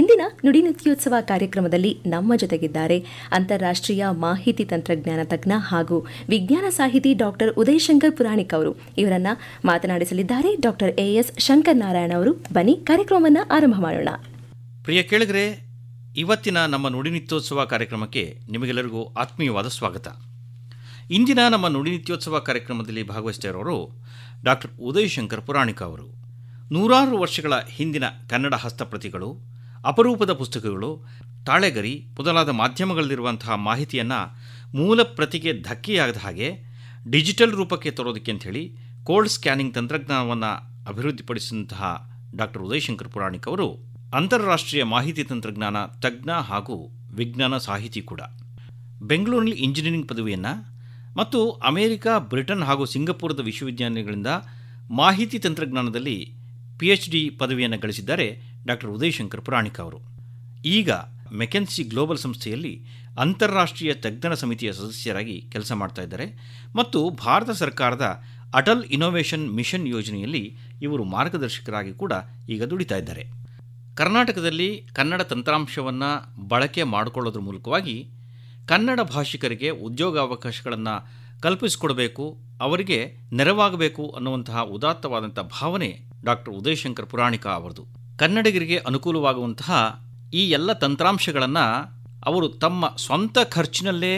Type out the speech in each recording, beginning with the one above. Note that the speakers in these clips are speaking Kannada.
ಇಂದಿನ ನುಡಿನಿತ್ಯೋತ್ಸವ ಕಾರ್ಯಕ್ರಮದಲ್ಲಿ ನಮ್ಮ ಜೊತೆಗಿದ್ದಾರೆ ಅಂತಾರಾಷ್ಟ್ರೀಯ ಮಾಹಿತಿ ತಂತ್ರಜ್ಞಾನ ತಜ್ಞ ಹಾಗೂ ವಿಜ್ಞಾನ ಸಾಹಿತಿ ಡಾಕ್ಟರ್ ಶಂಕರ್ ಪುರಾಣಿಕ್ ಅವರು ಇವರನ್ನ ಮಾತನಾಡಿಸಲಿದ್ದಾರೆ doctor A S Shankar Narayana ಅವರು ಬನ್ನಿ ಕಾರ್ಯಕ್ರಮವನ್ನು ಆರಂಭ ಮಾಡೋಣ ಪ್ರಿಯ ಕೇಳಿದ್ರೆ ಇವತ್ತಿನ ನಮ್ಮ ನುಡಿನಿತ್ಯೋತ್ಸವ ಕಾರ್ಯಕ್ರಮಕ್ಕೆ ನಿಮಗೆಲ್ಲರಿಗೂ ಆತ್ಮೀಯವಾದ ಸ್ವಾಗತ ಇಂದಿನ ನಮ್ಮ ನುಡಿನಿತ್ಯೋತ್ಸವ ಕಾರ್ಯಕ್ರಮದಲ್ಲಿ ಭಾಗವಹಿಸಿರೋರು ಡಾಕ್ಟರ್ ಶಂಕರ್ ಪುರಾಣಿಕ ಅವರು ನೂರಾರು ವರ್ಷಗಳ ಹಿಂದಿನ ಕನ್ನಡ ಹಸ್ತಪ್ರತಿಗಳು ಅಪರೂಪದ ಪುಸ್ತಕಗಳು ತಾಳೆಗರಿ ಮೊದಲಾದ ಮಾಧ್ಯಮಗಳಲ್ಲಿರುವಂತಹ ಮಾಹಿತಿಯನ್ನು ಮೂಲ ಪ್ರತಿಗೆ ಧಕ್ಕೆಯಾಗದ ಹಾಗೆ ಡಿಜಿಟಲ್ ರೂಪಕ್ಕೆ ತರೋದಕ್ಕೆ ಅಂಥೇಳಿ ಕೋಲ್ಡ್ ಸ್ಕ್ಯಾನಿಂಗ್ ತಂತ್ರಜ್ಞಾನವನ್ನು ಅಭಿವೃದ್ಧಿಪಡಿಸಿದಂತಹ ಡಾಕ್ಟರ್ ಉದಯಶಂಕರ್ ಪುರಾಣಿಕ್ ಅವರು ಅಂತಾರಾಷ್ಟ್ರೀಯ ಮಾಹಿತಿ ತಂತ್ರಜ್ಞಾನ ತಜ್ಞ ಹಾಗೂ ವಿಜ್ಞಾನ ಸಾಹಿತಿ ಕೂಡ ಬೆಂಗಳೂರಿನಲ್ಲಿ ಇಂಜಿನಿಯರಿಂಗ್ ಪದವಿಯನ್ನು ಮತ್ತು ಅಮೆರಿಕ ಬ್ರಿಟನ್ ಹಾಗೂ ಸಿಂಗಪುರದ ವಿಶ್ವವಿದ್ಯಾಲಯಗಳಿಂದ ಮಾಹಿತಿ ತಂತ್ರಜ್ಞಾನದಲ್ಲಿ ಪಿ ಎಚ್ ಡಿ ಪದವಿಯನ್ನು ಗಳಿಸಿದ್ದಾರೆ ಡಾಕ್ಟರ್ ಉದಯಶಂಕರ್ ಪುರಾಣಿಕ ಅವರು ಈಗ ಮೆಕೆನ್ಸಿ ಗ್ಲೋಬಲ್ ಸಂಸ್ಥೆಯಲ್ಲಿ ಅಂತಾರಾಷ್ಟ್ರೀಯ ತಜ್ಞರ ಸಮಿತಿಯ ಸದಸ್ಯರಾಗಿ ಕೆಲಸ ಮಾಡ್ತಾ ಇದ್ದಾರೆ ಮತ್ತು ಭಾರತ ಸರ್ಕಾರದ ಅಟಲ್ ಇನೋವೇಷನ್ ಮಿಷನ್ ಯೋಜನೆಯಲ್ಲಿ ಇವರು ಮಾರ್ಗದರ್ಶಕರಾಗಿ ಕೂಡ ಈಗ ದುಡಿತಾ ಇದ್ದಾರೆ ಕರ್ನಾಟಕದಲ್ಲಿ ಕನ್ನಡ ತಂತ್ರಾಂಶವನ್ನು ಬಳಕೆ ಮಾಡಿಕೊಳ್ಳೋದ್ರ ಮೂಲಕವಾಗಿ ಕನ್ನಡ ಭಾಷಿಕರಿಗೆ ಉದ್ಯೋಗಾವಕಾಶಗಳನ್ನು ಕಲ್ಪಿಸಿಕೊಡಬೇಕು ಅವರಿಗೆ ನೆರವಾಗಬೇಕು ಅನ್ನುವಂತಹ ಉದಾತ್ತವಾದಂಥ ಭಾವನೆ ಡಾಕ್ಟರ್ ಉದಯಶಂಕರ್ ಪುರಾಣಿಕ ಅವರದು ಕನ್ನಡಿಗರಿಗೆ ಅನುಕೂಲವಾಗುವಂತಹ ಈ ಎಲ್ಲ ತಂತ್ರಾಂಶಗಳನ್ನು ಅವರು ತಮ್ಮ ಸ್ವಂತ ಖರ್ಚಿನಲ್ಲೇ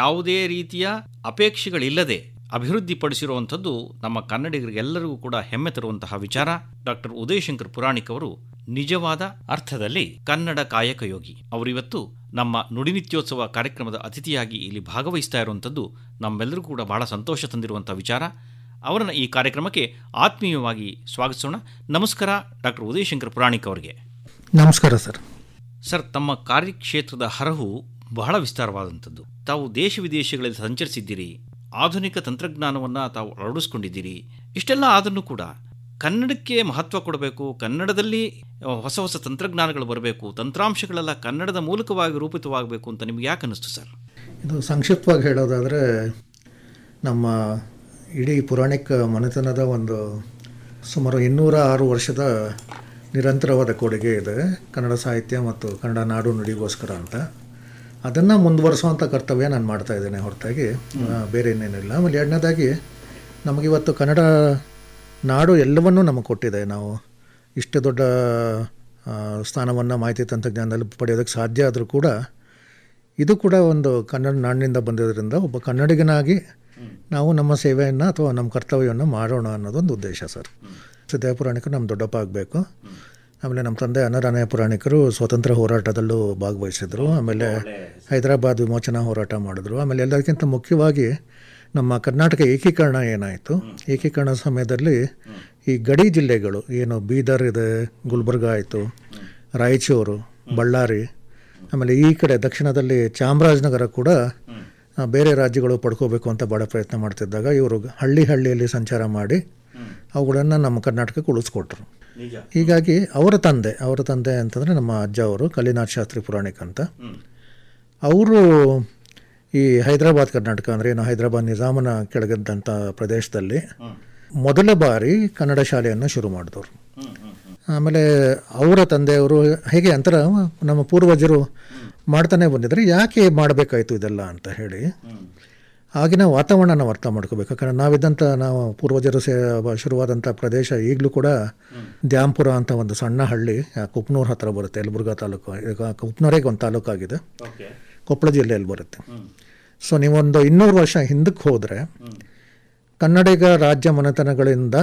ಯಾವುದೇ ರೀತಿಯ ಅಪೇಕ್ಷೆಗಳಿಲ್ಲದೆ ಅಭಿವೃದ್ಧಿಪಡಿಸಿರುವಂಥದ್ದು ನಮ್ಮ ಕನ್ನಡಿಗರಿಗೆಲ್ಲರಿಗೂ ಕೂಡ ಹೆಮ್ಮೆ ತರುವಂತಹ ವಿಚಾರ ಡಾಕ್ಟರ್ ಉದಯಶಂಕರ್ ಪುರಾಣಿಕ್ ಅವರು ನಿಜವಾದ ಅರ್ಥದಲ್ಲಿ ಕನ್ನಡ ಕಾಯಕ ಯೋಗಿ ಅವರಿವತ್ತು ನಮ್ಮ ನುಡಿನಿತ್ಯೋತ್ಸವ ಕಾರ್ಯಕ್ರಮದ ಅತಿಥಿಯಾಗಿ ಇಲ್ಲಿ ಭಾಗವಹಿಸ್ತಾ ಇರುವಂಥದ್ದು ನಮ್ಮೆಲ್ಲರಿಗೂ ಕೂಡ ಬಹಳ ಸಂತೋಷ ತಂದಿರುವಂಥ ವಿಚಾರ ಅವರನ್ನು ಈ ಕಾರ್ಯಕ್ರಮಕ್ಕೆ ಆತ್ಮೀಯವಾಗಿ ಸ್ವಾಗತಿಸೋಣ ನಮಸ್ಕಾರ ಡಾಕ್ಟರ್ ಉದಯಶಂಕರ್ ಪುರಾಣಿಕ್ ಅವರಿಗೆ ನಮಸ್ಕಾರ ಸರ್ ಸರ್ ತಮ್ಮ ಕಾರ್ಯಕ್ಷೇತ್ರದ ಹರಹು ಬಹಳ ವಿಸ್ತಾರವಾದಂಥದ್ದು ತಾವು ದೇಶ ವಿದೇಶಗಳಲ್ಲಿ ಸಂಚರಿಸಿದ್ದೀರಿ ಆಧುನಿಕ ತಂತ್ರಜ್ಞಾನವನ್ನು ತಾವು ಅಳವಡಿಸ್ಕೊಂಡಿದ್ದೀರಿ ಇಷ್ಟೆಲ್ಲ ಆದರೂ ಕೂಡ ಕನ್ನಡಕ್ಕೆ ಮಹತ್ವ ಕೊಡಬೇಕು ಕನ್ನಡದಲ್ಲಿ ಹೊಸ ಹೊಸ ತಂತ್ರಜ್ಞಾನಗಳು ಬರಬೇಕು ತಂತ್ರಾಂಶಗಳೆಲ್ಲ ಕನ್ನಡದ ಮೂಲಕವಾಗಿ ರೂಪಿತವಾಗಬೇಕು ಅಂತ ನಿಮ್ಗೆ ಯಾಕೆ ಅನ್ನಿಸ್ತು ಸರ್ ಇದು ಸಂಕ್ಷಿಪ್ತವಾಗಿ ಹೇಳೋದಾದರೆ ನಮ್ಮ ಇಡೀ ಪುರಾಣಿಕ ಮನೆತನದ ಒಂದು ಸುಮಾರು ಇನ್ನೂರ ಆರು ವರ್ಷದ ನಿರಂತರವಾದ ಕೊಡುಗೆ ಇದೆ ಕನ್ನಡ ಸಾಹಿತ್ಯ ಮತ್ತು ಕನ್ನಡ ನಾಡು ನುಡಿಗೋಸ್ಕರ ಅಂತ ಅದನ್ನು ಮುಂದುವರಿಸುವಂಥ ಕರ್ತವ್ಯ ನಾನು ಮಾಡ್ತಾ ಇದ್ದೇನೆ ಹೊರತಾಗಿ ಬೇರೆ ಇನ್ನೇನಿಲ್ಲ ಆಮೇಲೆ ಎರಡನೇದಾಗಿ ನಮಗಿವತ್ತು ಕನ್ನಡ ನಾಡು ಎಲ್ಲವನ್ನೂ ನಮಗೆ ಕೊಟ್ಟಿದೆ ನಾವು ಇಷ್ಟು ದೊಡ್ಡ ಸ್ಥಾನವನ್ನು ಮಾಹಿತಿ ತಂತ್ರಜ್ಞಾನದಲ್ಲಿ ಪಡೆಯೋದಕ್ಕೆ ಸಾಧ್ಯ ಆದರೂ ಕೂಡ ಇದು ಕೂಡ ಒಂದು ಕನ್ನಡ ನಾಡಿನಿಂದ ಬಂದಿರೋದ್ರಿಂದ ಒಬ್ಬ ಕನ್ನಡಿಗನಾಗಿ ನಾವು ನಮ್ಮ ಸೇವೆಯನ್ನು ಅಥವಾ ನಮ್ಮ ಕರ್ತವ್ಯವನ್ನು ಮಾಡೋಣ ಅನ್ನೋದೊಂದು ಉದ್ದೇಶ ಸರ್ ಸಿದ್ದಯ್ಯ ಪುರಾಣಿಕರು ನಮ್ಮ ದೊಡ್ಡಪ್ಪ ಆಗಬೇಕು ಆಮೇಲೆ ನಮ್ಮ ತಂದೆ ಅನರಾನಯ್ಯ ಪುರಾಣಿಕರು ಸ್ವಾತಂತ್ರ್ಯ ಹೋರಾಟದಲ್ಲೂ ಭಾಗವಹಿಸಿದರು ಆಮೇಲೆ ಹೈದರಾಬಾದ್ ವಿಮೋಚನಾ ಹೋರಾಟ ಮಾಡಿದ್ರು ಆಮೇಲೆ ಎಲ್ಲದಕ್ಕಿಂತ ಮುಖ್ಯವಾಗಿ ನಮ್ಮ ಕರ್ನಾಟಕ ಏಕೀಕರಣ ಏನಾಯಿತು ಏಕೀಕರಣ ಸಮಯದಲ್ಲಿ ಈ ಗಡಿ ಜಿಲ್ಲೆಗಳು ಏನು ಬೀದರ್ ಇದೆ ಗುಲ್ಬರ್ಗ ಆಯಿತು ರಾಯಚೂರು ಬಳ್ಳಾರಿ ಆಮೇಲೆ ಈ ಕಡೆ ದಕ್ಷಿಣದಲ್ಲಿ ಚಾಮರಾಜನಗರ ಕೂಡ ಬೇರೆ ರಾಜ್ಯಗಳು ಪಡ್ಕೋಬೇಕು ಅಂತ ಭಾಳ ಪ್ರಯತ್ನ ಮಾಡ್ತಿದ್ದಾಗ ಇವರು ಹಳ್ಳಿ ಹಳ್ಳಿಯಲ್ಲಿ ಸಂಚಾರ ಮಾಡಿ ಅವುಗಳನ್ನು ನಮ್ಮ ಕರ್ನಾಟಕಕ್ಕೆ ಉಳಿಸ್ಕೊಟ್ರು ಹೀಗಾಗಿ ಅವರ ತಂದೆ ಅವರ ತಂದೆ ಅಂತಂದರೆ ನಮ್ಮ ಅಜ್ಜ ಅವರು ಕಲಿನಾಥ್ ಶಾಸ್ತ್ರಿ ಪುರಾಣಿಕ್ ಅಂತ ಅವರು ಈ ಹೈದರಾಬಾದ್ ಕರ್ನಾಟಕ ಅಂದರೆ ಏನು ಹೈದರಾಬಾದ್ ನಿಜಾಮನ ಕೆಳಗಿದ್ದಂಥ ಪ್ರದೇಶದಲ್ಲಿ ಮೊದಲ ಬಾರಿ ಕನ್ನಡ ಶಾಲೆಯನ್ನು ಶುರು ಮಾಡಿದವರು ಆಮೇಲೆ ಅವರ ತಂದೆಯವರು ಹೇಗೆ ಅಂತರ ನಮ್ಮ ಪೂರ್ವಜರು ಮಾಡ್ತಾನೆ ಬಂದಿದ್ದಾರೆ ಯಾಕೆ ಮಾಡಬೇಕಾಯ್ತು ಇದೆಲ್ಲ ಅಂತ ಹೇಳಿ ಆಗಿನ ವಾತಾವರಣ ನಾವು ಅರ್ಥ ಮಾಡ್ಕೋಬೇಕು ಯಾಕಂದರೆ ನಾವಿದ್ದಂಥ ನಾವು ಪೂರ್ವಜರು ಸೇ ಶುರುವಾದಂಥ ಪ್ರದೇಶ ಈಗಲೂ ಕೂಡ ದ್ಯಾಂಪುರ ಅಂತ ಒಂದು ಸಣ್ಣ ಹಳ್ಳಿ ಕುಪ್ನೂರು ಹತ್ತಿರ ಬರುತ್ತೆ ಯಲಬುರ್ಗಾ ತಾಲೂಕು ಈಗ ಕುಪ್ನೂರಿಗೆ ಒಂದು ತಾಲೂಕಾಗಿದೆ ಕೊಪ್ಪಳ ಜಿಲ್ಲೆಯಲ್ಲಿ ಬರುತ್ತೆ ಸೊ ನೀವೊಂದು ಇನ್ನೂರು ವರ್ಷ ಹಿಂದಕ್ಕೆ ಹೋದರೆ ಕನ್ನಡಿಗ ರಾಜ್ಯ ಮನೆತನಗಳಿಂದ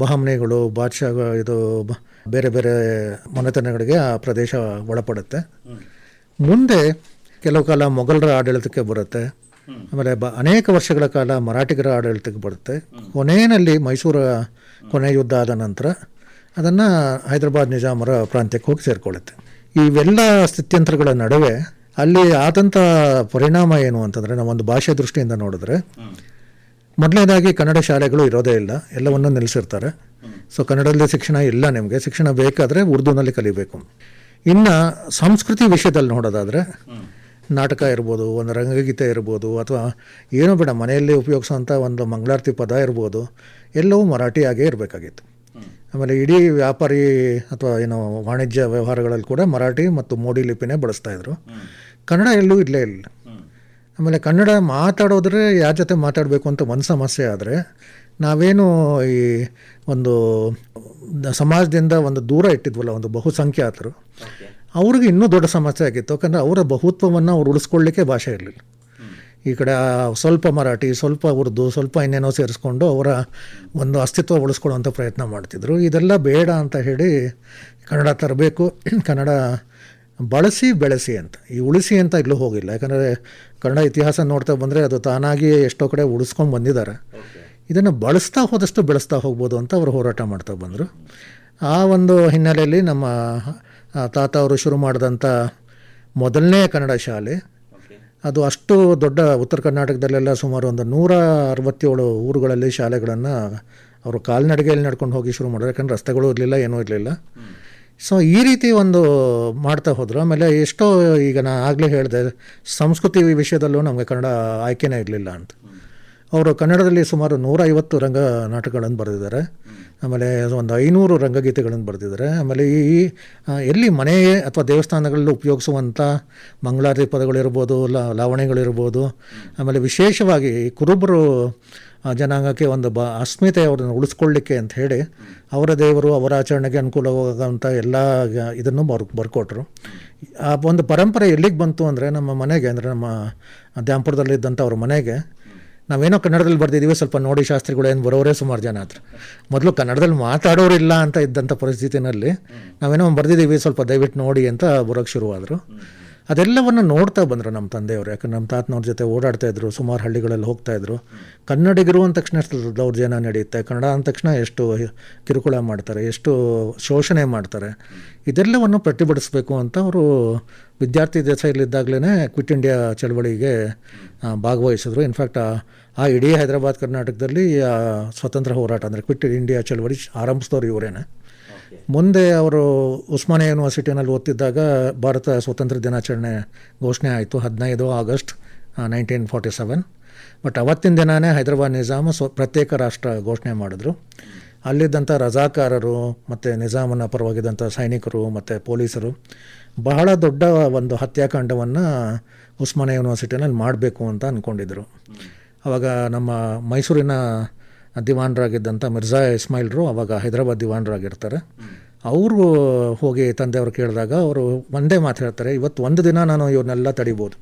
ಬಹಮನೆಗಳು ಬಾದ್ಶಾ ಇದು ಬೇರೆ ಬೇರೆ ಮನೆತನಗಳಿಗೆ ಆ ಪ್ರದೇಶ ಒಳಪಡುತ್ತೆ ಮುಂದೆ ಕೆಲವು ಕಾಲ ಮೊಘಲರ ಆಡಳಿತಕ್ಕೆ ಬರುತ್ತೆ ಆಮೇಲೆ ಬ ಅನೇಕ ವರ್ಷಗಳ ಕಾಲ ಮರಾಠಿಗರ ಆಡಳಿತಕ್ಕೆ ಬರುತ್ತೆ ಕೊನೆಯಲ್ಲಿ ಮೈಸೂರು ಕೊನೆ ಯುದ್ಧ ಆದ ನಂತರ ಅದನ್ನು ಹೈದರಾಬಾದ್ ನಿಜಾಮರ ಪ್ರಾಂತ್ಯಕ್ಕೆ ಹೋಗಿ ಸೇರಿಕೊಳ್ಳುತ್ತೆ ಇವೆಲ್ಲ ಸ್ಥಿತ್ಯಂತರಗಳ ನಡುವೆ ಅಲ್ಲಿ ಆದಂಥ ಪರಿಣಾಮ ಏನು ಅಂತಂದರೆ ನಾವೊಂದು ಭಾಷೆ ದೃಷ್ಟಿಯಿಂದ ನೋಡಿದ್ರೆ ಮೊದಲನೇದಾಗಿ ಕನ್ನಡ ಶಾಲೆಗಳು ಇರೋದೇ ಇಲ್ಲ ಎಲ್ಲವನ್ನು ನಿಲ್ಲಿಸಿರ್ತಾರೆ ಸೊ ಕನ್ನಡದಲ್ಲಿ ಶಿಕ್ಷಣ ಇಲ್ಲ ನಿಮಗೆ ಶಿಕ್ಷಣ ಬೇಕಾದರೆ ಉರ್ದುನಲ್ಲಿ ಕಲಿಬೇಕು ಇನ್ನು ಸಂಸ್ಕೃತಿ ವಿಷಯದಲ್ಲಿ ನೋಡೋದಾದರೆ ನಾಟಕ ಇರ್ಬೋದು ಒಂದು ರಂಗಗೀತೆ ಇರ್ಬೋದು ಅಥವಾ ಏನೋ ಬೇಡ ಮನೆಯಲ್ಲಿ ಉಪಯೋಗಿಸುವಂಥ ಒಂದು ಮಂಗಳಾರತಿ ಪದ ಇರ್ಬೋದು ಎಲ್ಲವೂ ಮರಾಠಿಯಾಗೇ ಇರಬೇಕಾಗಿತ್ತು ಆಮೇಲೆ ಇಡೀ ವ್ಯಾಪಾರಿ ಅಥವಾ ಏನೋ ವಾಣಿಜ್ಯ ವ್ಯವಹಾರಗಳಲ್ಲಿ ಕೂಡ ಮರಾಠಿ ಮತ್ತು ಮೋಡಿ ಲಿಪಿನೇ ಬಳಸ್ತಾಯಿದ್ರು ಕನ್ನಡ ಎಲ್ಲೂ ಇಲ್ಲೇ ಇಲ್ಲ ಆಮೇಲೆ ಕನ್ನಡ ಮಾತಾಡೋದ್ರೆ ಯಾರ ಜೊತೆ ಮಾತಾಡಬೇಕು ಅಂತ ಒಂದು ಸಮಸ್ಯೆ ಆದರೆ ನಾವೇನು ಈ ಒಂದು ಸಮಾಜದಿಂದ ಒಂದು ದೂರ ಇಟ್ಟಿದ್ವಲ್ಲ ಒಂದು ಬಹುಸಂಖ್ಯಾತರು ಅವ್ರಿಗೆ ಇನ್ನೂ ದೊಡ್ಡ ಸಮಸ್ಯೆ ಆಗಿತ್ತು ಯಾಕಂದರೆ ಅವರ ಬಹುತ್ವವನ್ನು ಅವ್ರು ಉಳಿಸ್ಕೊಳ್ಳಿಕ್ಕೆ ಭಾಷೆ ಇರಲಿಲ್ಲ ಈ ಕಡೆ ಸ್ವಲ್ಪ ಮರಾಠಿ ಸ್ವಲ್ಪ ಉರ್ದು ಸ್ವಲ್ಪ ಇನ್ನೇನೋ ಸೇರಿಸ್ಕೊಂಡು ಅವರ ಒಂದು ಅಸ್ತಿತ್ವ ಉಳಿಸ್ಕೊಳ್ಳುವಂಥ ಪ್ರಯತ್ನ ಮಾಡ್ತಿದ್ರು ಇದೆಲ್ಲ ಬೇಡ ಅಂತ ಹೇಳಿ ಕನ್ನಡ ತರಬೇಕು ಕನ್ನಡ ಬಳಸಿ ಬೆಳೆಸಿ ಅಂತ ಈ ಉಳಿಸಿ ಅಂತ ಇಲ್ಲೂ ಹೋಗಿಲ್ಲ ಯಾಕಂದರೆ ಕನ್ನಡ ಇತಿಹಾಸ ನೋಡ್ತಾ ಬಂದರೆ ಅದು ತಾನಾಗಿ ಎಷ್ಟೋ ಕಡೆ ಉಳಿಸ್ಕೊಂಡು ಬಂದಿದ್ದಾರೆ ಇದನ್ನು ಬಳಸ್ತಾ ಹೋದಷ್ಟು ಬೆಳೆಸ್ತಾ ಹೋಗ್ಬೋದು ಅಂತ ಅವರು ಹೋರಾಟ ಮಾಡ್ತಾ ಬಂದರು ಆ ಒಂದು ಹಿನ್ನೆಲೆಯಲ್ಲಿ ನಮ್ಮ ತಾತ ಅವರು ಶುರು ಮಾಡಿದಂಥ ಮೊದಲನೇ ಕನ್ನಡ ಶಾಲೆ ಅದು ಅಷ್ಟು ದೊಡ್ಡ ಉತ್ತರ ಕರ್ನಾಟಕದಲ್ಲೆಲ್ಲ ಸುಮಾರು ಒಂದು ನೂರ ಅರವತ್ತೇಳು ಊರುಗಳಲ್ಲಿ ಶಾಲೆಗಳನ್ನು ಅವರು ಕಾಲ್ನಡಿಗೆಯಲ್ಲಿ ನಡ್ಕೊಂಡು ಹೋಗಿ ಶುರು ಮಾಡಿದ್ರು ಯಾಕಂದರೆ ರಸ್ತೆಗಳು ಇರಲಿಲ್ಲ ಏನೂ ಇರಲಿಲ್ಲ ಸೊ ಈ ರೀತಿ ಒಂದು ಮಾಡ್ತಾ ಹೋದರು ಆಮೇಲೆ ಎಷ್ಟೋ ಈಗ ನಾನು ಆಗಲೇ ಹೇಳಿದೆ ಸಂಸ್ಕೃತಿ ವಿಷಯದಲ್ಲೂ ನಮಗೆ ಕನ್ನಡ ಆಯ್ಕೆನೇ ಇರಲಿಲ್ಲ ಅಂತ ಅವರು ಕನ್ನಡದಲ್ಲಿ ಸುಮಾರು ನೂರೈವತ್ತು ರಂಗ ನಾಟಕಗಳನ್ನು ಬರೆದಿದ್ದಾರೆ ಆಮೇಲೆ ಒಂದು ಐನೂರು ರಂಗಗೀತೆಗಳನ್ನು ಬರೆದಿದ್ದಾರೆ ಆಮೇಲೆ ಈ ಎಲ್ಲಿ ಮನೆ ಅಥವಾ ದೇವಸ್ಥಾನಗಳಲ್ಲಿ ಉಪಯೋಗಿಸುವಂಥ ಮಂಗಳಾರತಿ ಪದಗಳಿರ್ಬೋದು ಲಾವಣೆಗಳಿರ್ಬೋದು ಆಮೇಲೆ ವಿಶೇಷವಾಗಿ ಕುರುಬರು ಜನಾಂಗಕ್ಕೆ ಒಂದು ಬ ಅಸ್ಮಿತೆ ಅವ್ರನ್ನ ಉಳಿಸ್ಕೊಳ್ಳಿಕ್ಕೆ ಅಂತ ಹೇಳಿ ಅವರ ದೇವರು ಅವರ ಆಚರಣೆಗೆ ಅನುಕೂಲವಾಗುವಂಥ ಎಲ್ಲ ಇದನ್ನು ಬರ್ ಬರ್ಕೊಟ್ರು ಆ ಒಂದು ಪರಂಪರೆ ಎಲ್ಲಿಗೆ ಬಂತು ಅಂದರೆ ನಮ್ಮ ಮನೆಗೆ ಅಂದರೆ ನಮ್ಮ ದ್ಯಾಂಪುರದಲ್ಲಿದ್ದಂಥ ಅವ್ರ ಮನೆಗೆ ನಾವೇನೋ ಕನ್ನಡದಲ್ಲಿ ಬರ್ದಿದ್ದೀವಿ ಸ್ವಲ್ಪ ನೋಡಿ ಶಾಸ್ತ್ರಿಗಳು ಏನು ಬರೋರೇ ಸುಮಾರು ಜನ ಹತ್ರ ಮೊದಲು ಕನ್ನಡದಲ್ಲಿ ಮಾತಾಡೋರಿಲ್ಲ ಅಂತ ಇದ್ದಂಥ ಪರಿಸ್ಥಿತಿನಲ್ಲಿ ನಾವೇನೋ ಬರೆದಿದ್ದೀವಿ ಸ್ವಲ್ಪ ದಯವಿಟ್ಟು ನೋಡಿ ಅಂತ ಬರೋಕ್ಕೆ ಶುರುವಾದರು ಅದೆಲ್ಲವನ್ನು ನೋಡ್ತಾ ಬಂದರು ನಮ್ಮ ತಂದೆಯವರು ಯಾಕಂದ್ರೆ ನಮ್ಮ ತಾತನವ್ರ ಜೊತೆ ಇದ್ರು ಸುಮಾರು ಹಳ್ಳಿಗಳಲ್ಲಿ ಹೋಗ್ತಾಯಿದ್ರು ಕನ್ನಡಿಗರು ಅಂದ ತಕ್ಷಣ ದೌರ್ಜನ್ಯ ನಡೆಯುತ್ತೆ ಕನ್ನಡ ಅಂದ ತಕ್ಷಣ ಎಷ್ಟು ಕಿರುಕುಳ ಮಾಡ್ತಾರೆ ಎಷ್ಟು ಶೋಷಣೆ ಮಾಡ್ತಾರೆ ಇದೆಲ್ಲವನ್ನು ಪ್ರತಿಭಟಿಸಬೇಕು ಅಂತ ಅವರು ವಿದ್ಯಾರ್ಥಿ ಇದ್ದಾಗಲೇ ಕ್ವಿಟ್ ಇಂಡಿಯಾ ಚಳವಳಿಗೆ ಭಾಗವಹಿಸಿದ್ರು ಇನ್ಫ್ಯಾಕ್ಟ್ ಆ ಇಡೀ ಹೈದರಾಬಾದ್ ಕರ್ನಾಟಕದಲ್ಲಿ ಸ್ವತಂತ್ರ ಹೋರಾಟ ಅಂದರೆ ಕ್ವಿಟ್ ಇಂಡಿಯಾ ಚಳವಳಿ ಆರಂಭಿಸಿದವ್ರು ಇವರೇನೆ ಮುಂದೆ ಅವರು ಉಸ್ಮಾನಿಯಾ ಯೂನಿವರ್ಸಿಟಿನಲ್ಲಿ ಓದ್ತಿದ್ದಾಗ ಭಾರತ ಸ್ವಾತಂತ್ರ್ಯ ದಿನಾಚರಣೆ ಘೋಷಣೆ ಆಯಿತು ಹದಿನೈದು August nineteen forty seven but ಅವತ್ತಿನ ದಿನವೇ ಹೈದರಾಬಾದ್ ನಿಜಾಮ ಸ್ವ ಪ್ರತ್ಯೇಕ ರಾಷ್ಟ್ರ ಘೋಷಣೆ ಮಾಡಿದ್ರು ಅಲ್ಲಿದ್ದಂಥ ರಜಾಕಾರರು ಮತ್ತು ನಿಜಾಮನ ಪರವಾಗಿದ್ದಂಥ ಸೈನಿಕರು ಮತ್ತು ಪೊಲೀಸರು ಬಹಳ ದೊಡ್ಡ ಒಂದು ಹತ್ಯಾಕಾಂಡವನ್ನು ಉಸ್ಮಾನಿಯಾ ಯೂನಿವರ್ಸಿಟಿನಲ್ಲಿ ಮಾಡಬೇಕು ಅಂತ ಅಂದ್ಕೊಂಡಿದ್ದರು ಅವಾಗ ನಮ್ಮ ಮೈಸೂರಿನ ದಿವಾನರಾಗಿದ್ದಂಥ ಮಿರ್ಜಾ ಇಸ್ಮಾಯಿಲ್ರು ಅವಾಗ ಹೈದರಾಬಾದ್ ದಿವಾನರಾಗಿರ್ತಾರೆ ಅವರು ಹೋಗಿ ತಂದೆಯವರು ಕೇಳಿದಾಗ ಅವರು ಒಂದೇ ಮಾತು ಹೇಳ್ತಾರೆ ಇವತ್ತು ಒಂದು ದಿನ ನಾನು ಇವನ್ನೆಲ್ಲ ತಡಿಬೋದು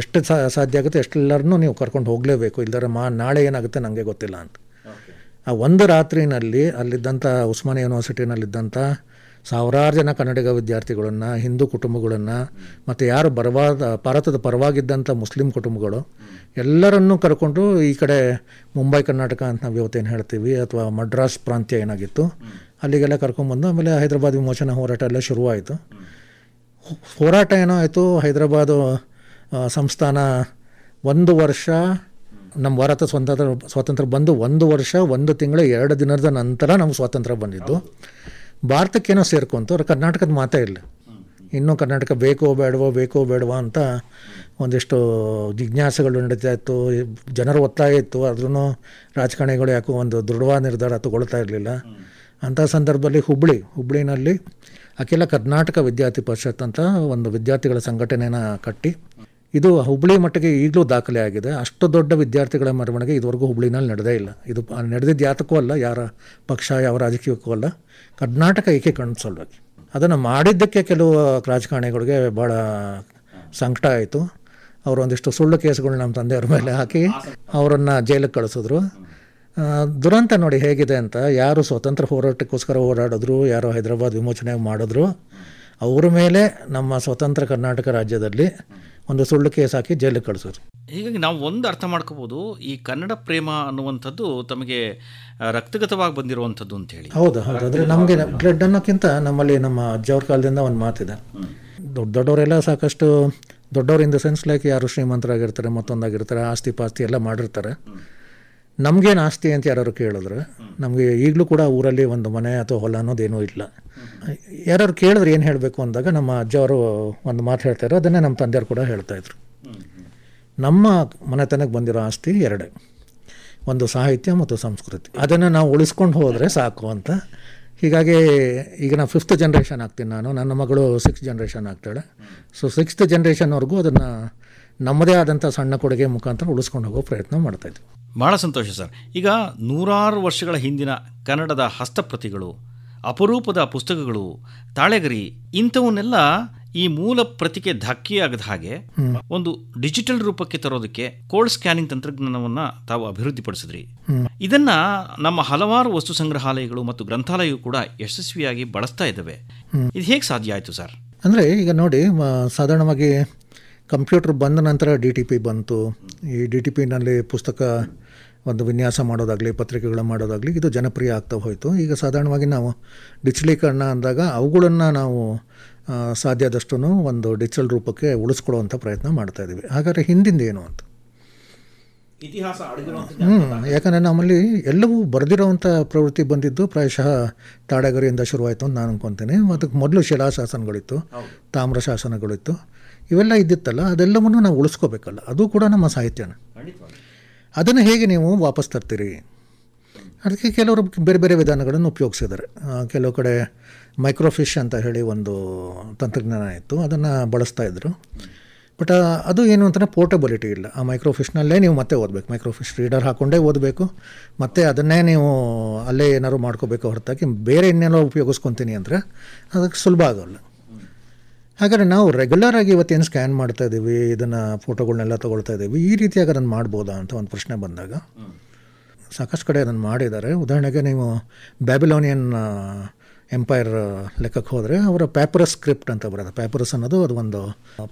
ಎಷ್ಟು ಸಾಧ್ಯ ಆಗುತ್ತೆ ಎಷ್ಟೆಲ್ಲರನ್ನೂ ನೀವು ಕರ್ಕೊಂಡು ಹೋಗಲೇಬೇಕು ಇಲ್ಲದ್ರೆ ಮಾ ನಾಳೆ ಏನಾಗುತ್ತೆ ನನಗೆ ಗೊತ್ತಿಲ್ಲ ಅಂತ ಆ ಒಂದು ರಾತ್ರಿನಲ್ಲಿ ಅಲ್ಲಿದ್ದಂಥ ಉಸ್ಮಾನಿ ಯೂನಿವರ್ಸಿಟಿನಲ್ಲಿದ್ದಂಥ ಸಾವಿರಾರು ಜನ ಕನ್ನಡಿಗ ವಿದ್ಯಾರ್ಥಿಗಳನ್ನು ಹಿಂದೂ ಕುಟುಂಬಗಳನ್ನು ಮತ್ತು ಯಾರು ಬರವಾದ ಭಾರತದ ಪರವಾಗಿದ್ದಂಥ ಮುಸ್ಲಿಂ ಕುಟುಂಬಗಳು ಎಲ್ಲರನ್ನೂ ಕರ್ಕೊಂಡು ಈ ಕಡೆ ಮುಂಬೈ ಕರ್ನಾಟಕ ಅಂತ ನಾವು ಇವತ್ತೇನು ಹೇಳ್ತೀವಿ ಅಥವಾ ಮಡ್ರಾಸ್ ಪ್ರಾಂತ್ಯ ಏನಾಗಿತ್ತು ಅಲ್ಲಿಗೆಲ್ಲ ಕರ್ಕೊಂಡ್ಬಂದು ಆಮೇಲೆ ಹೈದರಾಬಾದ್ ವಿಮೋಚನಾ ಹೋರಾಟ ಎಲ್ಲ ಶುರುವಾಯಿತು ಹೋರಾಟ ಏನೋ ಆಯಿತು ಹೈದರಾಬಾದು ಸಂಸ್ಥಾನ ಒಂದು ವರ್ಷ ನಮ್ಮ ಭಾರತ ಸ್ವತಂತ್ರ ಸ್ವಾತಂತ್ರ್ಯ ಬಂದು ಒಂದು ವರ್ಷ ಒಂದು ತಿಂಗಳು ಎರಡು ದಿನದ ನಂತರ ನಮ್ಗೆ ಸ್ವಾತಂತ್ರ್ಯ ಬಂದಿದ್ದು ಭಾರತಕ್ಕೇನೋ ಸೇರ್ಕೊಂತು ಕರ್ನಾಟಕದ ಮಾತಾ ಇಲ್ಲ ಇನ್ನೂ ಕರ್ನಾಟಕ ಬೇಕೋ ಬೇಡವೋ ಬೇಕೋ ಬೇಡವೋ ಅಂತ ಒಂದಿಷ್ಟು ಜಿಜ್ಞಾಸೆಗಳು ನಡೀತಾ ಇತ್ತು ಜನರ ಒತ್ತಾಯ ಇತ್ತು ಆದ್ರೂ ರಾಜಕಾರಣಿಗಳು ಯಾಕೋ ಒಂದು ದೃಢವಾದ ನಿರ್ಧಾರ ತಗೊಳ್ತಾ ಇರಲಿಲ್ಲ ಅಂಥ ಸಂದರ್ಭದಲ್ಲಿ ಹುಬ್ಬಳ್ಳಿ ಹುಬ್ಬಳ್ಳಿನಲ್ಲಿ ಅಖಿಲ ಕರ್ನಾಟಕ ವಿದ್ಯಾರ್ಥಿ ಪರಿಷತ್ ಅಂತ ಒಂದು ವಿದ್ಯಾರ್ಥಿಗಳ ಸಂಘಟನೆಯನ್ನು ಕಟ್ಟಿ ಇದು ಹುಬ್ಬಳ್ಳಿ ಮಟ್ಟಿಗೆ ಈಗಲೂ ದಾಖಲೆ ಆಗಿದೆ ಅಷ್ಟು ದೊಡ್ಡ ವಿದ್ಯಾರ್ಥಿಗಳ ಮೆರವಣಿಗೆ ಇದುವರೆಗೂ ಹುಬ್ಳಿನಲ್ಲಿ ನಡೆದೇ ಇಲ್ಲ ಇದು ನಡೆದಿದ್ದು ಯಾತಕ್ಕೂ ಅಲ್ಲ ಯಾರ ಪಕ್ಷ ಯಾವ ರಾಜಕೀಯಕ್ಕೂ ಅಲ್ಲ ಕರ್ನಾಟಕ ಏಕೀಕರಣ ಸಲುವಾಗಿ ಅದನ್ನು ಮಾಡಿದ್ದಕ್ಕೆ ಕೆಲವು ರಾಜಕಾರಣಿಗಳಿಗೆ ಭಾಳ ಸಂಕಟ ಆಯಿತು ಅವರೊಂದಿಷ್ಟು ಸುಳ್ಳು ಕೇಸ್ಗಳು ನಮ್ಮ ತಂದೆಯವ್ರ ಮೇಲೆ ಹಾಕಿ ಅವರನ್ನು ಜೈಲಿಗೆ ಕಳಿಸಿದ್ರು ದುರಂತ ನೋಡಿ ಹೇಗಿದೆ ಅಂತ ಯಾರು ಸ್ವತಂತ್ರ ಹೋರಾಟಕ್ಕೋಸ್ಕರ ಹೋರಾಡಿದ್ರು ಯಾರು ಹೈದರಾಬಾದ್ ವಿಮೋಚನೆ ಮಾಡಿದ್ರು ಅವ್ರ ಮೇಲೆ ನಮ್ಮ ಸ್ವತಂತ್ರ ಕರ್ನಾಟಕ ರಾಜ್ಯದಲ್ಲಿ ಒಂದು ಸುಳ್ಳು ಕೇಸ್ ಹಾಕಿ ಜೈಲಿಗೆ ಕಳಿಸೋರು ಹೀಗಾಗಿ ನಾವು ಒಂದು ಅರ್ಥ ಮಾಡ್ಕೋಬೋದು ಈ ಕನ್ನಡ ಪ್ರೇಮ ಅನ್ನುವಂಥದ್ದು ತಮಗೆ ರಕ್ತಗತವಾಗಿ ಬಂದಿರುವಂಥದ್ದು ಅಂತ ಹೇಳಿ ಹೌದು ಹೌದು ಅಂದರೆ ನಮಗೆ ಬ್ಲಡ್ ಅನ್ನೋಕ್ಕಿಂತ ನಮ್ಮಲ್ಲಿ ನಮ್ಮ ಅಜ್ಜವ್ರ ಕಾಲದಿಂದ ಒಂದು ಮಾತಿದೆ ದೊಡ್ಡ ದೊಡ್ಡವರೆಲ್ಲ ಸಾಕಷ್ಟು ದೊಡ್ಡವ್ರು ಇನ್ ದ ಸೆನ್ಸ್ ಲೈಕ್ ಯಾರು ಶ್ರೀಮಂತರಾಗಿರ್ತಾರೆ ಮತ್ತೊಂದಾಗಿರ್ತಾರೆ ಆಸ್ತಿ ಪಾಸ್ತಿ ಎಲ್ಲ ಮಾಡಿರ್ತಾರೆ ನಮಗೇನು ಆಸ್ತಿ ಅಂತ ಯಾರು ಕೇಳಿದ್ರು ನಮಗೆ ಈಗಲೂ ಕೂಡ ಊರಲ್ಲಿ ಒಂದು ಮನೆ ಅಥವಾ ಹೊಲ ಅನ್ನೋದೇನೂ ಇಲ್ಲ ಯಾರು ಕೇಳಿದ್ರೆ ಏನು ಹೇಳಬೇಕು ಅಂದಾಗ ನಮ್ಮ ಅಜ್ಜವರು ಒಂದು ಮಾತು ಹೇಳ್ತಾಯಿದ್ರು ಅದನ್ನೇ ನಮ್ಮ ತಂದೆಯವರು ಕೂಡ ಹೇಳ್ತಾಯಿದ್ರು ನಮ್ಮ ಮನೆತನಕ್ಕೆ ಬಂದಿರೋ ಆಸ್ತಿ ಎರಡೇ ಒಂದು ಸಾಹಿತ್ಯ ಮತ್ತು ಸಂಸ್ಕೃತಿ ಅದನ್ನು ನಾವು ಉಳಿಸ್ಕೊಂಡು ಹೋದರೆ ಸಾಕು ಅಂತ ಹೀಗಾಗಿ ಈಗ ನಾನು ಫಿಫ್ತ್ ಜನ್ರೇಷನ್ ಆಗ್ತೀನಿ ನಾನು ನನ್ನ ಮಗಳು ಸಿಕ್ಸ್ತ್ ಜನ್ರೇಷನ್ ಆಗ್ತಾಳೆ ಸೊ ಸಿಕ್ಸ್ತ್ ಜನ್ರೇಷನ್ವರೆಗೂ ಅದನ್ನು ನಮ್ಮದೇ ಆದಂಥ ಸಣ್ಣ ಕೊಡುಗೆ ಮುಖಾಂತರ ಉಳಿಸ್ಕೊಂಡು ಹೋಗೋ ಪ್ರಯತ್ನ ಮಾಡ್ತಾಯಿದ್ವಿ ಭಾಳ ಸಂತೋಷ ಸರ್ ಈಗ ನೂರಾರು ವರ್ಷಗಳ ಹಿಂದಿನ ಕನ್ನಡದ ಹಸ್ತಪ್ರತಿಗಳು ಅಪರೂಪದ ಪುಸ್ತಕಗಳು ತಾಳೆಗರಿ ಇಂಥವನ್ನೆಲ್ಲ ಈ ಮೂಲ ಪ್ರತಿಕೆ ಧಕ್ಕೆಯಾಗದ ಹಾಗೆ ಒಂದು ಡಿಜಿಟಲ್ ರೂಪಕ್ಕೆ ತರೋದಕ್ಕೆ ಕೋಲ್ಡ್ ಸ್ಕ್ಯಾನಿಂಗ್ ತಂತ್ರಜ್ಞಾನವನ್ನ ತಾವು ಅಭಿವೃದ್ಧಿಪಡಿಸಿದ್ರಿ ಇದನ್ನ ನಮ್ಮ ಹಲವಾರು ವಸ್ತು ಸಂಗ್ರಹಾಲಯಗಳು ಮತ್ತು ಗ್ರಂಥಾಲಯವು ಕೂಡ ಯಶಸ್ವಿಯಾಗಿ ಬಳಸ್ತಾ ಇದ್ದಾವೆ ಇದು ಹೇಗೆ ಸಾಧ್ಯ ಆಯಿತು ಸರ್ ಅಂದರೆ ಈಗ ನೋಡಿ ಸಾಧಾರಣವಾಗಿ ಕಂಪ್ಯೂಟರ್ ಬಂದ ನಂತರ ಡಿ ಟಿ ಪಿ ಬಂತು ಈ ಡಿ ಟಿ ಪಿನಲ್ಲಿ ಪುಸ್ತಕ ಒಂದು ವಿನ್ಯಾಸ ಮಾಡೋದಾಗಲಿ ಪತ್ರಿಕೆಗಳು ಮಾಡೋದಾಗಲಿ ಇದು ಜನಪ್ರಿಯ ಆಗ್ತಾ ಹೋಯಿತು ಈಗ ಸಾಧಾರಣವಾಗಿ ನಾವು ಡಿಜಿಟಲೀಕರಣ ಅಂದಾಗ ಅವುಗಳನ್ನು ನಾವು ಸಾಧ್ಯದಷ್ಟು ಒಂದು ಡಿಜಿಟಲ್ ರೂಪಕ್ಕೆ ಉಳಿಸ್ಕೊಳ್ಳುವಂಥ ಪ್ರಯತ್ನ ಮಾಡ್ತಾ ಇದ್ದೀವಿ ಹಾಗಾದರೆ ಹಿಂದಿಂದ ಏನು ಅಂತ ಇತಿಹಾಸ ಹ್ಞೂ ಯಾಕಂದರೆ ನಮ್ಮಲ್ಲಿ ಎಲ್ಲವೂ ಬರೆದಿರೋವಂಥ ಪ್ರವೃತ್ತಿ ಬಂದಿದ್ದು ಪ್ರಾಯಶಃ ತಾಡಗರಿಯಿಂದ ಶುರುವಾಯಿತು ಅಂತ ನಾನು ಅನ್ಕೊತೀನಿ ಅದಕ್ಕೆ ಮೊದಲು ಶಿಲಾಶಾಸನಗಳಿತ್ತು ತಾಮ್ರ ಶಾಸನಗಳಿತ್ತು ಇವೆಲ್ಲ ಇದ್ದಿತ್ತಲ್ಲ ಅದೆಲ್ಲವನ್ನು ನಾವು ಉಳಿಸ್ಕೋಬೇಕಲ್ಲ ಅದು ಕೂಡ ನಮ್ಮ ಸಾಹಿತ್ಯನ ಅದನ್ನು ಹೇಗೆ ನೀವು ವಾಪಸ್ ತರ್ತೀರಿ ಅದಕ್ಕೆ ಕೆಲವರು ಬೇರೆ ಬೇರೆ ವಿಧಾನಗಳನ್ನು ಉಪಯೋಗಿಸಿದ್ದಾರೆ ಕೆಲವು ಕಡೆ ಮೈಕ್ರೋಫಿಶ್ ಅಂತ ಹೇಳಿ ಒಂದು ತಂತ್ರಜ್ಞಾನ ಇತ್ತು ಅದನ್ನು ಬಳಸ್ತಾ ಇದ್ದರು ಬಟ್ ಅದು ಏನು ಅಂತಲೇ ಪೋರ್ಟಬಿಲಿಟಿ ಇಲ್ಲ ಆ ಮೈಕ್ರೋಫಿಶ್ನಲ್ಲೇ ನೀವು ಮತ್ತೆ ಓದಬೇಕು ಮೈಕ್ರೋಫಿಶ್ ರೀಡರ್ ಹಾಕ್ಕೊಂಡೇ ಓದಬೇಕು ಮತ್ತು ಅದನ್ನೇ ನೀವು ಅಲ್ಲೇ ಏನಾದ್ರು ಮಾಡ್ಕೋಬೇಕು ಹೊರತಾಗಿ ಬೇರೆ ಇನ್ನೇನೋ ಉಪಯೋಗಿಸ್ಕೊತೀನಿ ಅಂದರೆ ಅದಕ್ಕೆ ಸುಲಭ ಆಗೋಲ್ಲ ಹಾಗಾದರೆ ನಾವು ರೆಗ್ಯುಲರ್ ಆಗಿ ಇವತ್ತೇನು ಸ್ಕ್ಯಾನ್ ಮಾಡ್ತಾ ಇದ್ದೀವಿ ಇದನ್ನು ಫೋಟೋಗಳನ್ನೆಲ್ಲ ತೊಗೊಳ್ತಾ ಇದ್ದೀವಿ ಈ ರೀತಿಯಾಗಿ ಅದನ್ನು ಮಾಡ್ಬೋದಾ ಅಂತ ಒಂದು ಪ್ರಶ್ನೆ ಬಂದಾಗ ಸಾಕಷ್ಟು ಕಡೆ ಅದನ್ನು ಮಾಡಿದ್ದಾರೆ ಉದಾಹರಣೆಗೆ ನೀವು ಬ್ಯಾಬಿಲೋನಿಯನ್ ಎಂಪೈರ್ ಲೆಕ್ಕಕ್ಕೆ ಹೋದರೆ ಅವರ ಪೇಪರಸ್ ಸ್ಕ್ರಿಪ್ಟ್ ಅಂತ ಬರೋದು ಪೇಪರಸ್ ಅನ್ನೋದು ಅದು ಒಂದು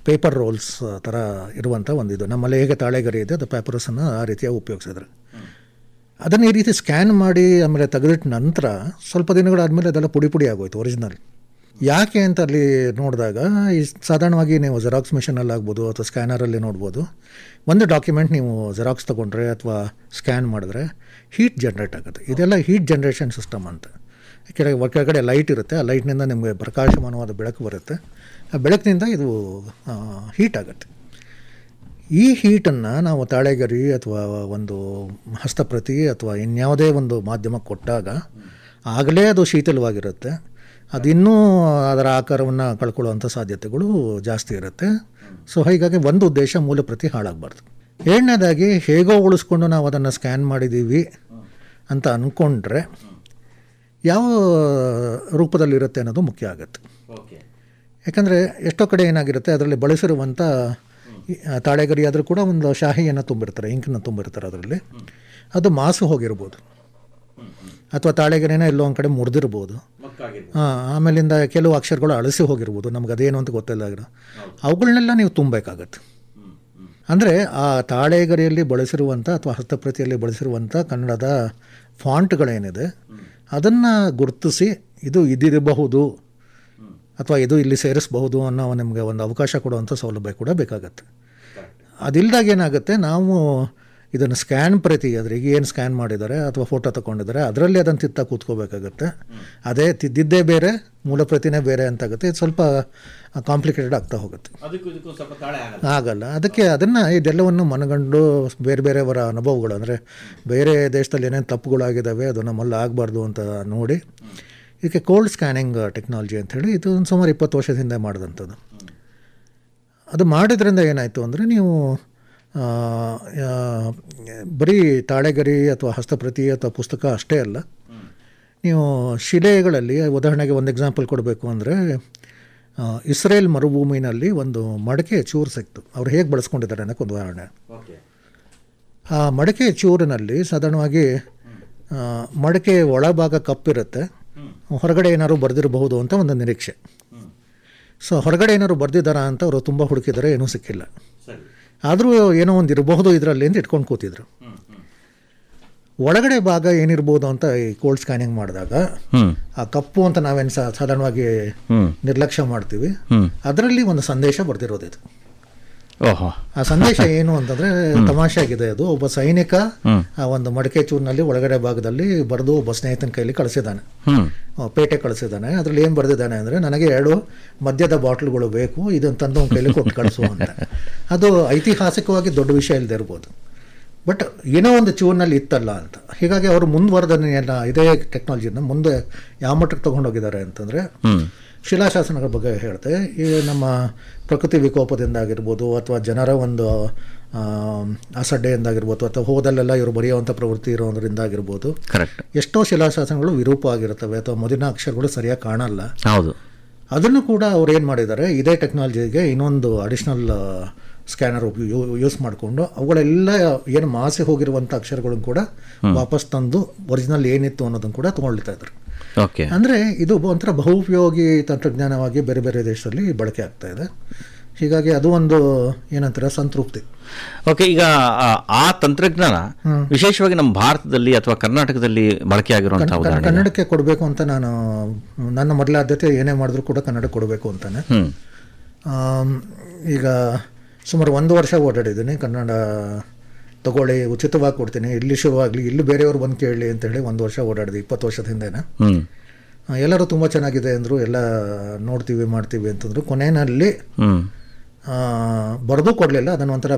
ಪೇಪರ್ ರೋಲ್ಸ್ ಥರ ಇರುವಂಥ ಒಂದು ಇದು ನಮ್ಮಲ್ಲಿ ಹೇಗೆ ತಾಳೆಗರಿ ಇದೆ ಅದು ಪ್ಯಾಪರಸನ್ನು ಆ ರೀತಿಯಾಗಿ ಉಪಯೋಗಿಸಿದ್ರು ಅದನ್ನು ಈ ರೀತಿ ಸ್ಕ್ಯಾನ್ ಮಾಡಿ ಆಮೇಲೆ ತೆಗೆದಿಟ್ಟ ನಂತರ ಸ್ವಲ್ಪ ದಿನಗಳಾದಮೇಲೆ ಅದೆಲ್ಲ ಪುಡಿ ಪುಡಿ ಆಗೋಯ್ತು ಒರಿಜಿನಲ್ ಯಾಕೆ ಅಂತ ಅಲ್ಲಿ ನೋಡಿದಾಗ ಈ ಸಾಧಾರಣವಾಗಿ ನೀವು ಜೆರಾಕ್ಸ್ ಮಿಷನಲ್ಲಿ ಆಗ್ಬೋದು ಅಥವಾ ಸ್ಕ್ಯಾನರಲ್ಲಿ ನೋಡ್ಬೋದು ಒಂದು ಡಾಕ್ಯುಮೆಂಟ್ ನೀವು ಜೆರಾಕ್ಸ್ ತೊಗೊಂಡ್ರೆ ಅಥವಾ ಸ್ಕ್ಯಾನ್ ಮಾಡಿದ್ರೆ ಹೀಟ್ ಜನ್ರೇಟ್ ಆಗುತ್ತೆ ಇದೆಲ್ಲ ಹೀಟ್ ಜನ್ರೇಷನ್ ಸಿಸ್ಟಮ್ ಅಂತ ಕೆಳಗೆ ಕೆಳಗಡೆ ಲೈಟ್ ಇರುತ್ತೆ ಆ ಲೈಟ್ನಿಂದ ನಿಮಗೆ ಪ್ರಕಾಶಮಾನವಾದ ಬೆಳಕು ಬರುತ್ತೆ ಆ ಬೆಳಕಿನಿಂದ ಇದು ಹೀಟ್ ಆಗುತ್ತೆ ಈ ಹೀಟನ್ನು ನಾವು ತಾಳೆಗರಿ ಅಥವಾ ಒಂದು ಹಸ್ತಪ್ರತಿ ಅಥವಾ ಇನ್ಯಾವುದೇ ಒಂದು ಮಾಧ್ಯಮಕ್ಕೆ ಕೊಟ್ಟಾಗ ಆಗಲೇ ಅದು ಶೀತಲವಾಗಿರುತ್ತೆ ಅದಿನ್ನೂ ಅದರ ಆಕಾರವನ್ನು ಕಳ್ಕೊಳ್ಳುವಂಥ ಸಾಧ್ಯತೆಗಳು ಜಾಸ್ತಿ ಇರುತ್ತೆ ಸೊ ಹೀಗಾಗಿ ಒಂದು ಉದ್ದೇಶ ಮೂಲ ಪ್ರತಿ ಹಾಳಾಗಬಾರ್ದು ಎರಡನೇದಾಗಿ ಹೇಗೋ ಉಳಿಸ್ಕೊಂಡು ನಾವು ಅದನ್ನು ಸ್ಕ್ಯಾನ್ ಮಾಡಿದ್ದೀವಿ ಅಂತ ಅಂದ್ಕೊಂಡ್ರೆ ಯಾವ ರೂಪದಲ್ಲಿರುತ್ತೆ ಅನ್ನೋದು ಮುಖ್ಯ ಆಗುತ್ತೆ ಯಾಕಂದರೆ ಎಷ್ಟೋ ಕಡೆ ಏನಾಗಿರುತ್ತೆ ಅದರಲ್ಲಿ ಬಳಸಿರುವಂಥ ತಾಳೆಗರಿಯಾದರೂ ಕೂಡ ಒಂದು ಶಾಹಿಯನ್ನು ತುಂಬಿರ್ತಾರೆ ಇಂಕನ್ನು ತುಂಬಿರ್ತಾರೆ ಅದರಲ್ಲಿ ಅದು ಮಾಸು ಹೋಗಿರ್ಬೋದು ಅಥವಾ ತಾಳೆಗೇನೆ ಎಲ್ಲೋ ಒಂದು ಕಡೆ ಮುರಿದಿರ್ಬೋದು ಹಾಂ ಆಮೇಲಿಂದ ಕೆಲವು ಅಕ್ಷರಗಳು ಅಳಿಸಿ ಹೋಗಿರ್ಬೋದು ನಮ್ಗೆ ಅದೇನು ಅಂತ ಗೊತ್ತಿಲ್ಲ ಅವುಗಳನ್ನೆಲ್ಲ ನೀವು ತುಂಬಬೇಕಾಗತ್ತೆ ಅಂದರೆ ಆ ತಾಳೆಗರಿಯಲ್ಲಿ ಬಳಸಿರುವಂಥ ಅಥವಾ ಹಸ್ತಪ್ರತಿಯಲ್ಲಿ ಬಳಸಿರುವಂಥ ಕನ್ನಡದ ಫಾಂಟ್ಗಳೇನಿದೆ ಅದನ್ನು ಗುರುತಿಸಿ ಇದು ಇದಿರಬಹುದು ಅಥವಾ ಇದು ಇಲ್ಲಿ ಸೇರಿಸಬಹುದು ಅನ್ನೋ ನಿಮಗೆ ಒಂದು ಅವಕಾಶ ಕೊಡುವಂಥ ಸೌಲಭ್ಯ ಕೂಡ ಬೇಕಾಗತ್ತೆ ಅದಿಲ್ದಾಗ ಏನಾಗುತ್ತೆ ನಾವು ಇದನ್ನು ಸ್ಕ್ಯಾನ್ ಪ್ರತಿ ಅದ್ರ ಈಗ ಏನು ಸ್ಕ್ಯಾನ್ ಮಾಡಿದ್ದಾರೆ ಅಥವಾ ಫೋಟೋ ತಗೊಂಡಿದ್ದಾರೆ ಅದರಲ್ಲಿ ಅದನ್ನು ತಿತ್ತ ಕೂತ್ಕೋಬೇಕಾಗತ್ತೆ ಅದೇ ತಿದ್ದಿದ್ದೇ ಬೇರೆ ಮೂಲ ಪ್ರತಿನೇ ಬೇರೆ ಅಂತಾಗುತ್ತೆ ಇದು ಸ್ವಲ್ಪ ಕಾಂಪ್ಲಿಕೇಟೆಡ್ ಆಗ್ತಾ ಹೋಗುತ್ತೆ ಆಗಲ್ಲ ಅದಕ್ಕೆ ಅದನ್ನು ಇದೆಲ್ಲವನ್ನು ಮನಗಂಡು ಬೇರೆ ಬೇರೆಯವರ ಅನುಭವಗಳು ಅಂದರೆ ಬೇರೆ ದೇಶದಲ್ಲಿ ಏನೇನು ತಪ್ಪುಗಳಾಗಿದ್ದಾವೆ ಅದು ನಮ್ಮಲ್ಲಿ ಆಗಬಾರ್ದು ಅಂತ ನೋಡಿ ಇದಕ್ಕೆ ಕೋಲ್ಡ್ ಸ್ಕ್ಯಾನಿಂಗ್ ಟೆಕ್ನಾಲಜಿ ಅಂಥೇಳಿ ಇದು ಒಂದು ಸುಮಾರು ಇಪ್ಪತ್ತು ವರ್ಷದಿಂದ ಮಾಡಿದಂಥದ್ದು ಅದು ಮಾಡಿದ್ರಿಂದ ಏನಾಯಿತು ಅಂದರೆ ನೀವು ಬರೀ ತಾಳೆಗರಿ ಅಥವಾ ಹಸ್ತಪ್ರತಿ ಅಥವಾ ಪುಸ್ತಕ ಅಷ್ಟೇ ಅಲ್ಲ ನೀವು ಶಿಲೆಗಳಲ್ಲಿ ಉದಾಹರಣೆಗೆ ಒಂದು ಎಕ್ಸಾಂಪಲ್ ಕೊಡಬೇಕು ಅಂದರೆ ಇಸ್ರೇಲ್ ಮರುಭೂಮಿನಲ್ಲಿ ಒಂದು ಮಡಕೆ ಚೂರು ಸಿಕ್ತು ಅವ್ರು ಹೇಗೆ ಬಳಸ್ಕೊಂಡಿದ್ದಾರೆ ಅನ್ನೋಕ್ಕೆ ಉದಾಹರಣೆ ಆ ಮಡಕೆ ಚೂರಿನಲ್ಲಿ ಸಾಧಾರಣವಾಗಿ ಮಡಕೆ ಒಳಭಾಗ ಕಪ್ಪಿರುತ್ತೆ ಹೊರಗಡೆ ಏನಾದ್ರು ಬರೆದಿರಬಹುದು ಅಂತ ಒಂದು ನಿರೀಕ್ಷೆ ಸೊ ಹೊರಗಡೆ ಏನಾದ್ರು ಬರೆದಿದ್ದಾರಾ ಅಂತ ಅವರು ತುಂಬ ಹುಡುಕಿದರೆ ಏನೂ ಸಿಕ್ಕಿಲ್ಲ ಆದರೂ ಏನೋ ಒಂದು ಇರಬಹುದು ಇದರಲ್ಲಿ ಅಂತ ಇಟ್ಕೊಂಡು ಕೂತಿದ್ರು ಒಳಗಡೆ ಭಾಗ ಏನಿರ್ಬೋದು ಅಂತ ಈ ಕೋಲ್ಡ್ ಸ್ಕ್ಯಾನಿಂಗ್ ಮಾಡಿದಾಗ ಆ ಕಪ್ಪು ಅಂತ ನಾವೇನು ಸಾಧಾರಣವಾಗಿ ನಿರ್ಲಕ್ಷ್ಯ ಮಾಡ್ತೀವಿ ಅದರಲ್ಲಿ ಒಂದು ಸಂದೇಶ ಬರ್ತಿರೋದು ಇದು ಆ ಸಂದೇಶ ಏನು ಅಂತಂದ್ರೆ ತಮಾಷೆ ಆಗಿದೆ ಅದು ಒಬ್ಬ ಸೈನಿಕ ಒಂದು ಮಡಕೆ ಚೂರ್ನಲ್ಲಿ ಒಳಗಡೆ ಭಾಗದಲ್ಲಿ ಬರೆದು ಒಬ್ಬ ಸ್ನೇಹಿತನ ಕೈಲಿ ಕಳಿಸಿದ್ದಾನೆ ಪೇಟೆ ಕಳಿಸಿದ್ದಾನೆ ಅದ್ರಲ್ಲಿ ಏನು ಬರೆದಿದ್ದಾನೆ ಅಂದ್ರೆ ನನಗೆ ಎರಡು ಮದ್ಯದ ಬಾಟ್ಲುಗಳು ಬೇಕು ಇದನ್ನು ತಂದು ಕೈಲಿ ಕೊಟ್ಟು ಕಳಿಸು ಅಂತ ಅದು ಐತಿಹಾಸಿಕವಾಗಿ ದೊಡ್ಡ ವಿಷಯ ಇಲ್ಲದೆ ಇರ್ಬೋದು ಬಟ್ ಏನೋ ಒಂದು ಚೂರ್ನಲ್ಲಿ ಇತ್ತಲ್ಲ ಅಂತ ಹೀಗಾಗಿ ಅವರು ಮುಂದುವರೆದನೆಯನ್ನ ಇದೇ ಟೆಕ್ನಾಲಜಿನ ಮುಂದೆ ಯಾವ ಮಟ್ಟಕ್ಕೆ ತಗೊಂಡೋಗಿದ್ದಾರೆ ಅಂತಂದ್ರೆ ಶಿಲಾಶಾಸನಗಳ ಬಗ್ಗೆ ಹೇಳ್ತೆ ಈ ನಮ್ಮ ಪ್ರಕೃತಿ ವಿಕೋಪದಿಂದಾಗಿರ್ಬೋದು ಅಥವಾ ಜನರ ಒಂದು ಅಸಡ್ಡೆಯಿಂದಾಗಿರ್ಬೋದು ಅಥವಾ ಹೋದಲ್ಲೆಲ್ಲ ಇವರು ಬರೆಯುವಂಥ ಪ್ರವೃತ್ತಿ ಇರೋದ್ರಿಂದ ಕರೆಕ್ಟ್ ಎಷ್ಟೋ ಶಿಲಾಶಾಸನಗಳು ವಿರೂಪ ಆಗಿರ್ತವೆ ಅಥವಾ ಮೊದಲಿನ ಅಕ್ಷರಗಳು ಸರಿಯಾಗಿ ಕಾಣಲ್ಲ ಹೌದು ಅದನ್ನು ಕೂಡ ಅವ್ರು ಏನು ಮಾಡಿದ್ದಾರೆ ಇದೇ ಟೆಕ್ನಾಲಜಿಗೆ ಇನ್ನೊಂದು ಅಡಿಷ್ನಲ್ ಸ್ಕ್ಯಾನರ್ ಯೂಸ್ ಮಾಡಿಕೊಂಡು ಅವುಗಳೆಲ್ಲ ಏನು ಮಾಸಿ ಹೋಗಿರುವಂಥ ಅಕ್ಷರಗಳನ್ನು ಕೂಡ ವಾಪಸ್ ತಂದು ಒರಿಜಿನಲ್ ಏನಿತ್ತು ಅನ್ನೋದನ್ನು ಕೂಡ ತೊಗೊಳ್ತಾ ಇದ್ದಾರೆ ಓಕೆ ಅಂದರೆ ಇದು ಒಂಥರ ಬಹುಪಯೋಗಿ ತಂತ್ರಜ್ಞಾನವಾಗಿ ಬೇರೆ ಬೇರೆ ದೇಶದಲ್ಲಿ ಬಳಕೆ ಆಗ್ತಾ ಇದೆ ಹೀಗಾಗಿ ಅದು ಒಂದು ಏನಂತಾರ ಸಂತೃಪ್ತಿ ಓಕೆ ಈಗ ಆ ತಂತ್ರಜ್ಞಾನ ವಿಶೇಷವಾಗಿ ನಮ್ಮ ಭಾರತದಲ್ಲಿ ಅಥವಾ ಕರ್ನಾಟಕದಲ್ಲಿ ಬಳಕೆ ಆಗಿರುವಂತಹ ಕನ್ನಡಕ್ಕೆ ಕೊಡಬೇಕು ಅಂತ ನಾನು ನನ್ನ ಮೊದಲ ಆದ್ಯತೆ ಏನೇ ಮಾಡಿದ್ರು ಕೂಡ ಕನ್ನಡ ಕೊಡಬೇಕು ಅಂತಾನೆ ಈಗ ಸುಮಾರು ಒಂದು ವರ್ಷ ಓಡಾಡಿದ್ದೀನಿ ಕನ್ನಡ ತಗೊಳ್ಳಿ ಉಚಿತವಾಗಿ ಕೊಡ್ತೀನಿ ಇಲ್ಲಿ ಶುರುವಾಗಲಿ ಇಲ್ಲಿ ಬೇರೆಯವರು ಬಂದು ಕೇಳಲಿ ಅಂತ ಹೇಳಿ ಒಂದು ವರ್ಷ ಓಡಾಡಿದೆ ಇಪ್ಪತ್ತು ವರ್ಷದ ಎಲ್ಲರೂ ತುಂಬ ಚೆನ್ನಾಗಿದೆ ಅಂದರು ಎಲ್ಲ ನೋಡ್ತೀವಿ ಮಾಡ್ತೀವಿ ಅಂತಂದರು ಕೊನೆಯಲ್ಲಿ ಬರೆದು ಕೊಡಲಿಲ್ಲ ಅದನ್ನು ಒಂಥರ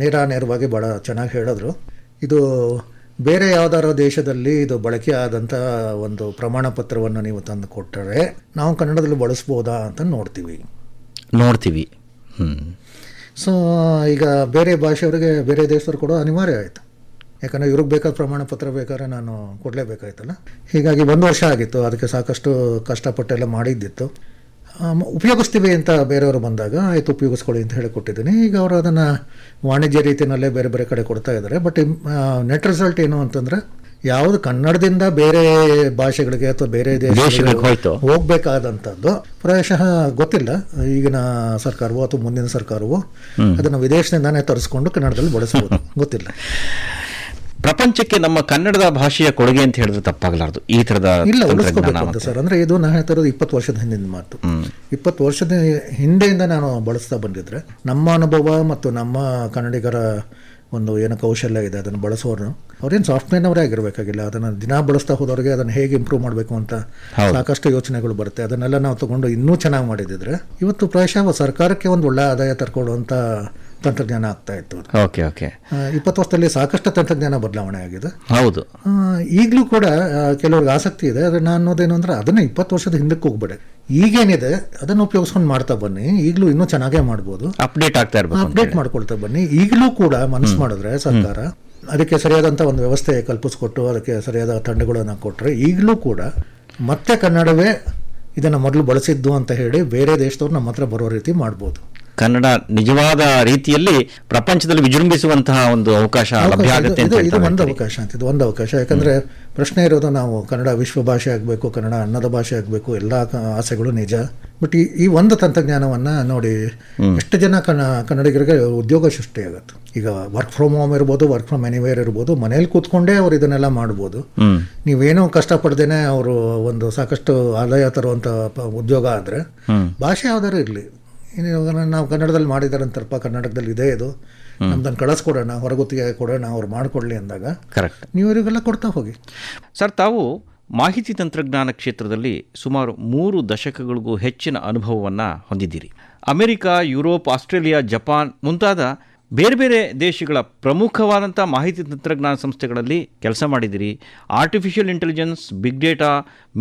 ನೇರ ನೇರವಾಗಿ ಭಾಳ ಚೆನ್ನಾಗಿ ಹೇಳಿದ್ರು ಇದು ಬೇರೆ ಯಾವ್ದಾರೋ ದೇಶದಲ್ಲಿ ಇದು ಬಳಕೆ ಆದಂಥ ಒಂದು ಪ್ರಮಾಣ ಪತ್ರವನ್ನು ನೀವು ತಂದು ಕೊಟ್ಟರೆ ನಾವು ಕನ್ನಡದಲ್ಲಿ ಬಳಸ್ಬೋದಾ ಅಂತ ನೋಡ್ತೀವಿ ನೋಡ್ತೀವಿ ಸೊ ಈಗ ಬೇರೆ ಭಾಷೆಯವರಿಗೆ ಬೇರೆ ದೇಶದವ್ರು ಕೊಡೋ ಅನಿವಾರ್ಯ ಆಯಿತು ಯಾಕಂದರೆ ಇವ್ರಿಗೆ ಬೇಕಾದ ಪ್ರಮಾಣ ಪತ್ರ ಬೇಕಾದ್ರೆ ನಾನು ಕೊಡಲೇಬೇಕಾಯ್ತಲ್ಲ ಹೀಗಾಗಿ ಒಂದು ವರ್ಷ ಆಗಿತ್ತು ಅದಕ್ಕೆ ಸಾಕಷ್ಟು ಕಷ್ಟಪಟ್ಟೆಲ್ಲ ಮಾಡಿದ್ದಿತ್ತು ಉಪಯೋಗಿಸ್ತೀವಿ ಅಂತ ಬೇರೆಯವರು ಬಂದಾಗ ಆಯಿತು ಉಪಯೋಗಿಸ್ಕೊಳ್ಳಿ ಅಂತ ಹೇಳಿಕೊಟ್ಟಿದ್ದೀನಿ ಈಗ ಅವರು ಅದನ್ನು ವಾಣಿಜ್ಯ ರೀತಿಯಲ್ಲೇ ಬೇರೆ ಬೇರೆ ಕಡೆ ಕೊಡ್ತಾ ಇದ್ದಾರೆ ಬಟ್ ನೆಟ್ ರಿಸಲ್ಟ್ ಏನು ಅಂತಂದರೆ ಯಾವುದು ಕನ್ನಡದಿಂದ ಬೇರೆ ಭಾಷೆಗಳಿಗೆ ಅಥವಾ ಬೇರೆ ದೇಶಗಳಿಗೆ ಹೋಯ್ತು ಹೋಗ್ಬೇಕಾದಂಥದ್ದು ಪ್ರಾಯಶಃ ಗೊತ್ತಿಲ್ಲ ಈಗಿನ ಸರ್ಕಾರವೋ ಅಥವಾ ಮುಂದಿನ ಸರ್ಕಾರವೋ ಅದನ್ನ ವಿದೇಶದಿಂದಾನೇ ತರಿಸ್ಕೊಂಡು ಕನ್ನಡದಲ್ಲಿ ಬಳಸಬಹುದು ಗೊತ್ತಿಲ್ಲ ಪ್ರಪಂಚಕ್ಕೆ ನಮ್ಮ ಕನ್ನಡದ ಭಾಷೆಯ ಕೊಡುಗೆ ಅಂತ ಹೇಳಿದ್ರೆ ತಪ್ಪಾಗಲಾರದು ಈ ತರದ ಇಲ್ಲ ಸರ್ ಅಂದ್ರೆ ಇದು ನಾನು ಹೇಳ್ತಾ ಇರೋದು ಇಪ್ಪತ್ತು ವರ್ಷದ ಹಿಂದಿನ ಮಾತು ಇಪ್ಪತ್ತು ವರ್ಷದ ಹಿಂದೆಯಿಂದ ನಾನು ಬಳಸ್ತಾ ಬಂದಿದ್ರೆ ನಮ್ಮ ಅನುಭವ ಮತ್ತು ನಮ್ಮ ಕನ್ನಡಿಗರ ಒಂದು ಏನೋ ಕೌಶಲ್ಯ ಇದೆ ಅದನ್ನು ಬಳಸೋರು ಅವ್ರೇನು ಸಾಫ್ಟ್ವೇರ್ನವರೇ ಆಗಿರಬೇಕಾಗಿಲ್ಲ ಅದನ್ನು ದಿನ ಬಳಸ್ತಾ ಹೋದವ್ರಿಗೆ ಅದನ್ನು ಹೇಗೆ ಇಂಪ್ರೂವ್ ಮಾಡಬೇಕು ಅಂತ ಸಾಕಷ್ಟು ಯೋಚನೆಗಳು ಬರುತ್ತೆ ಅದನ್ನೆಲ್ಲ ನಾವು ತಗೊಂಡು ಇನ್ನೂ ಚೆನ್ನಾಗಿ ಮಾಡಿದಿದ್ರೆ ಇವತ್ತು ಪ್ರಾಯಶಃ ಸರ್ಕಾರಕ್ಕೆ ಒಂದು ಒಳ್ಳೆ ಆದಾಯ ತರ್ಕೊಡುವಂಥ ತಂತ್ರಜ್ಞಾನ ಆಗ್ತಾ ಇತ್ತು ಓಕೆ ಓಕೆ ಇಪ್ಪತ್ತು ವರ್ಷದಲ್ಲಿ ಸಾಕಷ್ಟು ತಂತ್ರಜ್ಞಾನ ಬದಲಾವಣೆ ಆಗಿದೆ ಹೌದು ಈಗಲೂ ಕೂಡ ಕೆಲವ್ರಿಗೆ ಆಸಕ್ತಿ ಇದೆ ಅದನ್ನ ನಾನು ಅನ್ನೋದೇನು ಅಂದ್ರೆ ಅದನ್ನ ಇಪ್ಪತ್ತು ವರ್ಷದ ಹಿಂದಕ್ಕೆ ಹೋಗ್ಬೇಡ ಈಗೇನಿದೆ ಅದನ್ನು ಉಪಯೋಗಿಸ್ಕೊಂಡು ಮಾಡ್ತಾ ಬನ್ನಿ ಈಗಲೂ ಇನ್ನೂ ಚೆನ್ನಾಗೇ ಮಾಡ್ಬೋದು ಅಪ್ಡೇಟ್ ಆಗ್ತಾ ಇರ್ಬೋದು ಅಪ್ಡೇಟ್ ಮಾಡ್ಕೊಳ್ತಾ ಬನ್ನಿ ಈಗಲೂ ಕೂಡ ಮನಸ್ಸು ಮಾಡಿದ್ರೆ ಸರ್ಕಾರ ಅದಕ್ಕೆ ಸರಿಯಾದಂಥ ಒಂದು ವ್ಯವಸ್ಥೆ ಕಲ್ಪಿಸ್ಕೊಟ್ಟು ಅದಕ್ಕೆ ಸರಿಯಾದ ತಂಡಗಳನ್ನು ಕೊಟ್ಟರೆ ಈಗಲೂ ಕೂಡ ಮತ್ತೆ ಕನ್ನಡವೇ ಇದನ್ನು ಮೊದಲು ಬಳಸಿದ್ದು ಅಂತ ಹೇಳಿ ಬೇರೆ ದೇಶದವ್ರು ನಮ್ಮ ಹತ್ರ ಬರೋ ರೀತಿ ಮಾಡ್ಬೋದು ಕನ್ನಡ ನಿಜವಾದ ರೀತಿಯಲ್ಲಿ ಪ್ರಪಂಚದಲ್ಲಿ ವಿಜೃಂಭಿಸುವಂತಹ ಒಂದು ಅವಕಾಶ ಲಭ್ಯ ಆಗುತ್ತೆ ಇದು ಒಂದು ಅವಕಾಶ ಅಂತ ಇದು ಒಂದು ಅವಕಾಶ ಯಾಕಂದ್ರೆ ಪ್ರಶ್ನೆ ಇರೋದು ನಾವು ಕನ್ನಡ ವಿಶ್ವ ಭಾಷೆ ಆಗಬೇಕು ಕನ್ನಡ ಅನ್ನದ ಭಾಷೆ ಆಗಬೇಕು ಎಲ್ಲಾ ಆಸೆಗಳು ನಿಜ ಬಟ್ ಈ ಈ ಒಂದು ತಂತ್ರಜ್ಞಾನವನ್ನು ನೋಡಿ ಎಷ್ಟು ಜನ ಕನ್ನ ಕನ್ನಡಿಗರಿಗೆ ಉದ್ಯೋಗ ಆಗುತ್ತೆ ಈಗ ವರ್ಕ್ ಫ್ರಮ್ ಹೋಮ್ ಇರ್ಬೋದು ವರ್ಕ್ ಫ್ರಮ್ ಎನಿವೇರ್ ಇರ್ಬೋದು ಮನೇಲಿ ಕೂತ್ಕೊಂಡೇ ಅವ್ರು ಇದನ್ನೆಲ್ಲ ಮಾಡ್ಬೋದು ನೀವೇನೋ ಕಷ್ಟಪಡ್ದೇನೆ ಅವರು ಒಂದು ಸಾಕಷ್ಟು ಆದಾಯ ತರುವಂತ ಉದ್ಯೋಗ ಅಂದ್ರೆ ಭಾಷೆ ಯಾವ್ದಾದ್ರು ಇರಲಿ ಇನ್ನು ಇವಾಗ ನಾವು ಕನ್ನಡದಲ್ಲಿ ಮಾಡಿದಾರಂತಪ್ಪ ಕರ್ನಾಟಕದಲ್ಲಿ ಇದೆ ಇದು ನಮ್ದನ್ನು ಕಳಿಸ್ಕೊಡೋಣ ಹೊರಗುತ್ತಿಗೆ ಕೊಡೋಣ ಅವ್ರು ಮಾಡಿಕೊಡ್ಲಿ ಅಂದಾಗ ಕರೆಕ್ಟ್ ನೀವು ಇವರಿಗೆಲ್ಲ ಕೊಡ್ತಾ ಹೋಗಿ ಸರ್ ತಾವು ಮಾಹಿತಿ ತಂತ್ರಜ್ಞಾನ ಕ್ಷೇತ್ರದಲ್ಲಿ ಸುಮಾರು ಮೂರು ದಶಕಗಳಿಗೂ ಹೆಚ್ಚಿನ ಅನುಭವವನ್ನು ಹೊಂದಿದ್ದೀರಿ ಅಮೆರಿಕ ಯುರೋಪ್ ಆಸ್ಟ್ರೇಲಿಯಾ ಜಪಾನ್ ಮುಂತಾದ ಬೇರೆ ಬೇರೆ ದೇಶಗಳ ಪ್ರಮುಖವಾದಂಥ ಮಾಹಿತಿ ತಂತ್ರಜ್ಞಾನ ಸಂಸ್ಥೆಗಳಲ್ಲಿ ಕೆಲಸ ಮಾಡಿದಿರಿ artificial intelligence big data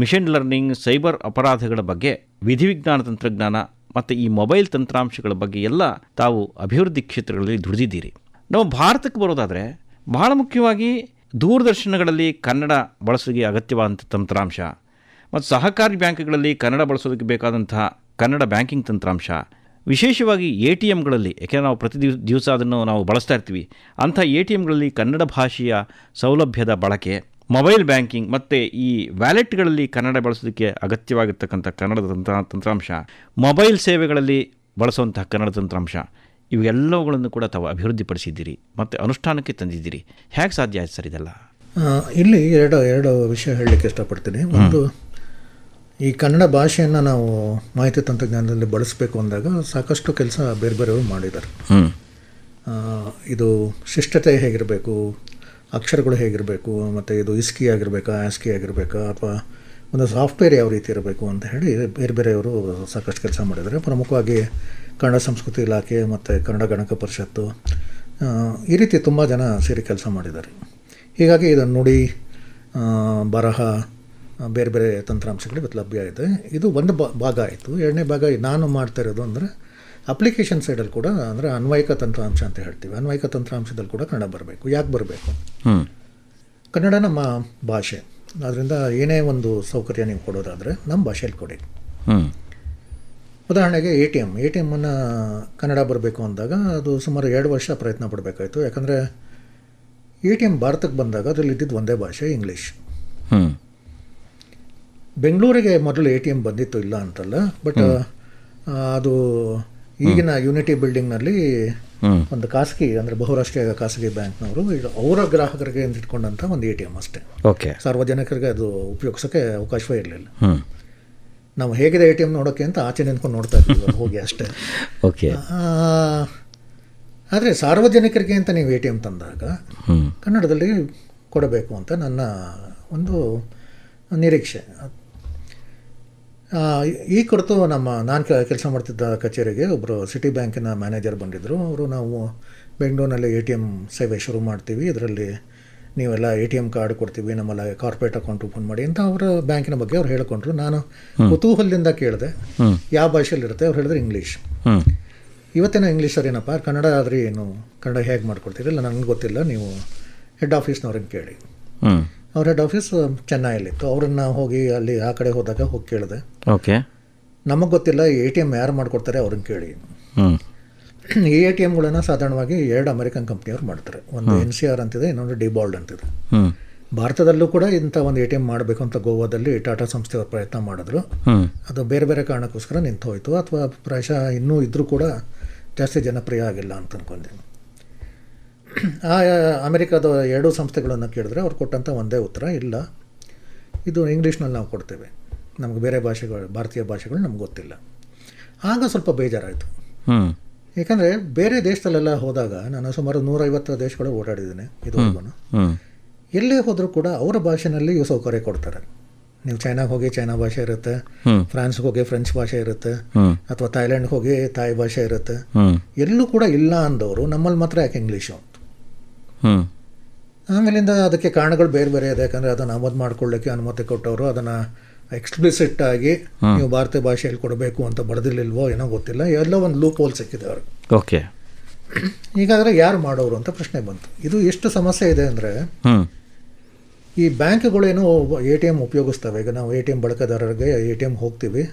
machine learning cyber ಅಪರಾಧಗಳ ಬಗ್ಗೆ ವಿಧಿವಿಜ್ಞಾನ ತಂತ್ರಜ್ಞಾನ ಮತ್ತು ಈ ಮೊಬೈಲ್ ತಂತ್ರಾಂಶಗಳ ಬಗ್ಗೆ ಎಲ್ಲ ತಾವು ಅಭಿವೃದ್ಧಿ ಕ್ಷೇತ್ರಗಳಲ್ಲಿ ದುಡಿದಿದ್ದೀರಿ ನಾವು ಭಾರತಕ್ಕೆ ಬರೋದಾದರೆ ಬಹಳ ಮುಖ್ಯವಾಗಿ ದೂರದರ್ಶನಗಳಲ್ಲಿ ಕನ್ನಡ ಬಳಸೋದಕ್ಕೆ ಅಗತ್ಯವಾದಂಥ ತಂತ್ರಾಂಶ ಮತ್ತು ಸಹಕಾರಿ ಬ್ಯಾಂಕ್ಗಳಲ್ಲಿ ಕನ್ನಡ ಬಳಸೋದಕ್ಕೆ ಬೇಕಾದಂತಹ ಕನ್ನಡ ಬ್ಯಾಂಕಿಂಗ್ ತಂತ್ರಾಂಶ ವಿಶೇಷವಾಗಿ ಎ ಟಿ ಎಮ್ಗಳಲ್ಲಿ ಯಾಕೆಂದರೆ ನಾವು ಪ್ರತಿ ದಿವ್ ದಿವಸ ಅದನ್ನು ನಾವು ಬಳಸ್ತಾ ಇರ್ತೀವಿ ಅಂಥ ಎ ಟಿ ಎಮ್ಗಳಲ್ಲಿ ಕನ್ನಡ ಭಾಷೆಯ ಸೌಲಭ್ಯದ ಬಳಕೆ ಮೊಬೈಲ್ ಬ್ಯಾಂಕಿಂಗ್ ಮತ್ತು ಈ ವ್ಯಾಲೆಟ್ಗಳಲ್ಲಿ ಕನ್ನಡ ಬಳಸೋದಕ್ಕೆ ಅಗತ್ಯವಾಗಿರ್ತಕ್ಕಂಥ ಕನ್ನಡದ ತಂತ್ರ ತಂತ್ರಾಂಶ ಮೊಬೈಲ್ ಸೇವೆಗಳಲ್ಲಿ ಬಳಸುವಂತಹ ಕನ್ನಡ ತಂತ್ರಾಂಶ ಇವೆಲ್ಲವುಗಳನ್ನು ಕೂಡ ತಾವು ಅಭಿವೃದ್ಧಿಪಡಿಸಿದ್ದೀರಿ ಮತ್ತು ಅನುಷ್ಠಾನಕ್ಕೆ ತಂದಿದ್ದೀರಿ ಹೇಗೆ ಸಾಧ್ಯ ಆಯ್ತು ಸರ್ ಇದೆಲ್ಲ ಇಲ್ಲಿ ಎರಡು ಎರಡು ವಿಷಯ ಹೇಳಲಿಕ್ಕೆ ಇಷ್ಟಪಡ್ತೀನಿ ಒಂದು ಈ ಕನ್ನಡ ಭಾಷೆಯನ್ನು ನಾವು ಮಾಹಿತಿ ತಂತ್ರಜ್ಞಾನದಲ್ಲಿ ಬಳಸಬೇಕು ಅಂದಾಗ ಸಾಕಷ್ಟು ಕೆಲಸ ಬೇರೆ ಬೇರೆಯವರು ಮಾಡಿದ್ದಾರೆ ಇದು ಶಿಷ್ಟತೆ ಹೇಗಿರಬೇಕು ಅಕ್ಷರಗಳು ಹೇಗಿರಬೇಕು ಮತ್ತು ಇದು ಇಸ್ಕಿ ಆಗಿರಬೇಕಾ ಆಸ್ಕಿ ಆಗಿರಬೇಕಾ ಅಥವಾ ಒಂದು ಸಾಫ್ಟ್ವೇರ್ ಯಾವ ರೀತಿ ಇರಬೇಕು ಅಂತ ಹೇಳಿ ಬೇರೆ ಬೇರೆಯವರು ಸಾಕಷ್ಟು ಕೆಲಸ ಮಾಡಿದ್ದಾರೆ ಪ್ರಮುಖವಾಗಿ ಕನ್ನಡ ಸಂಸ್ಕೃತಿ ಇಲಾಖೆ ಮತ್ತು ಕನ್ನಡ ಗಣಕ ಪರಿಷತ್ತು ಈ ರೀತಿ ತುಂಬ ಜನ ಸೇರಿ ಕೆಲಸ ಮಾಡಿದ್ದಾರೆ ಹೀಗಾಗಿ ಇದನ್ನು ನುಡಿ ಬರಹ ಬೇರೆ ಬೇರೆ ತಂತ್ರಾಂಶಗಳು ಲಭ್ಯ ಇದೆ ಇದು ಒಂದು ಭಾಗ ಆಯಿತು ಎರಡನೇ ಭಾಗ ನಾನು ಮಾಡ್ತಾ ಇರೋದು ಅಂದರೆ ಅಪ್ಲಿಕೇಶನ್ ಸೈಡಲ್ಲಿ ಕೂಡ ಅಂದರೆ ಅನ್ವಯಿಕ ತಂತ್ರಾಂಶ ಅಂತ ಹೇಳ್ತೀವಿ ಅನ್ವಯಿಕ ತಂತ್ರಾಂಶದಲ್ಲಿ ಕೂಡ ಕನ್ನಡ ಬರಬೇಕು ಯಾಕೆ ಬರಬೇಕು ಕನ್ನಡ ನಮ್ಮ ಭಾಷೆ ಅದರಿಂದ ಏನೇ ಒಂದು ಸೌಕರ್ಯ ನೀವು ಕೊಡೋದಾದರೆ ನಮ್ಮ ಭಾಷೆಯಲ್ಲಿ ಕೊಡಿ ಉದಾಹರಣೆಗೆ A T M A T ಎಮ್ಮನ್ನು ಕನ್ನಡ ಬರಬೇಕು ಅಂದಾಗ ಅದು ಸುಮಾರು ಎರಡು ವರ್ಷ ಪ್ರಯತ್ನ ಪಡಬೇಕಾಯಿತು ಯಾಕಂದರೆ ಎ ಟಿ ಎಮ್ ಭಾರತಕ್ಕೆ ಬಂದಾಗ ಅದರಲ್ಲಿ ಇದ್ದಿದ್ದು ಒಂದೇ ಭಾಷೆ ಇಂಗ್ಲೀಷ್ ಬೆಂಗಳೂರಿಗೆ ಮೊದಲು ಎ ಟಿ ಎಮ್ ಬಂದಿತ್ತು ಇಲ್ಲ ಅಂತಲ್ಲ ಬಟ್ ಅದು ಈಗಿನ ಯೂನಿಟಿ ಬಿಲ್ಡಿಂಗ್ನಲ್ಲಿ ಒಂದು ಖಾಸಗಿ ಅಂದ್ರೆ ಬಹುರಾಷ್ಟ್ರೀಯ ಖಾಸಗಿ ಬ್ಯಾಂಕ್ನವರು ಅವರ ಗ್ರಾಹಕರಿಗೆ ಅಂತ ಇಟ್ಕೊಂಡಂತ ಒಂದು ಎ ಟಿ ಎಂ ಅಷ್ಟೇ ಓಕೆ ಸಾರ್ವಜನಿಕರಿಗೆ ಅದು ಉಪಯೋಗಿಸೋಕೆ ಅವಕಾಶವೇ ಇರಲಿಲ್ಲ ನಾವು ಹೇಗಿದೆ ಎ ಟಿ ಎಂ ನೋಡೋಕೆ ಅಂತ ಆಚೆ ನಿಂತ್ಕೊಂಡು ನೋಡ್ತಾ ಇದ್ವಿ ಹೋಗಿ ಅಷ್ಟೇ ಓಕೆ ಆದರೆ ಸಾರ್ವಜನಿಕರಿಗೆ ಅಂತ ನೀವು ಎ ಟಿ ಎಂ ತಂದಾಗ ಕನ್ನಡದಲ್ಲಿ ಕೊಡಬೇಕು ಅಂತ ನನ್ನ ಒಂದು ನಿರೀಕ್ಷೆ ಈ ಕುರಿತು ನಮ್ಮ ನಾನು ಕೆಲಸ ಮಾಡ್ತಿದ್ದ ಕಚೇರಿಗೆ ಒಬ್ಬರು ಸಿಟಿ ಬ್ಯಾಂಕಿನ ಮ್ಯಾನೇಜರ್ ಬಂದಿದ್ದರು ಅವರು ನಾವು ಬೆಂಗಳೂರಿನಲ್ಲಿ ಎ ಟಿ ಎಮ್ ಸೇವೆ ಶುರು ಮಾಡ್ತೀವಿ ಇದರಲ್ಲಿ ನೀವೆಲ್ಲ ಎ ಟಿ ಎಮ್ ಕಾರ್ಡ್ ಕೊಡ್ತೀವಿ ನಮ್ಮಲ್ಲ ಕಾರ್ಪೊರೇಟ್ ಅಕೌಂಟ್ ಓಪನ್ ಮಾಡಿ ಅಂತ ಅವರ ಬ್ಯಾಂಕಿನ ಬಗ್ಗೆ ಅವ್ರು ಹೇಳಿಕೊಂಡ್ರು ನಾನು ಕುತೂಹಲದಿಂದ ಕೇಳಿದೆ ಯಾವ ಇರುತ್ತೆ ಅವ್ರು ಹೇಳಿದ್ರೆ ಇಂಗ್ಲೀಷ್ ಇವತ್ತೇನೋ ಇಂಗ್ಲೀಷರ್ ಏನಪ್ಪ ಕನ್ನಡ ಆದರೆ ಏನು ಕನ್ನಡ ಹೇಗೆ ಮಾಡ್ಕೊಡ್ತೀರಿ ಇಲ್ಲ ನನಗೆ ಗೊತ್ತಿಲ್ಲ ನೀವು ಹೆಡ್ ಆಫೀಸ್ನವ್ರಿಗೆ ಕೇಳಿ ಅವ್ರ ಹೆಡ್ ಆಫೀಸ್ ಚೆನ್ನೈಲಿತ್ತು ಅವ್ರನ್ನ ಹೋಗಿ ಅಲ್ಲಿ ಆ ಕಡೆ ಹೋದಾಗ ಹೋಗಿ ಕೇಳಿದೆ ಓಕೆ ನಮಗೆ ಗೊತ್ತಿಲ್ಲ ಎ ಟಿ ಎಮ್ ಯಾರು ಮಾಡ್ಕೊಡ್ತಾರೆ ಅವ್ರನ್ನ ಕೇಳಿ ಈ ಎ ಟಿ ಎಮ್ಗಳನ್ನು ಸಾಧಾರಣವಾಗಿ ಎರಡು ಅಮೆರಿಕನ್ ಕಂಪ್ನಿಯವ್ರು ಮಾಡ್ತಾರೆ ಒಂದು ಎನ್ ಸಿ ಆರ್ ಅಂತಿದೆ ಇನ್ನೊಂದು ಡಿಬಾಲ್ಡ್ ಅಂತಿದೆ ಭಾರತದಲ್ಲೂ ಕೂಡ ಇಂಥ ಒಂದು ಎ ಟಿ ಎಮ್ ಮಾಡಬೇಕು ಅಂತ ಗೋವಾದಲ್ಲಿ ಟಾಟಾ ಸಂಸ್ಥೆಯವರು ಪ್ರಯತ್ನ ಮಾಡಿದ್ರು ಅದು ಬೇರೆ ಬೇರೆ ಕಾರಣಕ್ಕೋಸ್ಕರ ನಿಂತು ಹೋಯಿತು ಅಥವಾ ಪ್ರಾಯಶಃ ಇನ್ನೂ ಇದ್ರೂ ಕೂಡ ಜಾಸ್ತಿ ಜನಪ್ರಿಯ ಆಗಿಲ್ಲ ಅಂತ ಅನ್ಕೊಂಡಿದ್ದೀನಿ ಆ ಅಮೆರಿಕದ ಎರಡೂ ಸಂಸ್ಥೆಗಳನ್ನು ಕೇಳಿದ್ರೆ ಅವ್ರು ಕೊಟ್ಟಂಥ ಒಂದೇ ಉತ್ತರ ಇಲ್ಲ ಇದು ಇಂಗ್ಲೀಷ್ನಲ್ಲಿ ನಾವು ಕೊಡ್ತೇವೆ ನಮ್ಗೆ ಬೇರೆ ಭಾಷೆಗಳು ಭಾರತೀಯ ಭಾಷೆಗಳು ನಮ್ಗೆ ಗೊತ್ತಿಲ್ಲ ಆಗ ಸ್ವಲ್ಪ ಬೇಜಾರಾಯಿತು ಯಾಕಂದರೆ ಬೇರೆ ದೇಶದಲ್ಲೆಲ್ಲ ಹೋದಾಗ ನಾನು ಸುಮಾರು ನೂರೈವತ್ತು ದೇಶಗಳು ಓಡಾಡಿದ್ದೀನಿ ಇದುವರೆಗೂ ಎಲ್ಲೇ ಹೋದರೂ ಕೂಡ ಅವರ ಭಾಷೆನಲ್ಲಿ ಸೌಕರ್ಯ ಕೊಡ್ತಾರೆ ನೀವು ಚೈನಾಗೆ ಹೋಗಿ ಚೈನಾ ಭಾಷೆ ಇರುತ್ತೆ ಫ್ರಾನ್ಸ್ಗೆ ಹೋಗಿ ಫ್ರೆಂಚ್ ಭಾಷೆ ಇರುತ್ತೆ ಅಥವಾ ಥಾಯ್ಲೆಂಡ್ಗೆ ಹೋಗಿ ಥಾಯ್ ಭಾಷೆ ಇರುತ್ತೆ ಎಲ್ಲೂ ಕೂಡ ಇಲ್ಲ ಅಂದವರು ನಮ್ಮಲ್ಲಿ ಮಾತ್ರ ಯಾಕೆ ಇಂಗ್ಲೀಷು ಆಮೇಲಿಂದ ಅದಕ್ಕೆ ಕಾರಣಗಳು ಬೇರೆ ಬೇರೆ ಇದೆ ಯಾಕಂದರೆ ಅದನ್ನು ಆಮದು ಮಾಡ್ಕೊಳ್ಳೋಕ್ಕೆ ಅನುಮತಿ ಕೊಟ್ಟವರು ಅದನ್ನು ಎಕ್ಸ್ಪ್ಲಿಸಿಟ್ ಆಗಿ ನೀವು ಭಾರತೀಯ ಭಾಷೆಯಲ್ಲಿ ಕೊಡಬೇಕು ಅಂತ ಬರೆದಿರ್ಲಿಲ್ವೋ ಏನೋ ಗೊತ್ತಿಲ್ಲ ಎಲ್ಲ ಒಂದು ಲೂಪ್ ಹೋಲ್ ಸಿಕ್ಕಿದೆ ಅವರು ಓಕೆ ಈಗಾದರೆ ಯಾರು ಮಾಡೋರು ಅಂತ ಪ್ರಶ್ನೆ ಬಂತು ಇದು ಎಷ್ಟು ಸಮಸ್ಯೆ ಇದೆ ಅಂದರೆ ಈ ಬ್ಯಾಂಕ್ಗಳೇನು ಎ ಟಿ ಎಮ್ ಉಪಯೋಗಿಸ್ತವೆ ಈಗ ನಾವು ಎ ಟಿ ಎಮ್ ಬಳಕೆದಾರರಿಗೆ ಎ ಟಿ ಎಮ್ ಹೋಗ್ತೀವಿ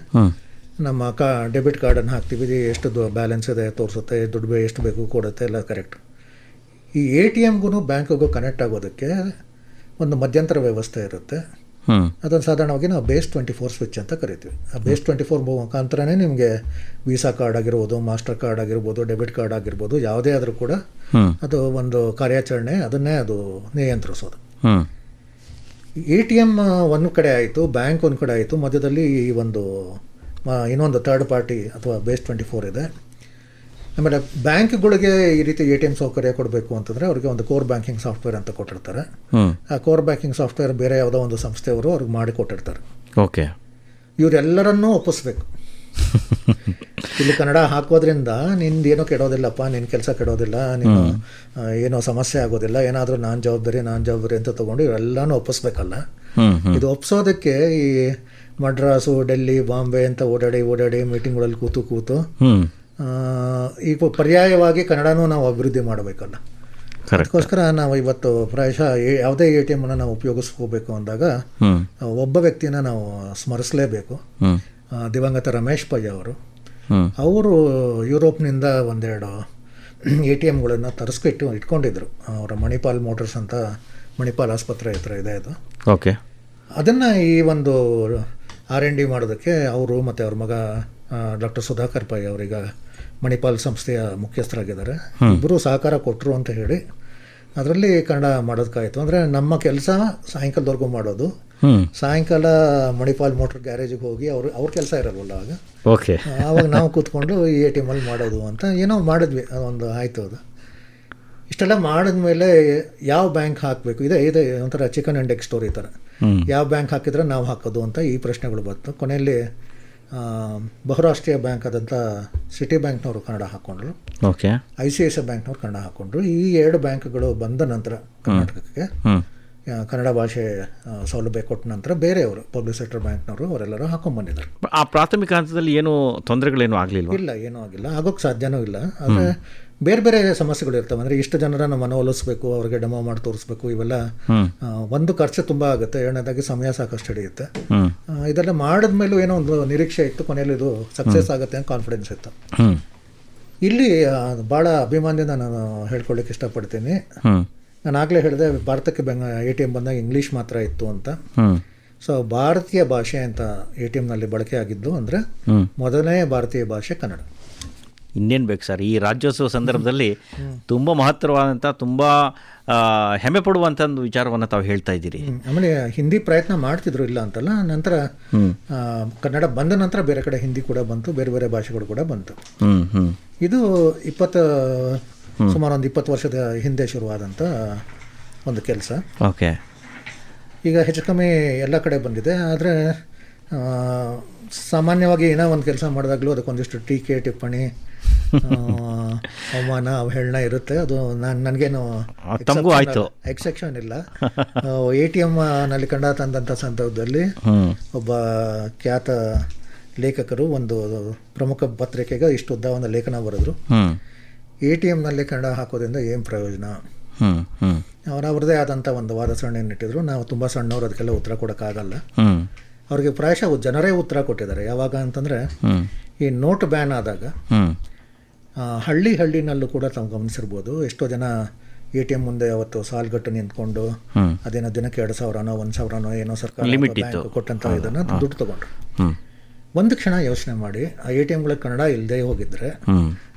ನಮ್ಮ ಕಾ ಡೆಬಿಟ್ ಕಾರ್ಡನ್ನು ಹಾಕ್ತೀವಿ ಎಷ್ಟು ಬ್ಯಾಲೆನ್ಸ್ ಇದೆ ತೋರಿಸುತ್ತೆ ದುಡ್ಡು ಎಷ್ಟು ಬೇಕು ಕೊಡುತ್ತೆ ಎಲ್ಲ ಕರೆಕ್ಟ್ ಈ ಎ ಟಿ ಎಮ್ಗೂ ಬ್ಯಾಂಕ್ಗೂ ಕನೆಕ್ಟ್ ಆಗೋದಕ್ಕೆ ಒಂದು ಮಧ್ಯಂತರ ವ್ಯವಸ್ಥೆ ಇರುತ್ತೆ ಅದನ್ನು ಸಾಧಾರಣವಾಗಿ ನಾವು ಬೇಸ್ ಟ್ವೆಂಟಿ ಫೋರ್ ಸ್ವಿಚ್ ಅಂತ ಕರಿತೀವಿ ಆ ಬೇಸ್ ಟ್ವೆಂಟಿ ಫೋರ್ ಮುಖಾಂತರನೇ ನಿಮಗೆ ವೀಸಾ ಕಾರ್ಡ್ ಆಗಿರ್ಬೋದು ಮಾಸ್ಟರ್ ಕಾರ್ಡ್ ಆಗಿರ್ಬೋದು ಡೆಬಿಟ್ ಕಾರ್ಡ್ ಆಗಿರ್ಬೋದು ಯಾವುದೇ ಆದರೂ ಕೂಡ ಅದು ಒಂದು ಕಾರ್ಯಾಚರಣೆ ಅದನ್ನೇ ಅದು ನಿಯಂತ್ರಿಸೋದು ಎ ಟಿ ಎಮ್ ಒಂದು ಕಡೆ ಆಯಿತು ಬ್ಯಾಂಕ್ ಒಂದು ಕಡೆ ಆಯಿತು ಮಧ್ಯದಲ್ಲಿ ಈ ಒಂದು ಇನ್ನೊಂದು ಥರ್ಡ್ ಪಾರ್ಟಿ ಅಥವಾ ಬೇಸ್ ಟ್ವೆಂಟಿ ಫೋರ್ ಇದೆ ಆಮೇಲೆ ಬ್ಯಾಂಕ್ಗಳಿಗೆ ಈ ರೀತಿ ಎ ಟಿ ಎಂ ಸೌಕರ್ಯ ಕೊಡಬೇಕು ಅಂತಂದ್ರೆ ಅವ್ರಿಗೆ ಒಂದು ಕೋರ್ ಬ್ಯಾಂಕಿಂಗ್ ಸಾಫ್ಟ್ವೇರ್ ಅಂತ ಕೊಟ್ಟಿರ್ತಾರೆ ಆ ಕೋರ್ ಬ್ಯಾಂಕಿಂಗ್ ಸಾಫ್ಟ್ವೇರ್ ಬೇರೆ ಯಾವುದೋ ಒಂದು ಸಂಸ್ಥೆಯವರು ಅವ್ರಿಗೆ ಮಾಡಿ ಕೊಟ್ಟಿರ್ತಾರೆ ಓಕೆ ಇವರೆಲ್ಲರನ್ನೂ ಒಪ್ಪಿಸ್ಬೇಕು ಇಲ್ಲಿ ಕನ್ನಡ ಹಾಕೋದ್ರಿಂದ ನಿಂದು ಏನೋ ಕೆಡೋದಿಲ್ಲಪ್ಪ ನಿನ್ನ ಕೆಲಸ ಕೆಡೋದಿಲ್ಲ ನೀನು ಏನೋ ಸಮಸ್ಯೆ ಆಗೋದಿಲ್ಲ ಏನಾದರೂ ನಾನು ಜವಾಬ್ದಾರಿ ನಾನು ಜವಾಬ್ದಾರಿ ಅಂತ ತಗೊಂಡು ಇವರೆಲ್ಲಾನು ಒಪ್ಪಿಸ್ಬೇಕಲ್ಲ ಇದು ಒಪ್ಪಿಸೋದಕ್ಕೆ ಈ ಮಡ್ರಾಸು ಡೆಲ್ಲಿ ಬಾಂಬೆ ಅಂತ ಓಡಾಡಿ ಓಡಾಡಿ ಮೀಟಿಂಗ್ಗಳಲ್ಲಿ ಕೂತು ಕೂತು ಈಗ ಪರ್ಯಾಯವಾಗಿ ಕನ್ನಡನೂ ನಾವು ಅಭಿವೃದ್ಧಿ ಮಾಡಬೇಕಲ್ಲ ಅದಕ್ಕೋಸ್ಕರ ನಾವು ಇವತ್ತು ಪ್ರಾಯಶಃ ಯಾವುದೇ ಎ ಟಿ ಎಮ್ಮನ್ನು ನಾವು ಉಪಯೋಗಿಸ್ಕೋಬೇಕು ಅಂದಾಗ ಒಬ್ಬ ವ್ಯಕ್ತಿನ ನಾವು ಸ್ಮರಿಸಲೇಬೇಕು ದಿವಂಗತ ರಮೇಶ್ ಪೈ ಅವರು ಅವರು ಯುರೋಪ್ನಿಂದ ಒಂದೆರಡು ಎ ಟಿ ಎಮ್ಗಳನ್ನು ತರಿಸ್ಕಿಟ್ಟು ಇಟ್ಕೊಂಡಿದ್ರು ಅವರ ಮಣಿಪಾಲ್ ಮೋಟರ್ಸ್ ಅಂತ ಮಣಿಪಾಲ್ ಆಸ್ಪತ್ರೆ ಹತ್ರ ಇದೆ ಅದು ಓಕೆ ಅದನ್ನು ಈ ಒಂದು ಆರ್ ಎನ್ ಡಿ ಮಾಡೋದಕ್ಕೆ ಅವರು ಮತ್ತು ಅವ್ರ ಮಗ ಡಾಕ್ಟರ್ ಸುಧಾಕರ್ ಪೈ ಅವರೀಗ ಮಣಿಪಾಲ್ ಸಂಸ್ಥೆಯ ಮುಖ್ಯಸ್ಥರಾಗಿದ್ದಾರೆ ಇಬ್ಬರು ಸಹಕಾರ ಕೊಟ್ಟರು ಅಂತ ಹೇಳಿ ಅದರಲ್ಲಿ ಕನ್ನಡ ಮಾಡೋದಕ್ಕಾಯಿತು ಅಂದರೆ ನಮ್ಮ ಕೆಲಸ ಸಾಯಂಕಾಲದವರೆಗೂ ಮಾಡೋದು ಸಾಯಂಕಾಲ ಮಣಿಪಾಲ್ ಮೋಟರ್ ಗ್ಯಾರೇಜಿಗೆ ಹೋಗಿ ಅವ್ರು ಅವ್ರ ಕೆಲಸ ಇರೋಲ್ಲ ಆಗ ಓಕೆ ಆವಾಗ ನಾವು ಕೂತ್ಕೊಂಡು ಈ ಎ ಟಿ ಎಮಲ್ಲಿ ಮಾಡೋದು ಅಂತ ಏನೋ ಮಾಡಿದ್ವಿ ಅದೊಂದು ಆಯಿತು ಅದು ಇಷ್ಟೆಲ್ಲ ಮಾಡಿದ್ಮೇಲೆ ಯಾವ ಬ್ಯಾಂಕ್ ಹಾಕಬೇಕು ಇದೆ ಇದೆ ಒಂಥರ ಚಿಕನ್ ಅಂಡ್ ಎಗ್ ಸ್ಟೋರಿ ಥರ ಯಾವ ಬ್ಯಾಂಕ್ ಹಾಕಿದ್ರೆ ನಾವು ಹಾಕೋದು ಅಂತ ಈ ಪ್ರಶ್ನೆಗಳು ಬಂತು ಕೊನೆಯಲ್ಲಿ ಬಹುರಾಷ್ಟ್ರೀಯ ಬ್ಯಾಂಕ್ ಆದಂಥ ಸಿಟಿ ಬ್ಯಾಂಕ್ನವರು ಕನ್ನಡ ಹಾಕ್ಕೊಂಡ್ರು okay I C I C ಬ್ಯಾಂಕ್ನವ್ರು ಕನ್ನಡ ಹಾಕ್ಕೊಂಡ್ರು ಈ ಎರಡು ಬ್ಯಾಂಕ್ಗಳು ಬಂದ ನಂತರ ಕರ್ನಾಟಕಕ್ಕೆ ಕನ್ನಡ ಭಾಷೆ ಸೌಲಭ್ಯ ಕೊಟ್ಟ ನಂತರ ಬೇರೆಯವರು ಪಬ್ಲಿಕ್ ಸೆಕ್ಟರ್ ಬ್ಯಾಂಕ್ನವರು ಅವರೆಲ್ಲರೂ ಬಂದಿದ್ದಾರೆ ಆ ಪ್ರಾಥಮಿಕ ಹಂತದಲ್ಲಿ ಏನು ತೊಂದರೆಗಳೇನು ಆಗಲಿಲ್ಲ ಇಲ್ಲ ಏನೂ ಆಗಿಲ್ಲ ಆಗೋಕ್ಕೆ ಸಾಧ್ಯನೂ ಇಲ್ಲ ಆದರೆ ಬೇರೆ ಬೇರೆ ಸಮಸ್ಯೆಗಳು ಇರ್ತವೆ ಅಂದರೆ ಇಷ್ಟು ಜನರನ್ನ ಮನವೊಲಿಸ್ಬೇಕು ಅವ್ರಿಗೆ ಡೆಮೋ ಮಾಡಿ ತೋರಿಸ್ಬೇಕು ಇವೆಲ್ಲ ಒಂದು ಖರ್ಚು ತುಂಬ ಆಗುತ್ತೆ ಎರಡನೇದಾಗಿ ಸಮಯ ಸಾಕಷ್ಟು ಹಿಡಿಯುತ್ತೆ ಮಾಡಿದ ಮಾಡಿದ್ಮೇಲೂ ಏನೋ ಒಂದು ನಿರೀಕ್ಷೆ ಇತ್ತು ಕೊನೆಯಲ್ಲಿ ಇದು ಸಕ್ಸಸ್ ಆಗುತ್ತೆ ಅಂತ ಕಾನ್ಫಿಡೆನ್ಸ್ ಇತ್ತು ಇಲ್ಲಿ ಭಾಳ ಅಭಿಮಾನದಿಂದ ನಾನು ಹೇಳ್ಕೊಳ್ಳಿಕ್ಕೆ ಇಷ್ಟಪಡ್ತೀನಿ ನಾನು ಆಗ್ಲೇ ಹೇಳಿದೆ ಭಾರತಕ್ಕೆ ಬೆಂಗ ಎ ಟಿ ಎಂ ಬಂದಾಗ ಇಂಗ್ಲೀಷ್ ಮಾತ್ರ ಇತ್ತು ಅಂತ ಸೊ ಭಾರತೀಯ ಭಾಷೆ ಅಂತ ಎ ಟಿ ಎಮ್ನಲ್ಲಿ ಬಳಕೆ ಆಗಿದ್ದು ಅಂದ್ರೆ ಮೊದಲನೇ ಭಾರತೀಯ ಭಾಷೆ ಕನ್ನಡ ಇನ್ನೇನು ಬೇಕು ಸರ್ ಈ ರಾಜ್ಯೋತ್ಸವ ಸಂದರ್ಭದಲ್ಲಿ ತುಂಬ ಮಹತ್ತರವಾದಂಥ ತುಂಬ ಹೆಮ್ಮೆ ಪಡುವಂಥ ಒಂದು ವಿಚಾರವನ್ನು ತಾವು ಹೇಳ್ತಾ ಇದ್ದೀರಿ ಆಮೇಲೆ ಹಿಂದಿ ಪ್ರಯತ್ನ ಮಾಡ್ತಿದ್ರು ಇಲ್ಲ ಅಂತಲ್ಲ ನಂತರ ಕನ್ನಡ ಬಂದ ನಂತರ ಬೇರೆ ಕಡೆ ಹಿಂದಿ ಕೂಡ ಬಂತು ಬೇರೆ ಬೇರೆ ಭಾಷೆಗಳು ಕೂಡ ಬಂತು ಇದು ಇಪ್ಪತ್ತು ಸುಮಾರು ಒಂದು ಇಪ್ಪತ್ತು ವರ್ಷದ ಹಿಂದೆ ಶುರುವಾದಂಥ ಒಂದು ಕೆಲಸ ಓಕೆ ಈಗ ಹೆಚ್ಚು ಕಮ್ಮಿ ಎಲ್ಲ ಕಡೆ ಬಂದಿದೆ ಆದರೆ ಸಾಮಾನ್ಯವಾಗಿ ಏನೋ ಒಂದು ಕೆಲಸ ಮಾಡಿದಾಗಲೂ ಅದಕ್ಕೊಂದಿಷ್ಟು ಟೀಕೆ ಟಿಪ್ಪಣಿ ಅವಮಾನ ಅವಹೇಳನ ಇರುತ್ತೆ ಅದು ನಾನು ನನಗೇನು ಆಯಿತು ಎಕ್ಸೆಪ್ಷನ್ ಇಲ್ಲ ಎ ಟಿ ಎಮ್ನಲ್ಲಿ ಕಂಡ ತಂದಂಥ ಸಂದರ್ಭದಲ್ಲಿ ಒಬ್ಬ ಖ್ಯಾತ ಲೇಖಕರು ಒಂದು ಪ್ರಮುಖ ಪತ್ರಿಕೆಗೆ ಇಷ್ಟು ಉದ್ದ ಒಂದು ಲೇಖನ ಬರೆದ್ರು ಎ ಟಿ ಎಮ್ನಲ್ಲಿ ಕನ್ನಡ ಹಾಕೋದ್ರಿಂದ ಏನು ಪ್ರಯೋಜನ ಅವ್ರು ಅವ್ರದ್ದೇ ಆದಂಥ ಒಂದು ವಾದ ಸರಣಿಯನ್ನು ಇಟ್ಟಿದ್ರು ನಾವು ತುಂಬ ಸಣ್ಣವರು ಅದಕ್ಕೆಲ್ಲ ಉತ್ತರ ಕೊಡೋಕ್ಕಾಗಲ್ಲ ಅವ್ರಿಗೆ ಪ್ರಾಯಶಃ ಜನರೇ ಉತ್ತರ ಕೊಟ್ಟಿದ್ದಾರೆ ಯಾವಾಗ ಅಂತಂದರೆ ಈ ನೋಟ್ ಬ್ಯಾನ್ ಆದಾಗ ಹಳ್ಳಿ ಹಳ್ಳಿನಲ್ಲೂ ಕೂಡ ತಾವು ಗಮನಿಸಿರ್ಬೋದು ಎಷ್ಟೋ ಜನ ಎ ಟಿ ಎಂ ಮುಂದೆ ಅವತ್ತು ಸಾಲ್ಗಟ್ಟು ನಿಂತ್ಕೊಂಡು ಅದೇನೋ ದಿನಕ್ಕೆ ಎರಡು ಸಾವಿರನೋ ಒಂದು ಸಾವಿರನೋ ಏನೋ ಸರ್ಕಾರ ಕೊಟ್ಟಂತ ಇದನ್ನ ದುಡ್ಡು ತಗೊಂಡ್ರು ಒಂದು ಕ್ಷಣ ಯೋಚನೆ ಮಾಡಿ ಆ ಎ ಟಿ ಎಂಗಳ ಕನ್ನಡ ಇಲ್ಲದೆ ಹೋಗಿದ್ರೆ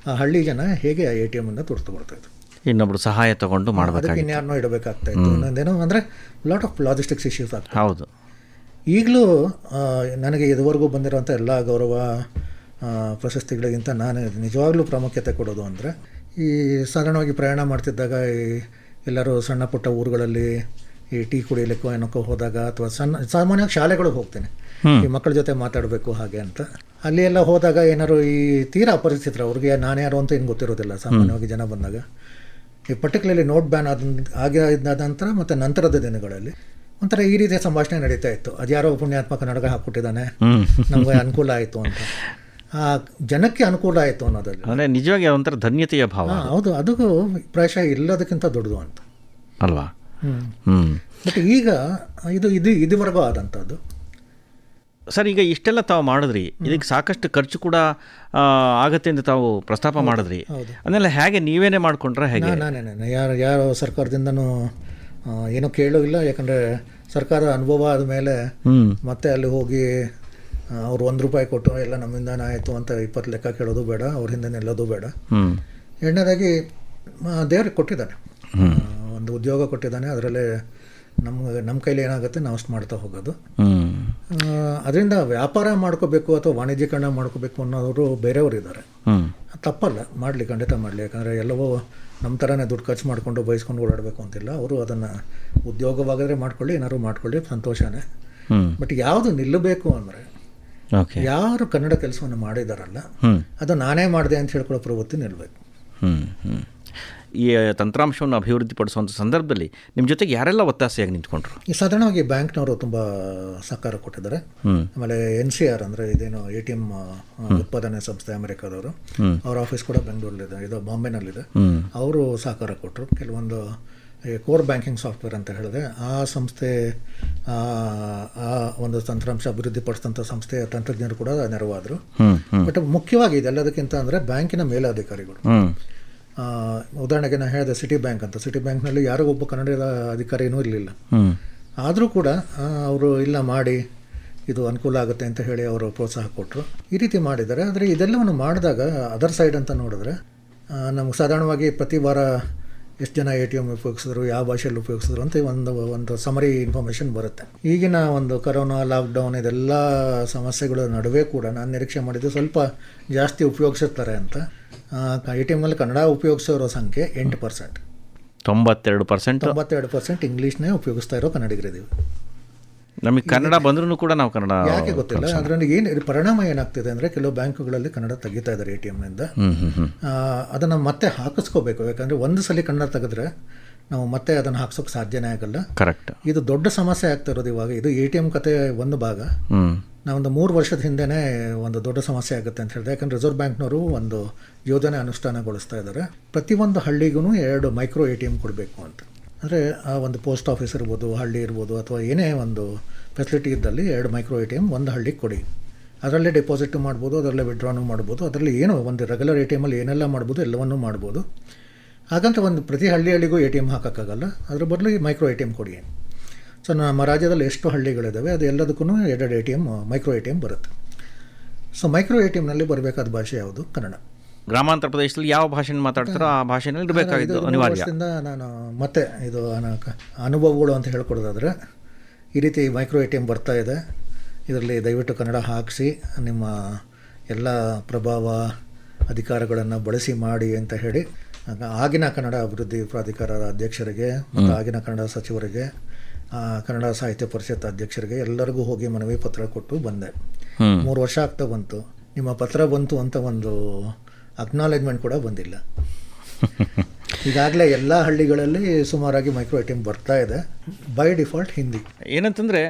ಆ ಹಳ್ಳಿ ಜನ ಹೇಗೆ ಆ ಎ ಟಿ ಎಮ್ ಇಂದ ದುಡ್ಡು ತಗೊಳ್ತಾ ಇದ್ರು ಇನ್ನೊಬ್ರು ಸಹಾಯ ತಗೊಂಡು ಮಾಡಬೇಕು ಇನ್ಯಾರನ್ನೋ ಇಡಬೇಕಾಗ್ತಾ ಇತ್ತು ಇನ್ನೊಂದೇನೋ ಅಂದರೆ ಲಾಟ್ ಆಫ್ ಲಾಜಿಸ್ಟಿಕ್ಸ್ ಇಶ್ಯೂಸ್ ಆಗ್ತದೆ ಹೌದು ಈಗಲೂ ನನಗೆ ಇದುವರೆಗೂ ಬಂದಿರುವಂಥ ಎಲ್ಲ ಗೌರವ ಪ್ರಶಸ್ತಿಗಳಿಗಿಂತ ನಾನು ನಿಜವಾಗ್ಲೂ ಪ್ರಾಮುಖ್ಯತೆ ಕೊಡೋದು ಅಂದರೆ ಈ ಸಾಧಾರಣವಾಗಿ ಪ್ರಯಾಣ ಮಾಡ್ತಿದ್ದಾಗ ಈ ಎಲ್ಲರೂ ಸಣ್ಣ ಪುಟ್ಟ ಊರುಗಳಲ್ಲಿ ಈ ಟೀ ಕುಡಿಯಲಿಕ್ಕೋ ಏನಕ್ಕೋ ಹೋದಾಗ ಅಥವಾ ಸಣ್ಣ ಸಾಮಾನ್ಯವಾಗಿ ಶಾಲೆಗಳಿಗೆ ಹೋಗ್ತೇನೆ ಈ ಮಕ್ಕಳ ಜೊತೆ ಮಾತಾಡಬೇಕು ಹಾಗೆ ಅಂತ ಅಲ್ಲಿ ಎಲ್ಲ ಹೋದಾಗ ಏನಾರು ಈ ತೀರಾ ಅಪರಿಚಿತರು ಅವ್ರಿಗೆ ನಾನು ಯಾರು ಅಂತ ಏನು ಗೊತ್ತಿರೋದಿಲ್ಲ ಸಾಮಾನ್ಯವಾಗಿ ಜನ ಬಂದಾಗ ಈ ಪರ್ಟಿಕ್ಯುಲರ್ಲಿ ನೋಟ್ ಬ್ಯಾನ್ ಆದ ಇದಾದ ನಂತರ ಮತ್ತು ನಂತರದ ದಿನಗಳಲ್ಲಿ ಒಂಥರ ಈ ರೀತಿಯ ಸಂಭಾಷಣೆ ನಡೀತಾ ಇತ್ತು ಅದು ಯಾರೋ ಪುಣ್ಯಾತ್ಮಕ ನಡಗ ಹಾಕ್ಬಿಟ್ಟಿದ್ದಾನೆ ನಮಗೆ ಅನುಕೂಲ ಆಯಿತು ಅಂತ ಜನಕ್ಕೆ ಅನುಕೂಲ ಆಯಿತು ಅನ್ನೋದ್ರಲ್ಲಿ ಅಂದರೆ ನಿಜವಾಗಿ ಒಂಥರ ಧನ್ಯತೆಯ ಭಾವ ಹೌದು ಅದು ಪ್ರಾಯಶಃ ಇಲ್ಲದಕ್ಕಿಂತ ದೊಡ್ಡದು ಅಂತ ಅಲ್ವಾ ಹ್ಞೂ ಬಟ್ ಈಗ ಇದು ಇದು ಇದುವರೆಗೂ ಆದಂಥದ್ದು ಸರ್ ಈಗ ಇಷ್ಟೆಲ್ಲ ತಾವು ಮಾಡಿದ್ರಿ ಇದಕ್ಕೆ ಸಾಕಷ್ಟು ಖರ್ಚು ಕೂಡ ಆಗತ್ತೆ ಅಂತ ತಾವು ಪ್ರಸ್ತಾಪ ಮಾಡಿದ್ರಿ ಅದನ್ನೆಲ್ಲ ಹೇಗೆ ನೀವೇನೇ ಮಾಡಿಕೊಂಡ್ರೆ ಹೇಗೆ ಯಾರು ಯಾರು ಯಾವ ಸರ್ಕಾರದಿಂದನೂ ಏನೂ ಕೇಳೋ ಇಲ್ಲ ಯಾಕಂದರೆ ಸರ್ಕಾರ ಅನುಭವ ಆದ ಮೇಲೆ ಮತ್ತೆ ಅಲ್ಲಿ ಹೋಗಿ ಅವ್ರು ಒಂದು ರೂಪಾಯಿ ಕೊಟ್ಟು ಎಲ್ಲ ನಮ್ಮಿಂದಾನೇ ಆಯಿತು ಅಂತ ಇಪ್ಪತ್ತು ಲೆಕ್ಕ ಕೇಳೋದು ಬೇಡ ಅವ್ರ ಹಿಂದೆ ನಿಲ್ಲೋದು ಬೇಡ ಎರಡನೇದಾಗಿ ದೇವ್ರಿಗೆ ಕೊಟ್ಟಿದ್ದಾನೆ ಒಂದು ಉದ್ಯೋಗ ಕೊಟ್ಟಿದ್ದಾನೆ ಅದರಲ್ಲೇ ನಮ್ಗೆ ನಮ್ಮ ಕೈಲಿ ಏನಾಗುತ್ತೆ ನಾವು ಅಷ್ಟು ಮಾಡ್ತಾ ಹೋಗೋದು ಅದರಿಂದ ವ್ಯಾಪಾರ ಮಾಡ್ಕೋಬೇಕು ಅಥವಾ ವಾಣಿಜ್ಯೀಕರಣ ಮಾಡ್ಕೋಬೇಕು ಅನ್ನೋರು ಬೇರೆಯವರು ಇದ್ದಾರೆ ತಪ್ಪಲ್ಲ ಮಾಡಲಿ ಖಂಡಿತ ಮಾಡಲಿ ಯಾಕಂದರೆ ಎಲ್ಲವೂ ನಮ್ಮ ಥರನೇ ದುಡ್ಡು ಖರ್ಚು ಮಾಡಿಕೊಂಡು ಬಯಸ್ಕೊಂಡು ಓಡಾಡಬೇಕು ಅಂತಿಲ್ಲ ಅವರು ಅದನ್ನು ಉದ್ಯೋಗವಾಗದ್ರೆ ಮಾಡ್ಕೊಳ್ಳಿ ಏನಾದ್ರು ಮಾಡ್ಕೊಳ್ಳಿ ಸಂತೋಷನೇ ಬಟ್ ಯಾವುದು ನಿಲ್ಲಬೇಕು ಅಂದರೆ ಯಾರು ಕನ್ನಡ ಕೆಲಸವನ್ನು ಮಾಡಿದಾರಲ್ಲ ಅದು ನಾನೇ ಮಾಡಿದೆ ಅಂತ ಹೇಳ್ಕೊಳ್ಳೋ ಪ್ರವೃತ್ತಿ ನಿಲ್ಬೇಕು ಈ ತಂತ್ರಾಂಶವನ್ನು ಅಭಿವೃದ್ಧಿಪಡಿಸುವಂಥ ಸಂದರ್ಭದಲ್ಲಿ ನಿಮ್ಮ ಜೊತೆಗೆ ಯಾರೆಲ್ಲ ಒತ್ತಾಸೆಯಾಗಿ ನಿಂತ್ಕೊಂಡ್ರು ಈ ಸಾಧಾರಣವಾಗಿ ಬ್ಯಾಂಕ್ನವರು ತುಂಬ ಸಹಕಾರ ಕೊಟ್ಟಿದ್ದಾರೆ ಆಮೇಲೆ ಎನ್ ಸಿ ಆರ್ ಅಂದರೆ ಇದೇನು ಎ ಟಿ ಎಮ್ ಉತ್ಪಾದನೆ ಸಂಸ್ಥೆ ಅಮೆರಿಕದವರು ಅವ್ರ ಆಫೀಸ್ ಕೂಡ ಬೆಂಗಳೂರಲ್ಲಿದೆ ಇದು ಬಾಂಬೆನಲ್ಲಿದೆ ಅವರು ಸಹಕಾರ ಕೊಟ್ಟರು ಕೆಲವೊಂದು ಕೋರ್ ಬ್ಯಾಂಕಿಂಗ್ ಸಾಫ್ಟ್ವೇರ್ ಅಂತ ಹೇಳಿದೆ ಆ ಸಂಸ್ಥೆ ಆ ಒಂದು ತಂತ್ರಾಂಶ ಅಭಿವೃದ್ಧಿಪಡಿಸಿದಂಥ ಸಂಸ್ಥೆಯ ತಂತ್ರಜ್ಞರು ಕೂಡ ನೆರವಾದರು ಬಟ್ ಮುಖ್ಯವಾಗಿ ಇದೆಲ್ಲದಕ್ಕಿಂತ ಅಂದರೆ ಬ್ಯಾಂಕಿನ ಮೇಲಾಧಿಕಾರಿಗಳು ಉದಾಹರಣೆಗೆ ನಾನು ಹೇಳಿದೆ ಸಿಟಿ ಬ್ಯಾಂಕ್ ಅಂತ ಸಿಟಿ ಬ್ಯಾಂಕ್ನಲ್ಲಿ ಯಾರೋ ಒಬ್ಬ ಕನ್ನಡದ ಅಧಿಕಾರಿಯೂ ಇರಲಿಲ್ಲ ಆದರೂ ಕೂಡ ಅವರು ಇಲ್ಲ ಮಾಡಿ ಇದು ಅನುಕೂಲ ಆಗುತ್ತೆ ಅಂತ ಹೇಳಿ ಅವರು ಪ್ರೋತ್ಸಾಹ ಕೊಟ್ಟರು ಈ ರೀತಿ ಮಾಡಿದ್ದಾರೆ ಆದರೆ ಇದೆಲ್ಲವನ್ನು ಮಾಡಿದಾಗ ಅದರ್ ಸೈಡ್ ಅಂತ ನೋಡಿದ್ರೆ ನಮಗೆ ಸಾಧಾರಣವಾಗಿ ಪ್ರತಿ ವಾರ ಎಷ್ಟು ಜನ ಎ ಟಿ ಎಮ್ ಉಪಯೋಗಿಸಿದ್ರು ಯಾವ ಭಾಷೆಯಲ್ಲಿ ಉಪಯೋಗಿಸಿದ್ರು ಅಂತ ಒಂದು ಒಂದು ಸಮರಿ ಇನ್ಫಾರ್ಮೇಷನ್ ಬರುತ್ತೆ ಈಗಿನ ಒಂದು ಕರೋನಾ ಲಾಕ್ಡೌನ್ ಇದೆಲ್ಲ ಸಮಸ್ಯೆಗಳ ನಡುವೆ ಕೂಡ ನಾನು ನಿರೀಕ್ಷೆ ಮಾಡಿದ್ದು ಸ್ವಲ್ಪ ಜಾಸ್ತಿ ಉಪಯೋಗಿಸುತ್ತಾರೆ ಅಂತ ಎ ಟಿ ಎಮ್ನಲ್ಲಿ ಕನ್ನಡ ಉಪಯೋಗಿಸೋರ ಸಂಖ್ಯೆ ಎಂಟು ಪರ್ಸೆಂಟ್ ತೊಂಬತ್ತೆರಡು ಪರ್ಸೆಂಟ್ ತೊಂಬತ್ತೆರಡು ಪರ್ಸೆಂಟ್ ಇಂಗ್ಲೀಷ್ನೇ ಉಪಯೋಗಿಸ್ತಾ ಇರೋ ಕನ್ನಡಿಗರಿದ್ದೀವಿ ನಮಗೆ ಕನ್ನಡ ಬಂದ್ರೂ ಕೂಡ ನಾವು ಕನ್ನಡ ಯಾಕೆ ಗೊತ್ತಿಲ್ಲ ಅದರಲ್ಲಿ ಏನು ಪರಿಣಾಮ ಏನಾಗ್ತಿದೆ ಅಂದರೆ ಕೆಲವು ಬ್ಯಾಂಕುಗಳಲ್ಲಿ ಕನ್ನಡ ತೆಗಿತಾ ಇದ್ದಾರೆ ಎ ಟಿ ಎಮ್ನಿಂದ ಅದನ್ನು ಮತ್ತೆ ಹಾಕಿಸ್ಕೋಬೇಕು ಯಾಕಂದರೆ ಒಂದು ಸಲ ಕನ್ನಡ ತೆಗೆದ್ರೆ ನಾವು ಮತ್ತೆ ಅದನ್ನು ಹಾಕ್ಸೋಕೆ ಸಾಧ್ಯನೇ ಆಗಲ್ಲ ಕರೆಕ್ಟ್ ಇದು ದೊಡ್ಡ ಸಮಸ್ಯೆ ಆಗ್ತಾ ಇರೋದು ಇವಾಗ ಇದು ಎ ಟಿ ಎಮ್ ಕತೆ ಒಂದು ಭಾಗ ನಾವೊಂದು ಮೂರು ವರ್ಷದ ಹಿಂದೆನೇ ಒಂದು ದೊಡ್ಡ ಸಮಸ್ಯೆ ಆಗುತ್ತೆ ಅಂತ ಹೇಳಿದೆ ಯಾಕಂದ್ರೆ ರಿಸರ್ವ್ ಬ್ಯಾಂಕ್ನವರು ಒಂದು ಯೋಜನೆ ಅನುಷ್ಠಾನಗೊಳಿಸ್ತಾ ಇದ್ದಾರೆ ಪ್ರತಿಯೊಂದು ಹಳ್ಳಿಗೂ ಎರಡು ಮೈಕ್ರೋ ಎ ಟಿ ಎಮ್ ಕೊಡಬೇಕು ಅಂತ ಅಂದರೆ ಆ ಒಂದು ಪೋಸ್ಟ್ ಆಫೀಸ್ ಇರ್ಬೋದು ಹಳ್ಳಿ ಇರ್ಬೋದು ಅಥವಾ ಏನೇ ಒಂದು ಫೆಸಿಲಿಟಿ ಇದ್ದಲ್ಲಿ ಎರಡು ಮೈಕ್ರೋ ಎ ಟಿ ಎಮ್ ಒಂದು ಹಳ್ಳಿಗೆ ಕೊಡಿ ಅದರಲ್ಲೇ ಡೆಪಾಸಿಟ್ ಮಾಡ್ಬೋದು ಅದರಲ್ಲೇ ವಿಡ್ರಾನು ಮಾಡ್ಬೋದು ಅದರಲ್ಲಿ ಏನು ಒಂದು ರೆಗ್ಯುಲರ್ ಎ ಟಿ ಎಮಲ್ಲಿ ಏನೆಲ್ಲ ಮಾಡ್ಬೋದು ಎಲ್ಲವನ್ನೂ ಮಾಡ್ಬೋದು ಹಾಗಂತ ಒಂದು ಪ್ರತಿ ಹಳ್ಳಿ ಹಳ್ಳಿಗೂ ಎ ಟಿ ಎಮ್ ಹಾಕೋಕ್ಕಾಗಲ್ಲ ಅದ್ರ ಬದಲು ಮೈಕ್ರೋ ಎ ಟಿ ಎಮ್ ಕೊಡಿ ಸೊ ನಮ್ಮ ರಾಜ್ಯದಲ್ಲಿ ಎಷ್ಟು ಹಳ್ಳಿಗಳಿದ್ದಾವೆ ಅದು ಎಲ್ಲದಕ್ಕೂ ಎರಡೆರಡು A T M micro A T M ಬರುತ್ತೆ ಸೊ ಮೈಕ್ರೋ ಎ ಟಿ ಎಮ್ನಲ್ಲಿ ಬರಬೇಕಾದ ಭಾಷೆ ಯಾವುದು ಕನ್ನಡ ಗ್ರಾಮಾಂತರ ಪ್ರದೇಶದಲ್ಲಿ ಯಾವ ಭಾಷೆನ ಮಾತಾಡ್ತಾರೋ ಆ ಭಾಷೆನಲ್ಲಿ ಇರಬೇಕಾಗಿತ್ತು ಅನಿವಾರ್ಯ ನಾನು ಮತ್ತೆ ಇದು ಅನುಭವಗಳು ಅಂತ ಹೇಳ್ಕೊಡೋದಾದ್ರೆ ಈ ರೀತಿ ಮೈಕ್ರೋ ಎ ಟಿ ಎಮ್ ಬರ್ತಾ ಇದೆ ಇದರಲ್ಲಿ ದಯವಿಟ್ಟು ಕನ್ನಡ ಹಾಕಿಸಿ ನಿಮ್ಮ ಎಲ್ಲ ಪ್ರಭಾವ ಅಧಿಕಾರಗಳನ್ನು ಬಳಸಿ ಮಾಡಿ ಅಂತ ಹೇಳಿ ಆಗಿನ ಕನ್ನಡ ಅಭಿವೃದ್ಧಿ ಪ್ರಾಧಿಕಾರದ ಅಧ್ಯಕ್ಷರಿಗೆ ಮತ್ತು ಆಗಿನ ಕನ್ನಡ ಸಚಿವರಿಗೆ ಕನ್ನಡ ಸಾಹಿತ್ಯ ಪರಿಷತ್ ಅಧ್ಯಕ್ಷರಿಗೆ ಎಲ್ಲರಿಗೂ ಹೋಗಿ ಮನವಿ ಪತ್ರ ಕೊಟ್ಟು ಬಂದೆ ಮೂರು ವರ್ಷ ಆಗ್ತಾ ಬಂತು ನಿಮ್ಮ ಪತ್ರ ಬಂತು ಅಂತ ಒಂದು ಅಕ್ನಾಲೇಜ್ಮೆಂಟ್ ಕೂಡ ಬಂದಿಲ್ಲ ಈಗಾಗಲೇ ಎಲ್ಲ ಹಳ್ಳಿಗಳಲ್ಲಿ ಸುಮಾರಾಗಿ ಮೈಕ್ರೋ ಎ ಬರ್ತಾ ಇದೆ ಬೈ ಡಿಫಾಲ್ಟ್ ಹಿಂದಿ ಏನಂತಂದರೆ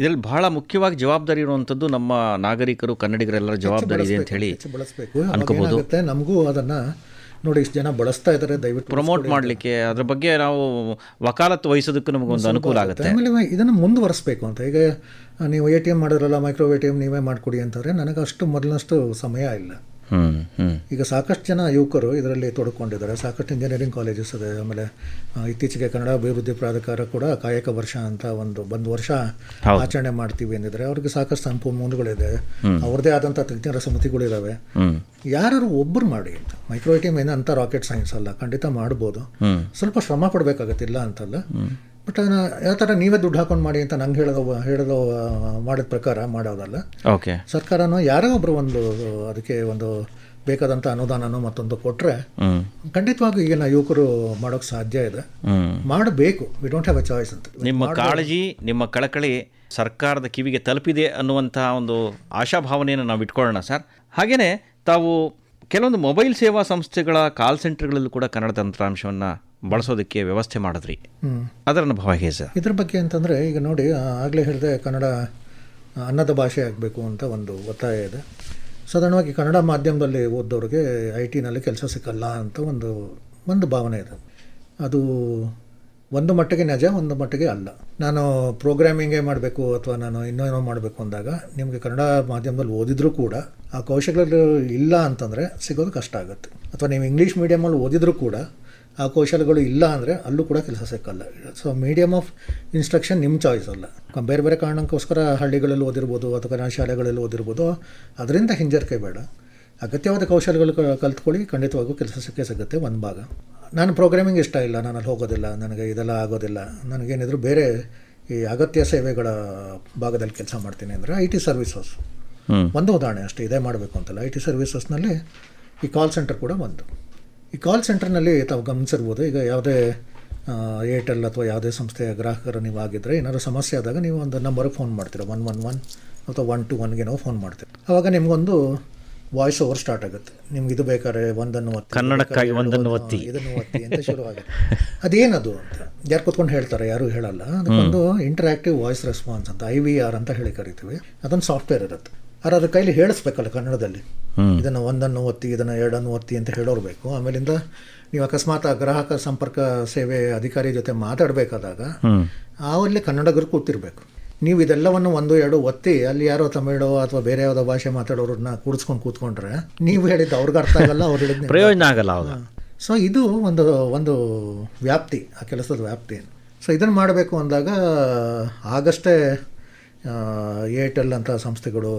ಇದರಲ್ಲಿ ಬಹಳ ಮುಖ್ಯವಾಗಿ ಜವಾಬ್ದಾರಿ ಇರುವಂಥದ್ದು ನಮ್ಮ ನಾಗರಿಕರು ಕನ್ನಡಿಗರೆಲ್ಲರ ಜವಾಬ್ದಾರಿ ಇದೆ ಅಂತ ಹೇಳಿ ಬಳಸಬೇಕು ಅನ್ಕೋಬಹುದು ನಮಗೂ ಅದನ್ನು ನೋಡಿ ಇಷ್ಟು ಜನ ಬಳಸ್ತಾ ಇದ್ದಾರೆ ದಯವಿಟ್ಟು ಪ್ರಮೋಟ್ ಮಾಡಲಿಕ್ಕೆ ಅದ್ರ ಬಗ್ಗೆ ನಾವು ವಕಾಲತ್ತು ವಹಿಸೋದಕ್ಕೂ ನಮಗೊಂದು ಅನುಕೂಲ ಆಗುತ್ತೆ ಆಮೇಲೆ ಇದನ್ನು ಮುಂದುವರಿಸಬೇಕು ಅಂತ ಈಗ ನೀವು ಎ ಟಿ ಎಮ್ ಮಾಡಿದ್ರಲ್ಲ ಮೈಕ್ರೋ ಎ ಟಿ ಎಮ್ ನೀವೇ ಮಾಡಿಕೊಡಿ ಅಂತಾರೆ ನನಗೆ ಅಷ್ಟು ಮೊದಲಷ್ಟು ಸಮಯ ಇಲ್ಲ ಈಗ ಸಾಕಷ್ಟು ಜನ ಯುವಕರು ಇದರಲ್ಲಿ ತೊಡಕೊಂಡಿದ್ದಾರೆ ಸಾಕಷ್ಟು ಇಂಜಿನಿಯರಿಂಗ್ ಕಾಲೇಜಸ್ ಇದೆ ಆಮೇಲೆ ಇತ್ತೀಚೆಗೆ ಕನ್ನಡ ಅಭಿವೃದ್ಧಿ ಪ್ರಾಧಿಕಾರ ಕೂಡ ಕಾಯಕ ವರ್ಷ ಅಂತ ಒಂದು ಒಂದು ವರ್ಷ ಆಚರಣೆ ಮಾಡ್ತೀವಿ ಅಂದಿದ್ರೆ ಅವ್ರಿಗೆ ಸಾಕಷ್ಟು ಸಂಪನ್ಮೂಲಗಳಿದೆ ಅವ್ರದೇ ಆದಂತ ತಜ್ಞರ ಸಮಿತಿಗಳಿದಾವೆ ಯಾರು ಒಬ್ಬರು ಮಾಡಿ ಅಂತ ಮೈಕ್ರೋ ಟೀಮ್ ಏನಂತ ರಾಕೆಟ್ ಸೈನ್ಸ್ ಅಲ್ಲ ಖಂಡಿತ ಮಾಡ್ಬೋದು ಸ್ವಲ್ಪ ಶ್ರಮ ಪಡಬೇಕಾಗತ್ತಿಲ್ಲ ಅಂತಲ್ಲ ಬಟ್ uh, ಯಾವ ಥರ ನೀವೇ ದುಡ್ಡು ಹಾಕೊಂಡು ಮಾಡಿ ಅಂತ ನಂಗೆ ಹೇಳೋದು ಹೇಳೋದು ಮಾಡಿದ ಪ್ರಕಾರ ಮಾಡೋದಲ್ಲ ಓಕೆ ಸರ್ಕಾರನೂ ಯಾರೋ ಒಬ್ಬರು ಒಂದು ಅದಕ್ಕೆ ಒಂದು ಬೇಕಾದಂಥ ಅನುದಾನನು ಮತ್ತೊಂದು ಕೊಟ್ಟರೆ ಖಂಡಿತವಾಗಿ ಈಗಿನ ಯುವಕರು ಮಾಡೋಕ್ಕೆ ಸಾಧ್ಯ ಇದೆ ಮಾಡಬೇಕು we don't have a choice ಅಂತ ನಿಮ್ಮ ಕಾಳಜಿ ನಿಮ್ಮ ಕಳಕಳಿ ಸರ್ಕಾರದ ಕಿವಿಗೆ ತಲುಪಿದೆ ಅನ್ನುವಂಥ ಒಂದು ಆಶಾಭಾವನೆಯನ್ನು ನಾವು ಇಟ್ಕೊಳ್ಳೋಣ ಸರ್ ಹಾಗೆಯೇ ತಾವು ಕೆಲವೊಂದು ಮೊಬೈಲ್ ಸೇವಾ ಸಂಸ್ಥೆಗಳ ಕಾಲ್ ಸೆಂಟರ್ಗಳಲ್ಲೂ ಕೂಡ ಕನ್ನಡ ತಂತ್ರಾಂಶವನ್ನು ಬಳಸೋದಕ್ಕೆ ವ್ಯವಸ್ಥೆ ಮಾಡಿದ್ರಿ ಅದರ ಅನುಭವ ಹೇಗೆ ಸರ್ ಇದ್ರ ಬಗ್ಗೆ ಅಂತಂದರೆ ಈಗ ನೋಡಿ ಆಗಲೇ ಹೇಳಿದೆ ಕನ್ನಡ ಅನ್ನದ ಭಾಷೆ ಆಗಬೇಕು ಅಂತ ಒಂದು ಒತ್ತಾಯ ಇದೆ ಸಾಧಾರಣವಾಗಿ ಕನ್ನಡ ಮಾಧ್ಯಮದಲ್ಲಿ ಓದೋರಿಗೆ ಐ ಟಿನಲ್ಲಿ ಕೆಲಸ ಸಿಕ್ಕಲ್ಲ ಅಂತ ಒಂದು ಒಂದು ಭಾವನೆ ಇದೆ ಅದು ಒಂದು ಮಟ್ಟಿಗೆ ನಿಜ ಒಂದು ಮಟ್ಟಿಗೆ ಅಲ್ಲ ನಾನು ಪ್ರೋಗ್ರಾಮಿಂಗೇ ಮಾಡಬೇಕು ಅಥವಾ ನಾನು ಇನ್ನೇನೋ ಮಾಡಬೇಕು ಅಂದಾಗ ನಿಮಗೆ ಕನ್ನಡ ಮಾಧ್ಯಮದಲ್ಲಿ ಓದಿದರೂ ಕೂಡ ಆ ಕೌಶಲ್ಯ ಇಲ್ಲ ಅಂತಂದರೆ ಸಿಗೋದು ಕಷ್ಟ ಆಗುತ್ತೆ ಅಥವಾ ನೀವು ಇಂಗ್ಲೀಷ್ ಮೀಡಿಯಮಲ್ಲಿ ಓದಿದರೂ ಕೂಡ ಆ ಕೌಶಲ್ಯಗಳು ಇಲ್ಲ ಅಂದರೆ ಅಲ್ಲೂ ಕೂಡ ಕೆಲಸ ಸಿಕ್ಕಲ್ಲ ಸೊ ಮೀಡಿಯಮ್ ಆಫ್ ಇನ್ಸ್ಟ್ರಕ್ಷನ್ ನಿಮ್ಮ ಚಾಯ್ಸ್ ಅಲ್ಲ ಬೇರೆ ಬೇರೆ ಕಾರಣಕ್ಕೋಸ್ಕರ ಹಳ್ಳಿಗಳಲ್ಲಿ ಓದಿರ್ಬೋದು ಅಥವಾ ಶಾಲೆಗಳಲ್ಲಿ ಓದಿರ್ಬೋದು ಅದರಿಂದ ಹಿಂಜರಿಕೆ ಬೇಡ ಅಗತ್ಯವಾದ ಕೌಶಲ್ಯಗಳು ಕಲ್ತ್ಕೊಳ್ಳಿ ಖಂಡಿತವಾಗೂ ಕೆಲಸ ಸಿಕ್ಕೇ ಸಿಗುತ್ತೆ ಒಂದು ಭಾಗ ನಾನು ಪ್ರೋಗ್ರಾಮಿಂಗ್ ಇಷ್ಟ ಇಲ್ಲ ನಾನು ಅಲ್ಲಿ ಹೋಗೋದಿಲ್ಲ ನನಗೆ ಇದೆಲ್ಲ ಆಗೋದಿಲ್ಲ ನನಗೇನಿದ್ರು ಬೇರೆ ಈ ಅಗತ್ಯ ಸೇವೆಗಳ ಭಾಗದಲ್ಲಿ ಕೆಲಸ ಮಾಡ್ತೀನಿ ಅಂದರೆ ಐ ಟಿ ಸರ್ವಿಸಸ್ ಒಂದು ಉದಾಹರಣೆ ಅಷ್ಟೇ ಇದೇ ಮಾಡಬೇಕು ಅಂತಲ್ಲ ಐ ಟಿ ಸರ್ವಿಸಸ್ನಲ್ಲಿ ಈ ಕಾಲ್ ಸೆಂಟರ್ ಕೂಡ ಒಂದು ಈ ಕಾಲ್ ಸೆಂಟರ್ನಲ್ಲಿ ತಾವು ಗಮನಿಸಿರ್ಬೋದು ಈಗ ಯಾವುದೇ ಏರ್ಟೆಲ್ ಅಥವಾ ಯಾವುದೇ ಸಂಸ್ಥೆಯ ಗ್ರಾಹಕರು ನೀವು ಆಗಿದ್ದರೆ ಏನಾದರೂ ಸಮಸ್ಯೆ ಆದಾಗ ನೀವು ಒಂದು ನಂಬರ್ಗೆ ಫೋನ್ ಮಾಡ್ತೀರಾ ಒನ್ ಒನ್ ಒನ್ ಅಥವಾ ಒನ್ ಟು ಒನ್ಗೆ ನಾವು ಫೋನ್ ಮಾಡ್ತೀವಿ ಅವಾಗ ನಿಮಗೊಂದು ವಾಯ್ಸ್ ಓವರ್ ಸ್ಟಾರ್ಟ್ ಆಗುತ್ತೆ ನಿಮ್ಗೆ ಇದು ಬೇಕಾದ್ರೆ ಒಂದನ್ನು ಒತ್ತಿ ಕನ್ನಡಕ್ಕಾಗಿ ಒಂದನ್ನು ಒತ್ತಿ ಇದನ್ನು ಒತ್ತಿ ಅಂತ ಶುರು ಆಗುತ್ತೆ ಅದೇನದು ಅಂತ ಯಾರು ಕೂತ್ಕೊಂಡು ಹೇಳ್ತಾರೆ ಯಾರು ಹೇಳಲ್ಲ ಅದಕ್ಕೊಂದು ಇಂಟರಾಕ್ಟಿವ್ ವಾಯ್ಸ್ ರೆಸ್ಪಾನ್ಸ್ ಅಂತ ಐ ವಿ ಆರ್ ಅಂತ ಹೇಳಿ ಕರಿತೀವಿ ಅದೊಂದು ಸಾಫ್ಟ್ವೇರ್ ಇರುತ್ತೆ ಯಾರಾದ್ರ ಕೈಲಿ ಹೇಳಿಸ್ಬೇಕಲ್ಲ ಕನ್ನಡದಲ್ಲಿ ಇದನ್ನು ಒಂದನ್ನು ಒತ್ತಿ ಇದನ್ನು ಎರಡನ್ನು ಒತ್ತಿ ಅಂತ ಹೇಳೋರು ಬೇಕು ಆಮೇಲಿಂದ ನೀವು ಅಕಸ್ಮಾತ್ ಆ ಗ್ರಾಹಕ ಸಂಪರ್ಕ ಸೇವೆ ಅಧಿಕಾರಿ ಜೊತೆ ಮಾತಾಡಬೇಕಾದಾಗ ಅವಲ್ಲಿ ಕನ್ನಡಗರು ಕೂತಿರ್ಬೇಕು ನೀವು ಇದೆಲ್ಲವನ್ನು ಒಂದು ಎರಡು ಒತ್ತಿ ಅಲ್ಲಿ ಯಾರೋ ತಮಿಳು ಅಥವಾ ಬೇರೆ ಯಾವುದೋ ಭಾಷೆ ಮಾತಾಡೋರನ್ನ ಕೂಡಿಸ್ಕೊಂಡು ಕೂತ್ಕೊಂಡ್ರೆ ನೀವು ಹೇಳಿದ್ದು ಅವ್ರಿಗೆ ಅರ್ಥ ಆಗಲ್ಲ ಅವ್ರು ಹೇಳಿದ್ದು ಪ್ರಯೋಜನ ಆಗಲ್ಲ ಸೊ ಇದು ಒಂದು ಒಂದು ವ್ಯಾಪ್ತಿ ಆ ಕೆಲಸದ ವ್ಯಾಪ್ತಿ ಸೊ ಇದನ್ನು ಮಾಡಬೇಕು ಅಂದಾಗ ಆಗಷ್ಟೇ ಏರ್ಟೆಲ್ ಅಂತ ಸಂಸ್ಥೆಗಳು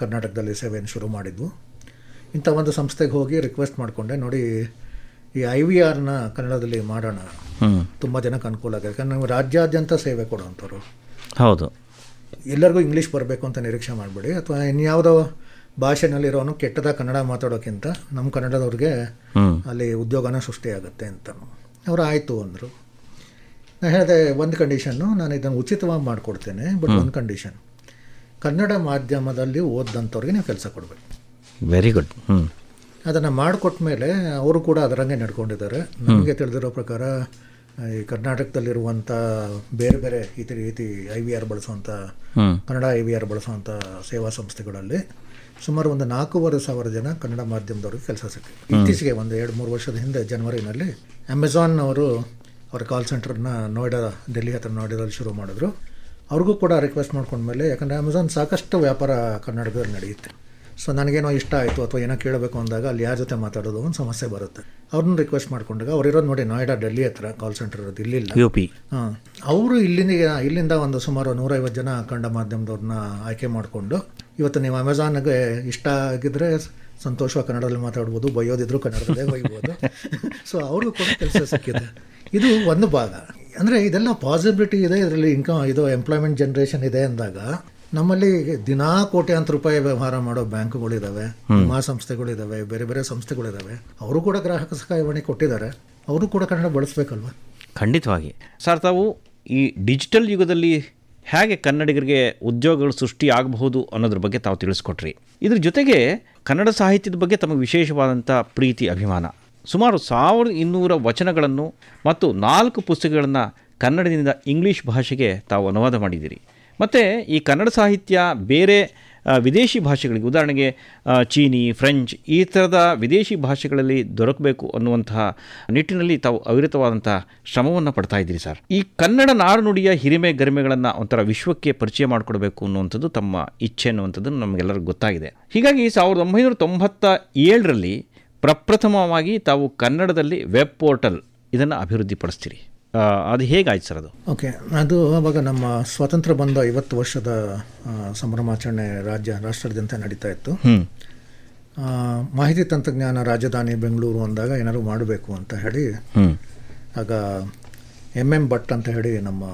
ಕರ್ನಾಟಕದಲ್ಲಿ ಸೇವೆಯನ್ನು ಶುರು ಮಾಡಿದ್ವು ಇಂಥ ಒಂದು ಸಂಸ್ಥೆಗೆ ಹೋಗಿ ರಿಕ್ವೆಸ್ಟ್ ಮಾಡಿಕೊಂಡೆ ನೋಡಿ ಈ ಐ ವಿ ಆರ್ನ ಕನ್ನಡದಲ್ಲಿ ಮಾಡೋಣ ತುಂಬ ಜನಕ್ಕೆ ಅನುಕೂಲ ಆಗಿದೆ ಯಾಕಂದ್ರೆ ನಾವು ರಾಜ್ಯಾದ್ಯಂತ ಸೇವೆ ಕೊಡೋವಂಥವ್ರು ಹೌದು ಎಲ್ಲರಿಗೂ ಇಂಗ್ಲೀಷ್ ಬರಬೇಕು ಅಂತ ನಿರೀಕ್ಷೆ ಮಾಡಬೇಡಿ ಅಥವಾ ಇನ್ಯಾವುದೋ ಭಾಷೆನಲ್ಲಿರೋನು ಕೆಟ್ಟದ ಕನ್ನಡ ಮಾತಾಡೋಕ್ಕಿಂತ ನಮ್ಮ ಕನ್ನಡದವ್ರಿಗೆ ಅಲ್ಲಿ ಉದ್ಯೋಗನ ಸೃಷ್ಟಿಯಾಗುತ್ತೆ ಅಂತ ಅವರು ಆಯಿತು ಅಂದರು ನಾನು ಹೇಳಿದೆ ಒಂದು ಕಂಡೀಷನ್ನು ನಾನು ಇದನ್ನು ಉಚಿತವಾಗಿ ಮಾಡಿಕೊಡ್ತೇನೆ ಬಟ್ ಒಂದು ಕಂಡೀಷನ್ ಕನ್ನಡ ಮಾಧ್ಯಮದಲ್ಲಿ ಓದ್ದಂಥವ್ರಿಗೆ ನೀವು ಕೆಲಸ ಕೊಡಬೇಕು ವೆರಿ ಗುಡ್ ಅದನ್ನು ಮಾಡಿಕೊಟ್ಟ ಮೇಲೆ ಅವರು ಕೂಡ ಅದರಂಗೆ ನಡ್ಕೊಂಡಿದ್ದಾರೆ ನಮಗೆ ತಿಳಿದಿರೋ ಪ್ರಕಾರ ಈ ಕರ್ನಾಟಕದಲ್ಲಿರುವಂಥ ಬೇರೆ ಬೇರೆ ಈ ರೀತಿ ಐ ವಿ ಆರ್ ಬಳಸುವಂಥ ಕನ್ನಡ ಐ ವಿ ಆರ್ ಬಳಸುವಂಥ ಸೇವಾ ಸಂಸ್ಥೆಗಳಲ್ಲಿ ಸುಮಾರು ಒಂದು ನಾಲ್ಕೂವರೆ ಸಾವಿರ ಜನ ಕನ್ನಡ ಮಾಧ್ಯಮದವ್ರಿಗೆ ಕೆಲಸ ಸಿಕ್ಕಿದೆ ಇತ್ತೀಚೆಗೆ ಒಂದು ಎರಡು ಮೂರು ವರ್ಷದ ಹಿಂದೆ ಜನವರಿನಲ್ಲಿ ಅಮೆಝಾನ್ ಅವರು ಅವ್ರ ಕಾಲ್ ಸೆಂಟರ್ನ ನೋಯ್ಡಾ ಡೆಲ್ಲಿ ಹತ್ರ ನೋಯ್ಡಾದಲ್ಲಿ ಶುರು ಮಾಡಿದ್ರು ಅವ್ರಿಗೂ ಕೂಡ ರಿಕ್ವೆಸ್ಟ್ ಮಾಡ್ಕೊಂಡ್ಮೇಲೆ ಯಾಕಂದರೆ ಅಮೆಝಾನ್ ಸಾಕಷ್ಟು ವ್ಯಾಪಾರ ಕನ್ನಡದಲ್ಲಿ ನಡೆಯುತ್ತೆ ಸೊ ನನಗೇನೋ ಇಷ್ಟ ಆಯಿತು ಅಥವಾ ಏನೋ ಕೇಳಬೇಕು ಅಂದಾಗ ಅಲ್ಲಿ ಯಾರ ಜೊತೆ ಮಾತಾಡೋದು ಒಂದು ಸಮಸ್ಯೆ ಬರುತ್ತೆ ಅವ್ರನ್ನ ರಿಕ್ವೆಸ್ಟ್ ಮಾಡ್ಕೊಂಡಾಗ ಇರೋದು ನೋಡಿ ನೋಯ್ಡಾ ಡೆಲ್ಲಿ ಹತ್ರ ಕಾಲ್ ಸೆಂಟರ್ ಇರೋದು ಇಲ್ಲಿಲ್ಲ ಯು ಪಿ ಹಾಂ ಅವರು ಇಲ್ಲಿಂದ ಇಲ್ಲಿಂದ ಒಂದು ಸುಮಾರು ನೂರೈವತ್ತು ಜನ ಕನ್ನಡ ಮಾಧ್ಯಮದವ್ರನ್ನ ಆಯ್ಕೆ ಮಾಡಿಕೊಂಡು ಇವತ್ತು ನೀವು ಅಮೆಝಾನ್ಗೆ ಇಷ್ಟ ಆಗಿದ್ರೆ ಸಂತೋಷವಾಗಿ ಕನ್ನಡದಲ್ಲಿ ಮಾತಾಡ್ಬೋದು ಬಯ್ಯೋದಿದ್ರು ಕನ್ನಡದಲ್ಲೇ ಬೈಬೋದು ಸೊ ಅವ್ರಿಗೂ ಕೂಡ ಕೆಲಸ ಸಿಕ್ಕಿದೆ ಇದು ಒಂದು ಭಾಗ ಅಂದರೆ ಇದೆಲ್ಲ ಪಾಸಿಬಿಲಿಟಿ ಇದೆ ಇದರಲ್ಲಿ ಇನ್ಕಮ್ ಇದು ಎಂಪ್ಲಾಯ್ಮೆಂಟ್ ಜನ್ರೇಷನ್ ಇದೆ ಅಂದಾಗ ನಮ್ಮಲ್ಲಿ ದಿನಾ ಕೋಟ್ಯಾಂತರ ರೂಪಾಯಿ ವ್ಯವಹಾರ ಮಾಡೋ ಬ್ಯಾಂಕ್ಗಳಿದ್ದಾವೆ ಸಂಸ್ಥೆಗಳಿದ್ದಾವೆ ಬೇರೆ ಬೇರೆ ಸಂಸ್ಥೆಗಳಿದ್ದಾವೆ ಅವರು ಕೂಡ ಗ್ರಾಹಕ ಸಹಾಯವಾಣಿ ಕೊಟ್ಟಿದ್ದಾರೆ ಅವರು ಕೂಡ ಕನ್ನಡ ಬಳಸಬೇಕಲ್ವ ಖಂಡಿತವಾಗಿ ಸರ್ ತಾವು ಈ ಡಿಜಿಟಲ್ ಯುಗದಲ್ಲಿ ಹೇಗೆ ಕನ್ನಡಿಗರಿಗೆ ಉದ್ಯೋಗಗಳು ಸೃಷ್ಟಿ ಆಗಬಹುದು ಅನ್ನೋದ್ರ ಬಗ್ಗೆ ತಾವು ತಿಳಿಸ್ಕೊಟ್ರಿ ಇದ್ರ ಜೊತೆಗೆ ಕನ್ನಡ ಸಾಹಿತ್ಯದ ಬಗ್ಗೆ ತಮಗೆ ವಿಶೇಷವಾದಂಥ ಪ್ರೀತಿ ಅಭಿಮಾನ ಸುಮಾರು ಸಾವಿರದ ಇನ್ನೂರ ವಚನಗಳನ್ನು ಮತ್ತು ನಾಲ್ಕು ಪುಸ್ತಕಗಳನ್ನು ಕನ್ನಡದಿಂದ ಇಂಗ್ಲೀಷ್ ಭಾಷೆಗೆ ತಾವು ಅನುವಾದ ಮಾಡಿದ್ದೀರಿ ಮತ್ತು ಈ ಕನ್ನಡ ಸಾಹಿತ್ಯ ಬೇರೆ ವಿದೇಶಿ ಭಾಷೆಗಳಿಗೆ ಉದಾಹರಣೆಗೆ ಚೀನಿ ಫ್ರೆಂಚ್ ಈ ಥರದ ವಿದೇಶಿ ಭಾಷೆಗಳಲ್ಲಿ ದೊರಕಬೇಕು ಅನ್ನುವಂತಹ ನಿಟ್ಟಿನಲ್ಲಿ ತಾವು ಅವಿರತವಾದಂಥ ಶ್ರಮವನ್ನು ಪಡ್ತಾ ಇದ್ದೀರಿ ಸರ್ ಈ ಕನ್ನಡ ನಾಡುನುಡಿಯ ಹಿರಿಮೆ ಗರಿಮೆಗಳನ್ನು ಒಂಥರ ವಿಶ್ವಕ್ಕೆ ಪರಿಚಯ ಮಾಡಿಕೊಡಬೇಕು ಅನ್ನುವಂಥದ್ದು ತಮ್ಮ ಇಚ್ಛೆ ಅನ್ನುವಂಥದ್ದು ನಮಗೆಲ್ಲರಿಗೂ ಗೊತ್ತಾಗಿದೆ ಹೀಗಾಗಿ ಸಾವಿರದ ಒಂಬೈನೂರ ತೊಂಬತ್ತ ಏಳರಲ್ಲಿ ಪ್ರಪ್ರಥಮವಾಗಿ ತಾವು ಕನ್ನಡದಲ್ಲಿ ವೆಬ್ ಪೋರ್ಟಲ್ ಇದನ್ನು ಅಭಿವೃದ್ಧಿಪಡಿಸ್ತೀರಿ ಅದು ಹೇಗಾಯ್ತು ಸರ್ ಅದು ಓಕೆ ಅದು ಅವಾಗ ನಮ್ಮ ಸ್ವಾತಂತ್ರ್ಯ ಬಂದ ಐವತ್ತು ವರ್ಷದ ಸಂಭ್ರಮಾಚರಣೆ ರಾಜ್ಯ ರಾಷ್ಟ್ರದಂತ ನಡೀತಾ ಇತ್ತು ಮಾಹಿತಿ ತಂತ್ರಜ್ಞಾನ ರಾಜಧಾನಿ ಬೆಂಗಳೂರು ಅಂದಾಗ ಏನಾದ್ರು ಮಾಡಬೇಕು ಅಂತ ಹೇಳಿ ಆಗ ಎಮ್ ಎಂ ಭಟ್ ಅಂತ ಹೇಳಿ ನಮ್ಮ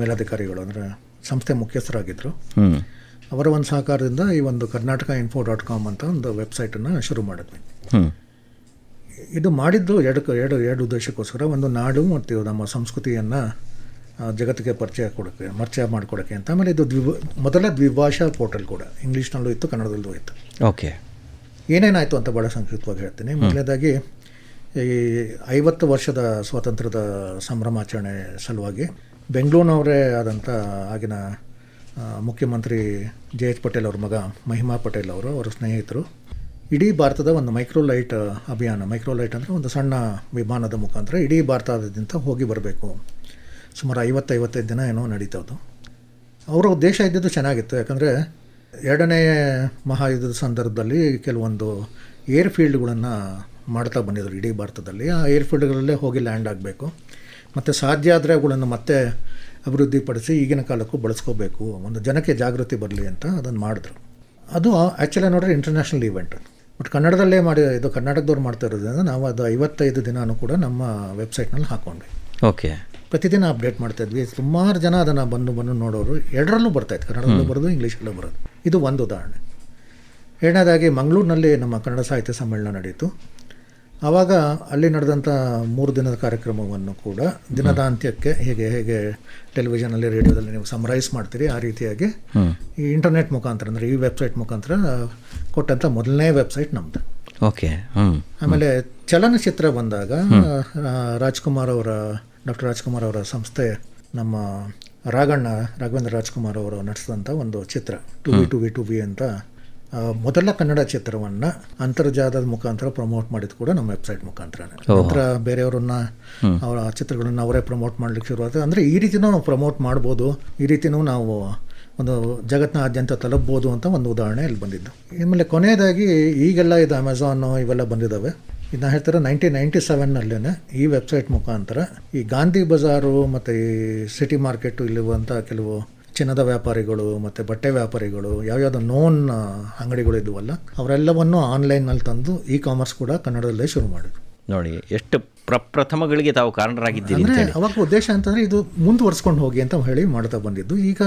ಮೇಲಾಧಿಕಾರಿಗಳು ಅಂದರೆ ಸಂಸ್ಥೆ ಮುಖ್ಯಸ್ಥರಾಗಿದ್ದರು ಅವರ ಒಂದು ಸಹಕಾರದಿಂದ ಈ ಒಂದು ಕರ್ನಾಟಕ ಇನ್ಫೋ ಡಾಟ್ ಕಾಮ್ ಅಂತ ಒಂದು ವೆಬ್ಸೈಟನ್ನು ಶುರು ಮಾಡಿದ್ವಿ ಇದು ಮಾಡಿದ್ದು ಎರಡು ಎರಡು ಎರಡು ಉದ್ದೇಶಕ್ಕೋಸ್ಕರ ಒಂದು ನಾಡು ಮತ್ತು ನಮ್ಮ ಸಂಸ್ಕೃತಿಯನ್ನು ಜಗತ್ತಿಗೆ ಪರಿಚಯ ಕೊಡೋಕ್ಕೆ ಪರಿಚಯ ಮಾಡಿಕೊಡೋಕ್ಕೆ ಅಂತ ಆಮೇಲೆ ಇದು ದ್ವಿಭ ಮೊದಲ ದ್ವಿಭಾಷಾ ಪೋರ್ಟಲ್ ಕೂಡ ಇಂಗ್ಲೀಷ್ನಲ್ಲೂ ಇತ್ತು ಕನ್ನಡದಲ್ಲೂ ಇತ್ತು ಓಕೆ ಏನೇನಾಯಿತು ಅಂತ ಭಾಳ ಸಂಕ್ಷಿಪ್ತವಾಗಿ ಹೇಳ್ತೀನಿ ಮೊದಲನೇದಾಗಿ ಈ ಐವತ್ತು ವರ್ಷದ ಸ್ವಾತಂತ್ರ್ಯದ ಸಂಭ್ರಮಾಚರಣೆ ಸಲುವಾಗಿ ಬೆಂಗಳೂರಿನವರೇ ಆದಂಥ ಆಗಿನ ಮುಖ್ಯಮಂತ್ರಿ ಜೆ ಎಚ್ ಪಟೇಲ್ ಅವ್ರ ಮಗ ಮಹಿಮಾ ಪಟೇಲ್ ಅವರು ಅವರ ಸ್ನೇಹಿತರು ಇಡೀ ಭಾರತದ ಒಂದು ಮೈಕ್ರೋಲೈಟ್ ಅಭಿಯಾನ ಮೈಕ್ರೋಲೈಟ್ ಅಂದರೆ ಒಂದು ಸಣ್ಣ ವಿಮಾನದ ಮುಖಾಂತರ ಇಡೀ ಭಾರತದಿಂದ ಹೋಗಿ ಬರಬೇಕು ಸುಮಾರು ಐವತ್ತೈವತ್ತೈದು ದಿನ ಏನೋ ನಡೀತದ್ದು ಅವರ ದೇಶ ಇದ್ದಿದ್ದು ಚೆನ್ನಾಗಿತ್ತು ಯಾಕಂದರೆ ಎರಡನೇ ಮಹಾಯುದ್ಧದ ಸಂದರ್ಭದಲ್ಲಿ ಕೆಲವೊಂದು ಏರ್ ಫೀಲ್ಡ್ಗಳನ್ನು ಮಾಡ್ತಾ ಬಂದಿದ್ದರು ಇಡೀ ಭಾರತದಲ್ಲಿ ಆ ಏರ್ ಹೋಗಿ ಲ್ಯಾಂಡ್ ಆಗಬೇಕು ಮತ್ತು ಸಾಧ್ಯ ಆದರೆ ಅವುಗಳನ್ನು ಮತ್ತೆ ಅಭಿವೃದ್ಧಿಪಡಿಸಿ ಈಗಿನ ಕಾಲಕ್ಕೂ ಬಳಸ್ಕೋಬೇಕು ಒಂದು ಜನಕ್ಕೆ ಜಾಗೃತಿ ಬರಲಿ ಅಂತ ಅದನ್ನು ಮಾಡಿದ್ರು ಅದು ಆ್ಯಕ್ಚುಲಿ ನೋಡಿದ್ರೆ ಇಂಟರ್ನ್ಯಾಷನಲ್ ಈವೆಂಟ್ ಬಟ್ ಕನ್ನಡದಲ್ಲೇ ಮಾಡಿ ಇದು ಕರ್ನಾಟಕದವ್ರು ಮಾಡ್ತಾ ಇರೋದ್ರಿಂದ ನಾವು ಅದು ಐವತ್ತೈದು ದಿನಾನು ಕೂಡ ನಮ್ಮ ವೆಬ್ಸೈಟ್ನಲ್ಲಿ ಹಾಕೊಂಡ್ವಿ ಓಕೆ ಪ್ರತಿದಿನ ಅಪ್ಡೇಟ್ ಮಾಡ್ತಾ ಇದ್ವಿ ಸುಮಾರು ಜನ ಅದನ್ನು ಬಂದು ಬಂದು ನೋಡೋರು ಎರಡರಲ್ಲೂ ಬರ್ತಾಯಿತ್ತು ಕನ್ನಡದಲ್ಲೂ ಬರೋದು ಇಂಗ್ಲೀಷಲ್ಲೂ ಬರೋದು ಇದು ಒಂದು ಉದಾಹರಣೆ ಎರಡನೇದಾಗಿ ಮಂಗಳೂರಿನಲ್ಲಿ ನಮ್ಮ ಕನ್ನಡ ಸಾಹಿತ್ಯ ಸಮ್ಮೇಳನ ನಡೆಯಿತು ಆವಾಗ ಅಲ್ಲಿ ನಡೆದಂಥ ಮೂರು ದಿನದ ಕಾರ್ಯಕ್ರಮವನ್ನು ಕೂಡ ದಿನದ ಅಂತ್ಯಕ್ಕೆ ಹೇಗೆ ಹೇಗೆ ಟೆಲಿವಿಷನಲ್ಲಿ ರೇಡಿಯೋದಲ್ಲಿ ನೀವು ಸಮರೈಸ್ ಮಾಡ್ತೀರಿ ಆ ರೀತಿಯಾಗಿ ಈ ಇಂಟರ್ನೆಟ್ ಮುಖಾಂತರ ಅಂದರೆ ಈ ವೆಬ್ಸೈಟ್ ಮುಖಾಂತರ ಕೊಟ್ಟಂಥ ಮೊದಲನೇ ವೆಬ್ಸೈಟ್ ನಮ್ದು ಓಕೆ ಆಮೇಲೆ ಚಲನಚಿತ್ರ ಬಂದಾಗ ರಾಜ್ಕುಮಾರ್ ಅವರ ಡಾಕ್ಟರ್ ರಾಜ್ಕುಮಾರ್ ಅವರ ಸಂಸ್ಥೆ ನಮ್ಮ ರಾಘಣ್ಣ ರಾಘವೇಂದ್ರ ರಾಜ್ಕುಮಾರ್ ಅವರು ನಡೆಸಿದಂಥ ಒಂದು ಚಿತ್ರ two V two V two V ಅಂತ ಮೊದಲ ಕನ್ನಡ ಚಿತ್ರವನ್ನು ಅಂತರ್ಜಾಲದ ಮುಖಾಂತರ ಪ್ರಮೋಟ್ ಮಾಡಿದ ಕೂಡ ನಮ್ಮ ವೆಬ್ಸೈಟ್ ಮುಖಾಂತರ ನಂತರ ಬೇರೆಯವರನ್ನ ಅವರ ಚಿತ್ರಗಳನ್ನು ಅವರೇ ಪ್ರಮೋಟ್ ಮಾಡ್ಲಿಕ್ಕೆ ಶುರುವಾಗ್ತದೆ ಅಂದರೆ ಈ ರೀತಿಯೂ ನಾವು ಪ್ರಮೋಟ್ ಮಾಡ್ಬೋದು ಈ ರೀತಿನೂ ನಾವು ಒಂದು ಜಗತ್ತಿನಾದ್ಯಂತ ತಲುಪ್ಬೋದು ಅಂತ ಒಂದು ಉದಾಹರಣೆ ಇಲ್ಲಿ ಬಂದಿದ್ದು ಆಮೇಲೆ ಕೊನೆಯದಾಗಿ ಈಗೆಲ್ಲ ಇದು ಅಮೆಝಾನು ಇವೆಲ್ಲ ಬಂದಿದ್ದಾವೆ ಇದನ್ನ ಹೇಳ್ತಾರೆ ನೈನ್ಟೀನ್ ನೈಂಟಿ ಸೆವೆನ್ನಲ್ಲೇ ಈ ವೆಬ್ಸೈಟ್ ಮುಖಾಂತರ ಈ ಗಾಂಧಿ ಬಜಾರು ಮತ್ತು ಈ ಸಿಟಿ ಮಾರ್ಕೆಟು ಇಲ್ಲಿರುವಂಥ ಕೆಲವು ಚಿನ್ನದ ವ್ಯಾಪಾರಿಗಳು ಮತ್ತು ಬಟ್ಟೆ ವ್ಯಾಪಾರಿಗಳು ಯಾವ್ಯಾವ ನೋನ್ ಅಂಗಡಿಗಳು ಅಂಗಡಿಗಳಿದ್ವಲ್ಲ ಅವರೆಲ್ಲವನ್ನು ಆನ್ಲೈನಲ್ಲಿ ತಂದು ಇ ಕಾಮರ್ಸ್ ಕೂಡ ಕನ್ನಡದಲ್ಲೇ ಶುರು ಮಾಡಿದ್ರು ನೋಡಿ ಎಷ್ಟು ಪ್ರಪ್ರಥಮಗಳಿಗೆ ತಾವು ಕಾರಣರಾಗಿದ್ದೀರಿ ಅಂದರೆ ಅವಾಗ ಉದ್ದೇಶ ಅಂತಂದರೆ ಇದು ಮುಂದುವರ್ಸ್ಕೊಂಡು ಹೋಗಿ ಅಂತ ಹೇಳಿ ಮಾಡ್ತಾ ಬಂದಿದ್ದು ಈಗ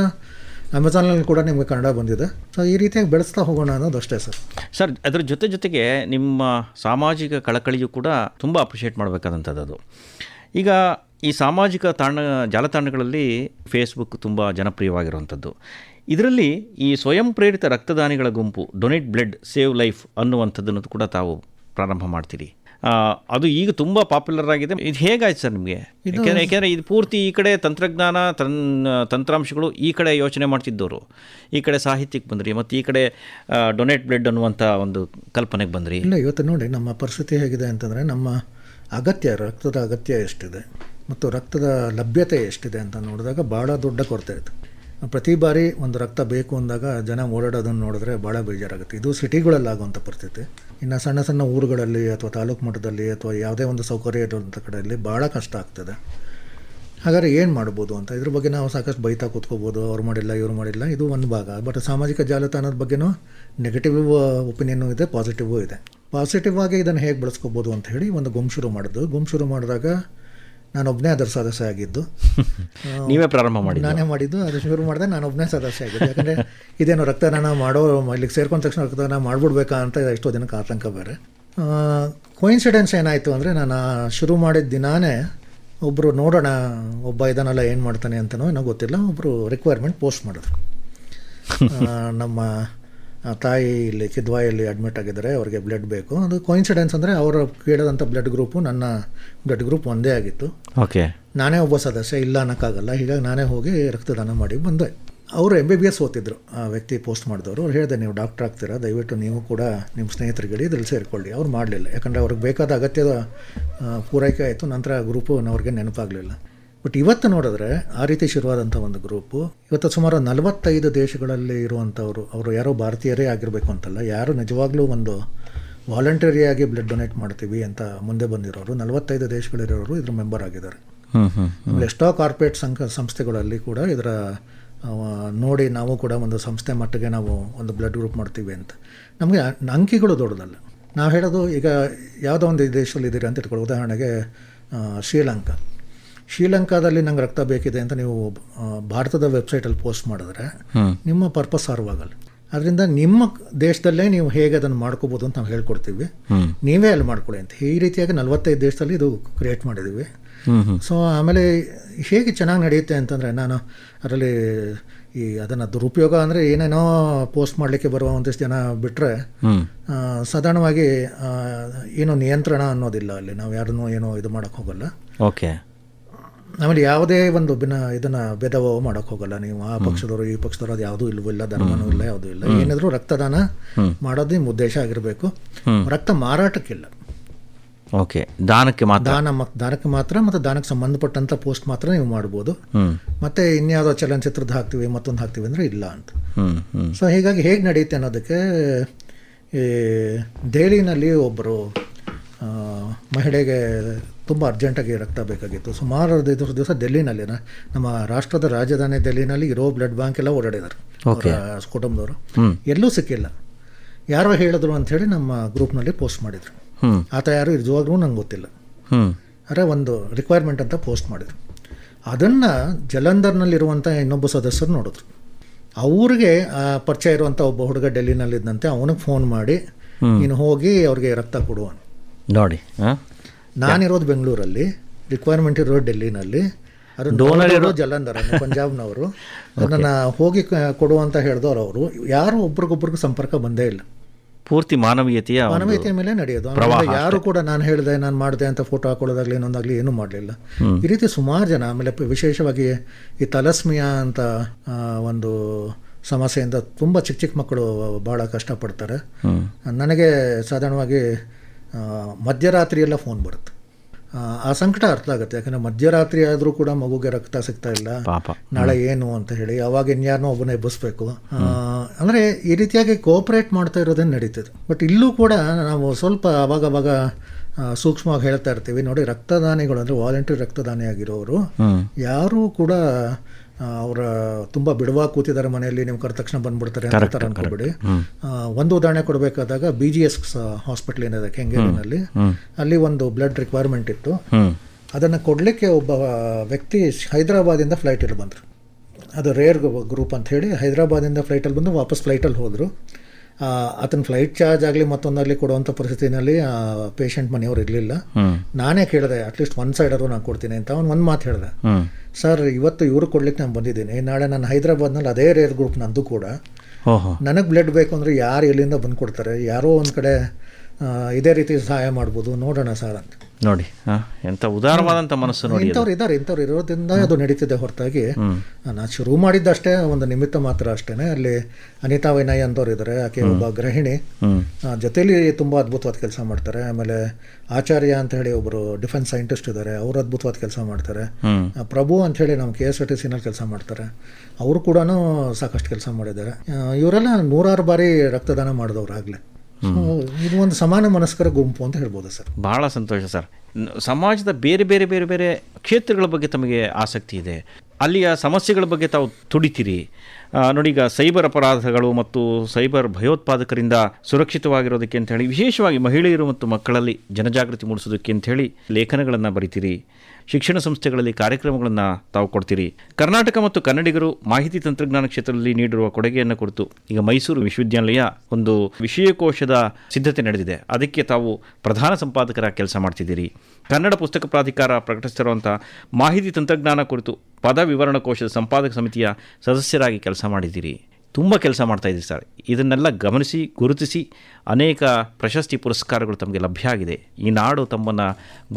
ಅಮೆಝಾನಲ್ಲಿ ಕೂಡ ನಿಮಗೆ ಕನ್ನಡ ಬಂದಿದೆ ಸೊ ಈ ರೀತಿಯಾಗಿ ಬೆಳೆಸ್ತಾ ಹೋಗೋಣ ಅನ್ನೋದು ಅಷ್ಟೇ ಸರ್ ಸರ್ ಅದರ ಜೊತೆ ಜೊತೆಗೆ ನಿಮ್ಮ ಸಾಮಾಜಿಕ ಕಳಕಳಿಯು ಕೂಡ ತುಂಬ ಅಪ್ರಿಷಿಯೇಟ್ ಮಾಡಬೇಕಾದಂಥದ್ದು ಅದು ಈಗ ಈ ಸಾಮಾಜಿಕ ತಾಣ ಜಾಲತಾಣಗಳಲ್ಲಿ ಫೇಸ್ಬುಕ್ ತುಂಬ ಜನಪ್ರಿಯವಾಗಿರುವಂಥದ್ದು ಇದರಲ್ಲಿ ಈ ಸ್ವಯಂ ಪ್ರೇರಿತ ರಕ್ತದಾನಿಗಳ ಗುಂಪು ಡೊನೇಟ್ ಬ್ಲಡ್ ಸೇವ್ ಲೈಫ್ ಅನ್ನುವಂಥದ್ದನ್ನು ಕೂಡ ತಾವು ಪ್ರಾರಂಭ ಮಾಡ್ತೀರಿ ಅದು ಈಗ ತುಂಬ ಪಾಪ್ಯುಲರ್ ಆಗಿದೆ ಇದು ಹೇಗಾಯ್ತು ಸರ್ ನಿಮಗೆ ಯಾಕೆಂದ್ರೆ ಇದು ಪೂರ್ತಿ ಈ ಕಡೆ ತಂತ್ರಜ್ಞಾನ ತನ್ ತಂತ್ರಾಂಶಗಳು ಈ ಕಡೆ ಯೋಚನೆ ಮಾಡ್ತಿದ್ದವರು ಈ ಕಡೆ ಸಾಹಿತ್ಯಕ್ಕೆ ಬಂದ್ರಿ ಮತ್ತು ಈ ಕಡೆ ಡೊನೇಟ್ ಬ್ಲಡ್ ಅನ್ನುವಂಥ ಒಂದು ಕಲ್ಪನೆಗೆ ಬಂದ್ರಿ ಇಲ್ಲ ಇವತ್ತು ನೋಡಿ ನಮ್ಮ ಪರಿಸ್ಥಿತಿ ಹೇಗಿದೆ ಅಂತಂದರೆ ನಮ್ಮ ಅಗತ್ಯ ರಕ್ತದ ಅಗತ್ಯ ಎಷ್ಟಿದೆ ಮತ್ತು ರಕ್ತದ ಲಭ್ಯತೆ ಎಷ್ಟಿದೆ ಅಂತ ನೋಡಿದಾಗ ಭಾಳ ದೊಡ್ಡ ಕೊರತೆ ಇದೆ ಪ್ರತಿ ಬಾರಿ ಒಂದು ರಕ್ತ ಬೇಕು ಅಂದಾಗ ಜನ ಓಡಾಡೋದನ್ನು ನೋಡಿದ್ರೆ ಭಾಳ ಬೇಜಾರಾಗುತ್ತೆ ಇದು ಸಿಟಿಗಳಲ್ಲಿ ಆಗುವಂಥ ಪರಿಸ್ಥಿತಿ ಇನ್ನು ಸಣ್ಣ ಸಣ್ಣ ಊರುಗಳಲ್ಲಿ ಅಥವಾ ತಾಲೂಕು ಮಟ್ಟದಲ್ಲಿ ಅಥವಾ ಯಾವುದೇ ಒಂದು ಸೌಕರ್ಯ ಇರುವಂಥ ಕಡೆಯಲ್ಲಿ ಭಾಳ ಕಷ್ಟ ಆಗ್ತದೆ ಹಾಗಾದರೆ ಏನು ಮಾಡ್ಬೋದು ಅಂತ ಇದ್ರ ಬಗ್ಗೆ ನಾವು ಸಾಕಷ್ಟು ಬೈತಾ ಕೂತ್ಕೋಬೋದು ಅವ್ರು ಮಾಡಿಲ್ಲ ಇವ್ರು ಮಾಡಿಲ್ಲ ಇದು ಒಂದು ಭಾಗ ಬಟ್ ಸಾಮಾಜಿಕ ಜಾಲತಾಣದ ಬಗ್ಗೆನೂ ನೆಗೆಟಿವ್ ಒಪಿನಿಯನು ಇದೆ ಪಾಸಿಟಿವೂ ಇದೆ ಪಾಸಿಟಿವ್ ಆಗಿ ಇದನ್ನು ಹೇಗೆ ಬಳಸ್ಕೋಬೋದು ಅಂತ ಹೇಳಿ ಒಂದು ಗುಂಪು ಶುರು ಮಾಡಿದ್ದು ಗುಂಪು ಶುರು ಮಾಡಿದಾಗ ಒಬ್ಬನೇ ಅದರ ಸದಸ್ಯ ಆಗಿದ್ದು ನೀವೇ ಪ್ರಾರಂಭ ಮಾಡಿ ನಾನೇ ಮಾಡಿದ್ದು ಅದು ಶುರು ಮಾಡಿದೆ ಒಬ್ಬನೇ ಸದಸ್ಯ ಆಗಿದ್ದು ಯಾಕಂದರೆ ಇದೇನು ರಕ್ತದಾನ ಮಾಡೋ ಇಲ್ಲಿಗೆ ಸೇರ್ಕೊಂಡ ತಕ್ಷಣ ರಕ್ತದಾನ ಮಾಡಿಬಿಡ್ಬೇಕಾ ಅಂತ ಎಷ್ಟೋ ದಿನಕ್ಕೆ ಆತಂಕ ಬೇರೆ ಕೋಯಿನ್ಸಿಡೆನ್ಸ್ ಏನಾಯಿತು ಅಂದರೆ ನಾನು ಶುರು ಮಾಡಿದ ದಿನಾನೇ ಒಬ್ಬರು ನೋಡೋಣ ಒಬ್ಬ ಇದನ್ನೆಲ್ಲ ಏನು ಮಾಡ್ತಾನೆ ಅಂತನೋ ಏನೋ ಗೊತ್ತಿಲ್ಲ ಒಬ್ಬರು ರಿಕ್ವೈರ್ಮೆಂಟ್ ಪೋಸ್ಟ್ ಮಾಡಿದ್ರು ನಮ್ಮ ತಾಯಿ ಇಲ್ಲಿ ಕಿದ್ವಾಯಲ್ಲಿ ಅಡ್ಮಿಟ್ ಆಗಿದ್ದಾರೆ ಅವ್ರಿಗೆ ಬ್ಲಡ್ ಬೇಕು ಅದು ಕೋಯಿನ್ಸಿಡೆನ್ಸ್ ಅಂದರೆ ಅವರು ಕೇಳಿದಂಥ ಬ್ಲಡ್ ಗ್ರೂಪು ನನ್ನ ಬ್ಲಡ್ ಗ್ರೂಪ್ ಒಂದೇ ಆಗಿತ್ತು ಓಕೆ ನಾನೇ ಒಬ್ಬ ಸದಸ್ಯ ಇಲ್ಲ ಅನ್ನೋಕ್ಕಾಗಲ್ಲ ಹೀಗಾಗಿ ನಾನೇ ಹೋಗಿ ರಕ್ತದಾನ ಮಾಡಿ ಬಂದೆ ಅವರು ಎಮ್ ಬಿ ಬಿ ಎಸ್ ಓದ್ತಿದ್ರು ಆ ವ್ಯಕ್ತಿ ಪೋಸ್ಟ್ ಮಾಡಿದವರು ಅವ್ರು ಹೇಳಿದೆ ನೀವು ಡಾಕ್ಟ್ರ್ ಆಗ್ತೀರಾ ದಯವಿಟ್ಟು ನೀವು ಕೂಡ ನಿಮ್ಮ ಸ್ನೇಹಿತರಿಗೆ ಇದ್ರಲ್ಲಿ ಸೇರಿಕೊಳ್ಳಿ ಅವ್ರು ಮಾಡಲಿಲ್ಲ ಯಾಕಂದರೆ ಅವ್ರಿಗೆ ಬೇಕಾದ ಅಗತ್ಯದ ಪೂರೈಕೆ ಆಯಿತು ನಂತರ ಗ್ರೂಪು ಅವ್ರಿಗೆ ನೆನಪಾಗಲಿಲ್ಲ ಬಟ್ ಇವತ್ತು ನೋಡಿದ್ರೆ ಆ ರೀತಿ ಶುರುವಾದಂಥ ಒಂದು ಗ್ರೂಪು ಇವತ್ತು ಸುಮಾರು ನಲವತ್ತೈದು ದೇಶಗಳಲ್ಲಿ ಇರುವಂಥವ್ರು ಅವರು ಯಾರೋ ಭಾರತೀಯರೇ ಆಗಿರಬೇಕು ಅಂತಲ್ಲ ಯಾರು ನಿಜವಾಗ್ಲೂ ಒಂದು ವಾಲಂಟರಿಯಾಗಿ ಬ್ಲಡ್ ಡೊನೇಟ್ ಮಾಡ್ತೀವಿ ಅಂತ ಮುಂದೆ ಬಂದಿರೋರು ನಲವತ್ತೈದು ದೇಶಗಳಿರೋರು ಇದ್ರ ಮೆಂಬರ್ ಆಗಿದ್ದಾರೆ ಎಷ್ಟೋ ಕಾರ್ಪೊರೇಟ್ ಸಂಘ ಸಂಸ್ಥೆಗಳಲ್ಲಿ ಕೂಡ ಇದರ ನೋಡಿ ನಾವು ಕೂಡ ಒಂದು ಸಂಸ್ಥೆ ಮಟ್ಟಿಗೆ ನಾವು ಒಂದು ಬ್ಲಡ್ ಗ್ರೂಪ್ ಮಾಡ್ತೀವಿ ಅಂತ ನಮಗೆ ಅಂಕಿಗಳು ದೊಡ್ಡದಲ್ಲ ನಾವು ಹೇಳೋದು ಈಗ ಯಾವುದೋ ಒಂದು ದೇಶದಲ್ಲಿ ಇದ್ದೀರಿ ಅಂತ ಇಟ್ಕೊಳ್ಳಿ ಉದಾಹರಣೆಗೆ ಶ್ರೀಲಂಕಾ ಶ್ರೀಲಂಕಾದಲ್ಲಿ ನಂಗೆ ರಕ್ತ ಬೇಕಿದೆ ಅಂತ ನೀವು ಭಾರತದ ವೆಬ್ಸೈಟಲ್ಲಿ ಪೋಸ್ಟ್ ಮಾಡಿದ್ರೆ ನಿಮ್ಮ ಪರ್ಪಸ್ ಸರ್ವಾಗಲ್ಲ ಅದರಿಂದ ನಿಮ್ಮ ದೇಶದಲ್ಲೇ ನೀವು ಹೇಗೆ ಅದನ್ನು ಮಾಡ್ಕೋಬೋದು ಅಂತ ನಾವು ಹೇಳ್ಕೊಡ್ತೀವಿ ನೀವೇ ಅಲ್ಲಿ ಮಾಡ್ಕೊಳ್ಳಿ ಅಂತ ಈ ರೀತಿಯಾಗಿ ನಲವತ್ತೈದು ದೇಶದಲ್ಲಿ ಇದು ಕ್ರಿಯೇಟ್ ಮಾಡಿದ್ದೀವಿ ಸೊ ಆಮೇಲೆ ಹೇಗೆ ಚೆನ್ನಾಗಿ ನಡೆಯುತ್ತೆ ಅಂತಂದರೆ ನಾನು ಅದರಲ್ಲಿ ಈ ಅದನ್ನು ದುರುಪಯೋಗ ಅಂದರೆ ಏನೇನೋ ಪೋಸ್ಟ್ ಮಾಡಲಿಕ್ಕೆ ಬರುವ ಒಂದಿಷ್ಟು ಜನ ಬಿಟ್ಟರೆ ಸಾಧಾರಣವಾಗಿ ಏನು ನಿಯಂತ್ರಣ ಅನ್ನೋದಿಲ್ಲ ಅಲ್ಲಿ ನಾವು ಯಾರನ್ನೂ ಏನೋ ಇದು ಮಾಡೋಕ್ಕೆ ಹೋಗಲ್ಲ ಓಕೆ ಆಮೇಲೆ ಯಾವುದೇ ಒಂದು ಭಿನ್ನ ಇದನ್ನು ಭೇದಭಾವ ಮಾಡೋಕ್ಕೆ ಹೋಗಲ್ಲ ನೀವು ಆ ಪಕ್ಷದವರು ಈ ಪಕ್ಷದವರು ಅದು ಯಾವುದೂ ಇಲ್ಲವೂ ಇಲ್ಲ ಧರ್ಮನೂ ಇಲ್ಲ ಯಾವುದೂ ಇಲ್ಲ ಏನಿದ್ರು ರಕ್ತದಾನ ಮಾಡೋದು ನಿಮ್ಮ ಉದ್ದೇಶ ಆಗಿರಬೇಕು ರಕ್ತ ಮಾರಾಟಕ್ಕಿಲ್ಲ ಓಕೆ ದಾನಕ್ಕೆ ಮಾತ್ರ ದಾನ ದಾನಕ್ಕೆ ಮಾತ್ರ ಮತ್ತು ದಾನಕ್ಕೆ ಸಂಬಂಧಪಟ್ಟಂತ ಪೋಸ್ಟ್ ಮಾತ್ರ ನೀವು ಮಾಡ್ಬೋದು ಮತ್ತೆ ಇನ್ಯಾವುದೋ ಚಲನಚಿತ್ರದ ಹಾಕ್ತೀವಿ ಮತ್ತೊಂದು ಹಾಕ್ತೀವಿ ಅಂದ್ರೆ ಇಲ್ಲ ಅಂತ ಸೊ ಹೀಗಾಗಿ ಹೇಗೆ ನಡೆಯುತ್ತೆ ಅನ್ನೋದಕ್ಕೆ ಈ ದೆಹಲಿನಲ್ಲಿ ಒಬ್ಬರು ಮಹಿಳೆಗೆ ತುಂಬ ಅರ್ಜೆಂಟಾಗಿ ರಕ್ತ ಬೇಕಾಗಿತ್ತು ಸುಮಾರು ದಿವಸ ದಿವಸ ಡೆಲ್ಲಿನಲ್ಲಿ ನಮ್ಮ ರಾಷ್ಟ್ರದ ರಾಜಧಾನಿ ಡೆಲ್ಲಿನಲ್ಲಿ ಇರೋ ಬ್ಲಡ್ ಬ್ಯಾಂಕ್ ಎಲ್ಲ ಓಡಾಡಿದ್ದಾರೆ ಕುಟುಂಬದವರು ಎಲ್ಲೂ ಸಿಕ್ಕಿಲ್ಲ ಯಾರೋ ಹೇಳಿದ್ರು ಅಂಥೇಳಿ ನಮ್ಮ ಗ್ರೂಪ್ನಲ್ಲಿ ಪೋಸ್ಟ್ ಮಾಡಿದರು ಆತ ಯಾರು ನಿಜವಾಗ್ಲೂ ನಂಗೆ ಗೊತ್ತಿಲ್ಲ ಅರೆ ಒಂದು ರಿಕ್ವೈರ್ಮೆಂಟ್ ಅಂತ ಪೋಸ್ಟ್ ಮಾಡಿದರು ಅದನ್ನು ಜಲಂಧರ್ನಲ್ಲಿರುವಂಥ ಇನ್ನೊಬ್ಬ ಸದಸ್ಯರು ನೋಡಿದ್ರು ಅವ್ರಿಗೆ ಪರಿಚಯ ಇರುವಂಥ ಒಬ್ಬ ಹುಡುಗ ಡೆಲ್ಲಿನಲ್ಲಿದ್ದಂತೆ ಅವನಿಗೆ ಫೋನ್ ಮಾಡಿ ನೀನು ಹೋಗಿ ಅವ್ರಿಗೆ ರಕ್ತ ಕೊಡುವನು ನೋಡಿ ನಾನಿರೋದು ಬೆಂಗಳೂರಲ್ಲಿ ರಿಕ್ವೈರ್ಮೆಂಟ್ ಇರೋ ಡೆಲ್ಲಿನಲ್ಲಿ ಅದು ಡೋನರ್ ಇರೋ ಜಲಂಧರ ಪಂಜಾಬ್ನವರು ಅದನ್ನು ಹೋಗಿ ಕೊಡುವಂತ ಅಂತ ಹೇಳಿದವರು ಅವರು ಯಾರು ಒಬ್ರಿಗೊಬ್ರಿಗೂ ಸಂಪರ್ಕ ಬಂದೇ ಇಲ್ಲ ಪೂರ್ತಿ ಮಾನವೀಯತೆಯ ಮಾನವೀಯತೆಯ ಮೇಲೆ ನಡೆಯೋದು ಯಾರು ಕೂಡ ನಾನು ಹೇಳಿದೆ ನಾನು ಮಾಡಿದೆ ಅಂತ ಫೋಟೋ ಹಾಕೊಳ್ಳೋದಾಗಲಿ ಇನ್ನೊಂದಾಗಲಿ ಏನೂ ಮಾಡಲಿಲ್ಲ ಈ ರೀತಿ ಸುಮಾರು ಜನ ಆಮೇಲೆ ವಿಶೇಷವಾಗಿ ಈ ತಲಸ್ಮಿಯಾ ಅಂತ ಒಂದು ಸಮಸ್ಯೆಯಿಂದ ತುಂಬ ಚಿಕ್ಕ ಚಿಕ್ಕ ಮಕ್ಕಳು ಭಾಳ ಕಷ್ಟಪಡ್ತಾರೆ ನನಗೆ ಸಾಧಾರಣವಾಗಿ ಮಧ್ಯರಾತ್ರಿಯೆಲ್ಲ ಫೋನ್ ಬರುತ್ತೆ ಆ ಸಂಕಟ ಅರ್ಥ ಆಗುತ್ತೆ ಯಾಕಂದ್ರೆ ಮಧ್ಯರಾತ್ರಿ ಆದರೂ ಕೂಡ ಮಗುಗೆ ರಕ್ತ ಸಿಗ್ತಾ ಇಲ್ಲ ನಾಳೆ ಏನು ಅಂತ ಹೇಳಿ ಅವಾಗ ಇನ್ಯಾರನೋ ಒಬ್ಬನ ಎಬ್ಬಿಸ್ಬೇಕು ಅಂದರೆ ಈ ರೀತಿಯಾಗಿ ಕೋಆಪರೇಟ್ ಮಾಡ್ತಾ ಇರೋದನ್ನು ನಡೀತದೆ ಬಟ್ ಇಲ್ಲೂ ಕೂಡ ನಾವು ಸ್ವಲ್ಪ ಅವಾಗ ಸೂಕ್ಷ್ಮವಾಗಿ ಹೇಳ್ತಾ ಇರ್ತೀವಿ ನೋಡಿ ರಕ್ತದಾನಿಗಳು ಅಂದರೆ ವಾಲಂಟ್ರಿ ರಕ್ತದಾನಿ ಆಗಿರೋರು ಯಾರೂ ಕೂಡ ಅವರ ತುಂಬ ಬಿಡುವಾಗ ಕೂತಿದ್ದಾರೆ ಮನೆಯಲ್ಲಿ ನೀವು ಕರೆದ ತಕ್ಷಣ ಬಂದ್ಬಿಡ್ತಾರೆ ಅಂತ ಒಂದು ಉದಾಹರಣೆ ಕೊಡಬೇಕಾದಾಗ ಬಿ ಜಿ ಎಸ್ ಹಾಸ್ಪಿಟ್ಲ್ ಏನಿದೆ ಕೆಂಗೇರಿನಲ್ಲಿ ಅಲ್ಲಿ ಒಂದು ಬ್ಲಡ್ ರಿಕ್ವೈರ್ಮೆಂಟ್ ಇತ್ತು ಅದನ್ನು ಕೊಡಲಿಕ್ಕೆ ಒಬ್ಬ ವ್ಯಕ್ತಿ ಹೈದರಾಬಾದಿಂದ ಫ್ಲೈಟಲ್ಲಿ ಬಂದರು ಅದು ರೇರ್ ಗ್ರೂಪ್ ಅಂತ ಹೇಳಿ ಹೈದರಾಬಾದಿಂದ ಫ್ಲೈಟಲ್ಲಿ ಬಂದು ವಾಪಸ್ ಫ್ಲೈಟಲ್ಲಿ ಹೋದರು ಆತನ ಫ್ಲೈಟ್ ಚಾರ್ಜ್ ಆಗಲಿ ಮತ್ತೊಂದಾಗಲಿ ಕೊಡುವಂಥ ಪರಿಸ್ಥಿತಿನಲ್ಲಿ ಪೇಷಂಟ್ ಮನೆಯವರು ಇರಲಿಲ್ಲ ನಾನೇ ಕೇಳಿದೆ ಅಟ್ಲೀಸ್ಟ್ ಒನ್ ಸೈಡ್ ಅದು ನಾನು ಕೊಡ್ತೀನಿ ಅಂತ ಅವ್ನು ಒಂದು ಮಾತು ಹೇಳಿದೆ ಸರ್ ಇವತ್ತು ಇವ್ರು ಕೊಡ್ಲಿಕ್ಕೆ ನಾನು ಬಂದಿದ್ದೀನಿ ನಾಳೆ ನಾನು ಹೈದ್ರಾಬಾದ್ನಲ್ಲಿ ಅದೇ ರೇರ್ ಗ್ರೂಪ್ ನಂದು ಕೂಡ ನನಗೆ ಬ್ಲಡ್ ಬೇಕು ಅಂದರೆ ಯಾರು ಎಲ್ಲಿಂದ ಬಂದು ಕೊಡ್ತಾರೆ ಯಾರೋ ಒಂದು ಕಡೆ ಇದೇ ರೀತಿ ಸಹಾಯ ಮಾಡ್ಬೋದು ನೋಡೋಣ ಸರ್ ಅಂತ ನೋಡಿ ಎಂಥ ಉದಾರವಾದಂಥ ಮನಸ್ಸು ನೋಡಿ ಇಂಥವ್ರು ಇದ್ದಾರೆ ಇಂಥವ್ರು ಇರೋದ್ರಿಂದ ಅದು ನಡೀತಿದೆ ಹೊರತಾಗಿ ನಾನು ಶುರು ಮಾಡಿದ್ದಷ್ಟೇ ಒಂದು ನಿಮಿತ್ತ ಮಾತ್ರ ಅಷ್ಟೇನೆ ಅಲ್ಲಿ ಅನಿತಾ ವಿನಯ್ ಅಂತವ್ರು ಇದ್ದಾರೆ ಆಕೆ ಒಬ್ಬ ಗೃಹಿಣಿ ಜೊತೆಲಿ ತುಂಬಾ ಅದ್ಭುತವಾದ ಕೆಲಸ ಮಾಡ್ತಾರೆ ಆಮೇಲೆ ಆಚಾರ್ಯ ಅಂತ ಹೇಳಿ ಒಬ್ಬರು ಡಿಫೆನ್ಸ್ ಸೈಂಟಿಸ್ಟ್ ಇದ್ದಾರೆ ಅವರು ಅದ್ಭುತವಾದ ಕೆಲಸ ಮಾಡ್ತಾರೆ ಪ್ರಭು ಅಂತ ಹೇಳಿ ನಮ್ಮ ಕೆ ಎಸ್ ಆರ್ ಟಿ ಸಿನಲ್ಲಿ ಕೆಲಸ ಮಾಡ್ತಾರೆ ಅವರು ಕೂಡ ಸಾಕಷ್ಟು ಕೆಲಸ ಮಾಡಿದ್ದಾರೆ ಇವರೆಲ್ಲ ನೂರಾರು ಬಾರಿ ರಕ್ತದಾನ ಮಾಡಿದವ್ರು ಆಗಲೇ ಇದು ಒಂದು ಸಮಾನ ಮನಸ್ಕರ ಗುಂಪು ಅಂತ ಹೇಳ್ಬೋದು ಸರ್ ಬಹಳ ಸಂತೋಷ ಸರ್ ಸಮಾಜದ ಬೇರೆ ಬೇರೆ ಬೇರೆ ಬೇರೆ ಕ್ಷೇತ್ರಗಳ ಬಗ್ಗೆ ತಮಗೆ ಆಸಕ್ತಿ ಇದೆ ಅಲ್ಲಿಯ ಸಮಸ್ಯೆಗಳ ಬಗ್ಗೆ ತಾವು ತುಡಿತೀರಿ ನೋಡಿ ಈಗ ಸೈಬರ್ ಅಪರಾಧಗಳು ಮತ್ತು ಸೈಬರ್ ಭಯೋತ್ಪಾದಕರಿಂದ ಸುರಕ್ಷಿತವಾಗಿರೋದಕ್ಕೆ ಅಂತ ಹೇಳಿ ವಿಶೇಷವಾಗಿ ಮಹಿಳೆಯರು ಮತ್ತು ಮಕ್ಕಳಲ್ಲಿ ಜನಜಾಗೃತಿ ಮೂಡಿಸೋದಕ್ಕೆ ಅಂತ ಹೇಳಿ ಲೇಖನಗಳನ್ನು ಬರಿತೀರಿ ಶಿಕ್ಷಣ ಸಂಸ್ಥೆಗಳಲ್ಲಿ ಕಾರ್ಯಕ್ರಮಗಳನ್ನು ತಾವು ಕೊಡ್ತೀರಿ ಕರ್ನಾಟಕ ಮತ್ತು ಕನ್ನಡಿಗರು ಮಾಹಿತಿ ತಂತ್ರಜ್ಞಾನ ಕ್ಷೇತ್ರದಲ್ಲಿ ನೀಡಿರುವ ಕೊಡುಗೆಯನ್ನು ಕುರಿತು ಈಗ ಮೈಸೂರು ವಿಶ್ವವಿದ್ಯಾಲಯ ಒಂದು ವಿಷಯಕೋಶದ ಸಿದ್ಧತೆ ನಡೆದಿದೆ ಅದಕ್ಕೆ ತಾವು ಪ್ರಧಾನ ಸಂಪಾದಕರ ಕೆಲಸ ಮಾಡ್ತಿದ್ದೀರಿ ಕನ್ನಡ ಪುಸ್ತಕ ಪ್ರಾಧಿಕಾರ ಪ್ರಕಟಿಸಿರುವಂಥ ಮಾಹಿತಿ ತಂತ್ರಜ್ಞಾನ ಕುರಿತು ಪದ ವಿವರಣ ಕೋಶದ ಸಂಪಾದಕ ಸಮಿತಿಯ ಸದಸ್ಯರಾಗಿ ಕೆಲಸ ಮಾಡಿದ್ದೀರಿ ತುಂಬ ಕೆಲಸ ಮಾಡ್ತಾ ಇದ್ದೀರಿ ಸರ್ ಇದನ್ನೆಲ್ಲ ಗಮನಿಸಿ ಗುರುತಿಸಿ ಅನೇಕ ಪ್ರಶಸ್ತಿ ಪುರಸ್ಕಾರಗಳು ತಮಗೆ ಲಭ್ಯ ಆಗಿದೆ ಈ ನಾಡು ತಮ್ಮನ್ನು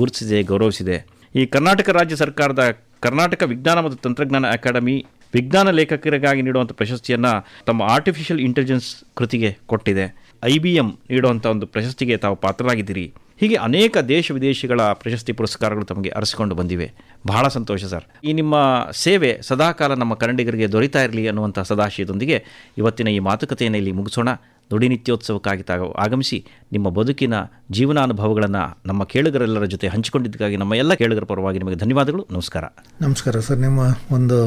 ಗುರುತಿಸಿದೆ ಗೌರವಿಸಿದೆ ಈ ಕರ್ನಾಟಕ ರಾಜ್ಯ ಸರ್ಕಾರದ ಕರ್ನಾಟಕ ವಿಜ್ಞಾನ ಮತ್ತು ತಂತ್ರಜ್ಞಾನ ಅಕಾಡೆಮಿ ವಿಜ್ಞಾನ ಲೇಖಕರಿಗಾಗಿ ನೀಡುವಂಥ ಪ್ರಶಸ್ತಿಯನ್ನು ತಮ್ಮ ಆರ್ಟಿಫಿಷಿಯಲ್ ಇಂಟೆಲಿಜೆನ್ಸ್ ಕೃತಿಗೆ ಕೊಟ್ಟಿದೆ ಐ ಬಿ ಎಂ ನೀಡುವಂಥ ಒಂದು ಪ್ರಶಸ್ತಿಗೆ ತಾವು ಪಾತ್ರರಾಗಿದ್ದೀರಿ ಹೀಗೆ ಅನೇಕ ದೇಶ ವಿದೇಶಗಳ ಪ್ರಶಸ್ತಿ ಪುರಸ್ಕಾರಗಳು ತಮಗೆ ಅರಸಿಕೊಂಡು ಬಂದಿವೆ ಬಹಳ ಸಂತೋಷ ಸರ್ ಈ ನಿಮ್ಮ ಸೇವೆ ಸದಾಕಾಲ ನಮ್ಮ ಕನ್ನಡಿಗರಿಗೆ ದೊರೀತಾ ಇರಲಿ ಅನ್ನುವಂಥ ಸದಾಶಯದೊಂದಿಗೆ ಇವತ್ತಿನ ಈ ಮಾತುಕತೆಯನ್ನು ಇಲ್ಲಿ ಮುಗಿಸೋಣ ನುಡಿನಿತ್ಯೋತ್ಸವಕ್ಕಾಗಿ ತಾವು ಆಗಮಿಸಿ ನಿಮ್ಮ ಬದುಕಿನ ಜೀವನಾನುಭವಗಳನ್ನು ನಮ್ಮ ಕೇಳುಗರೆಲ್ಲರ ಜೊತೆ ಹಂಚಿಕೊಂಡಿದ್ದಕ್ಕಾಗಿ ನಮ್ಮ ಎಲ್ಲ ಕೇಳುಗರ ಪರವಾಗಿ ನಿಮಗೆ ಧನ್ಯವಾದಗಳು ನಮಸ್ಕಾರ ನಮಸ್ಕಾರ ಸರ್ ನಿಮ್ಮ ಒಂದು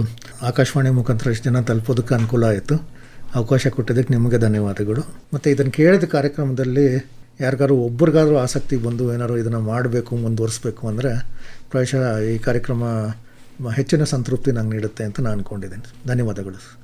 ಆಕಾಶವಾಣಿ ಮುಖಾಂತರ ಇಷ್ಟು ಜನ ತಲುಪೋದಕ್ಕೆ ಅನುಕೂಲ ಆಯಿತು ಅವಕಾಶ ಕೊಟ್ಟಿದ್ದಕ್ಕೆ ನಿಮಗೆ ಧನ್ಯವಾದಗಳು ಮತ್ತು ಇದನ್ನು ಕೇಳಿದ ಕಾರ್ಯಕ್ರಮದಲ್ಲಿ ಯಾರಿಗಾದ್ರೂ ಒಬ್ಬರಿಗಾದರೂ ಆಸಕ್ತಿ ಬಂದು ಏನಾದ್ರು ಇದನ್ನು ಮಾಡಬೇಕು ಮುಂದುವರಿಸಬೇಕು ಅಂದರೆ ಪ್ರಾಯಶಃ ಈ ಕಾರ್ಯಕ್ರಮ ಹೆಚ್ಚಿನ ಸಂತೃಪ್ತಿ ನಂಗೆ ನೀಡುತ್ತೆ ಅಂತ ನಾನು ಅಂದ್ಕೊಂಡಿದ್ದೀನಿ ಧನ್ಯವಾದಗಳು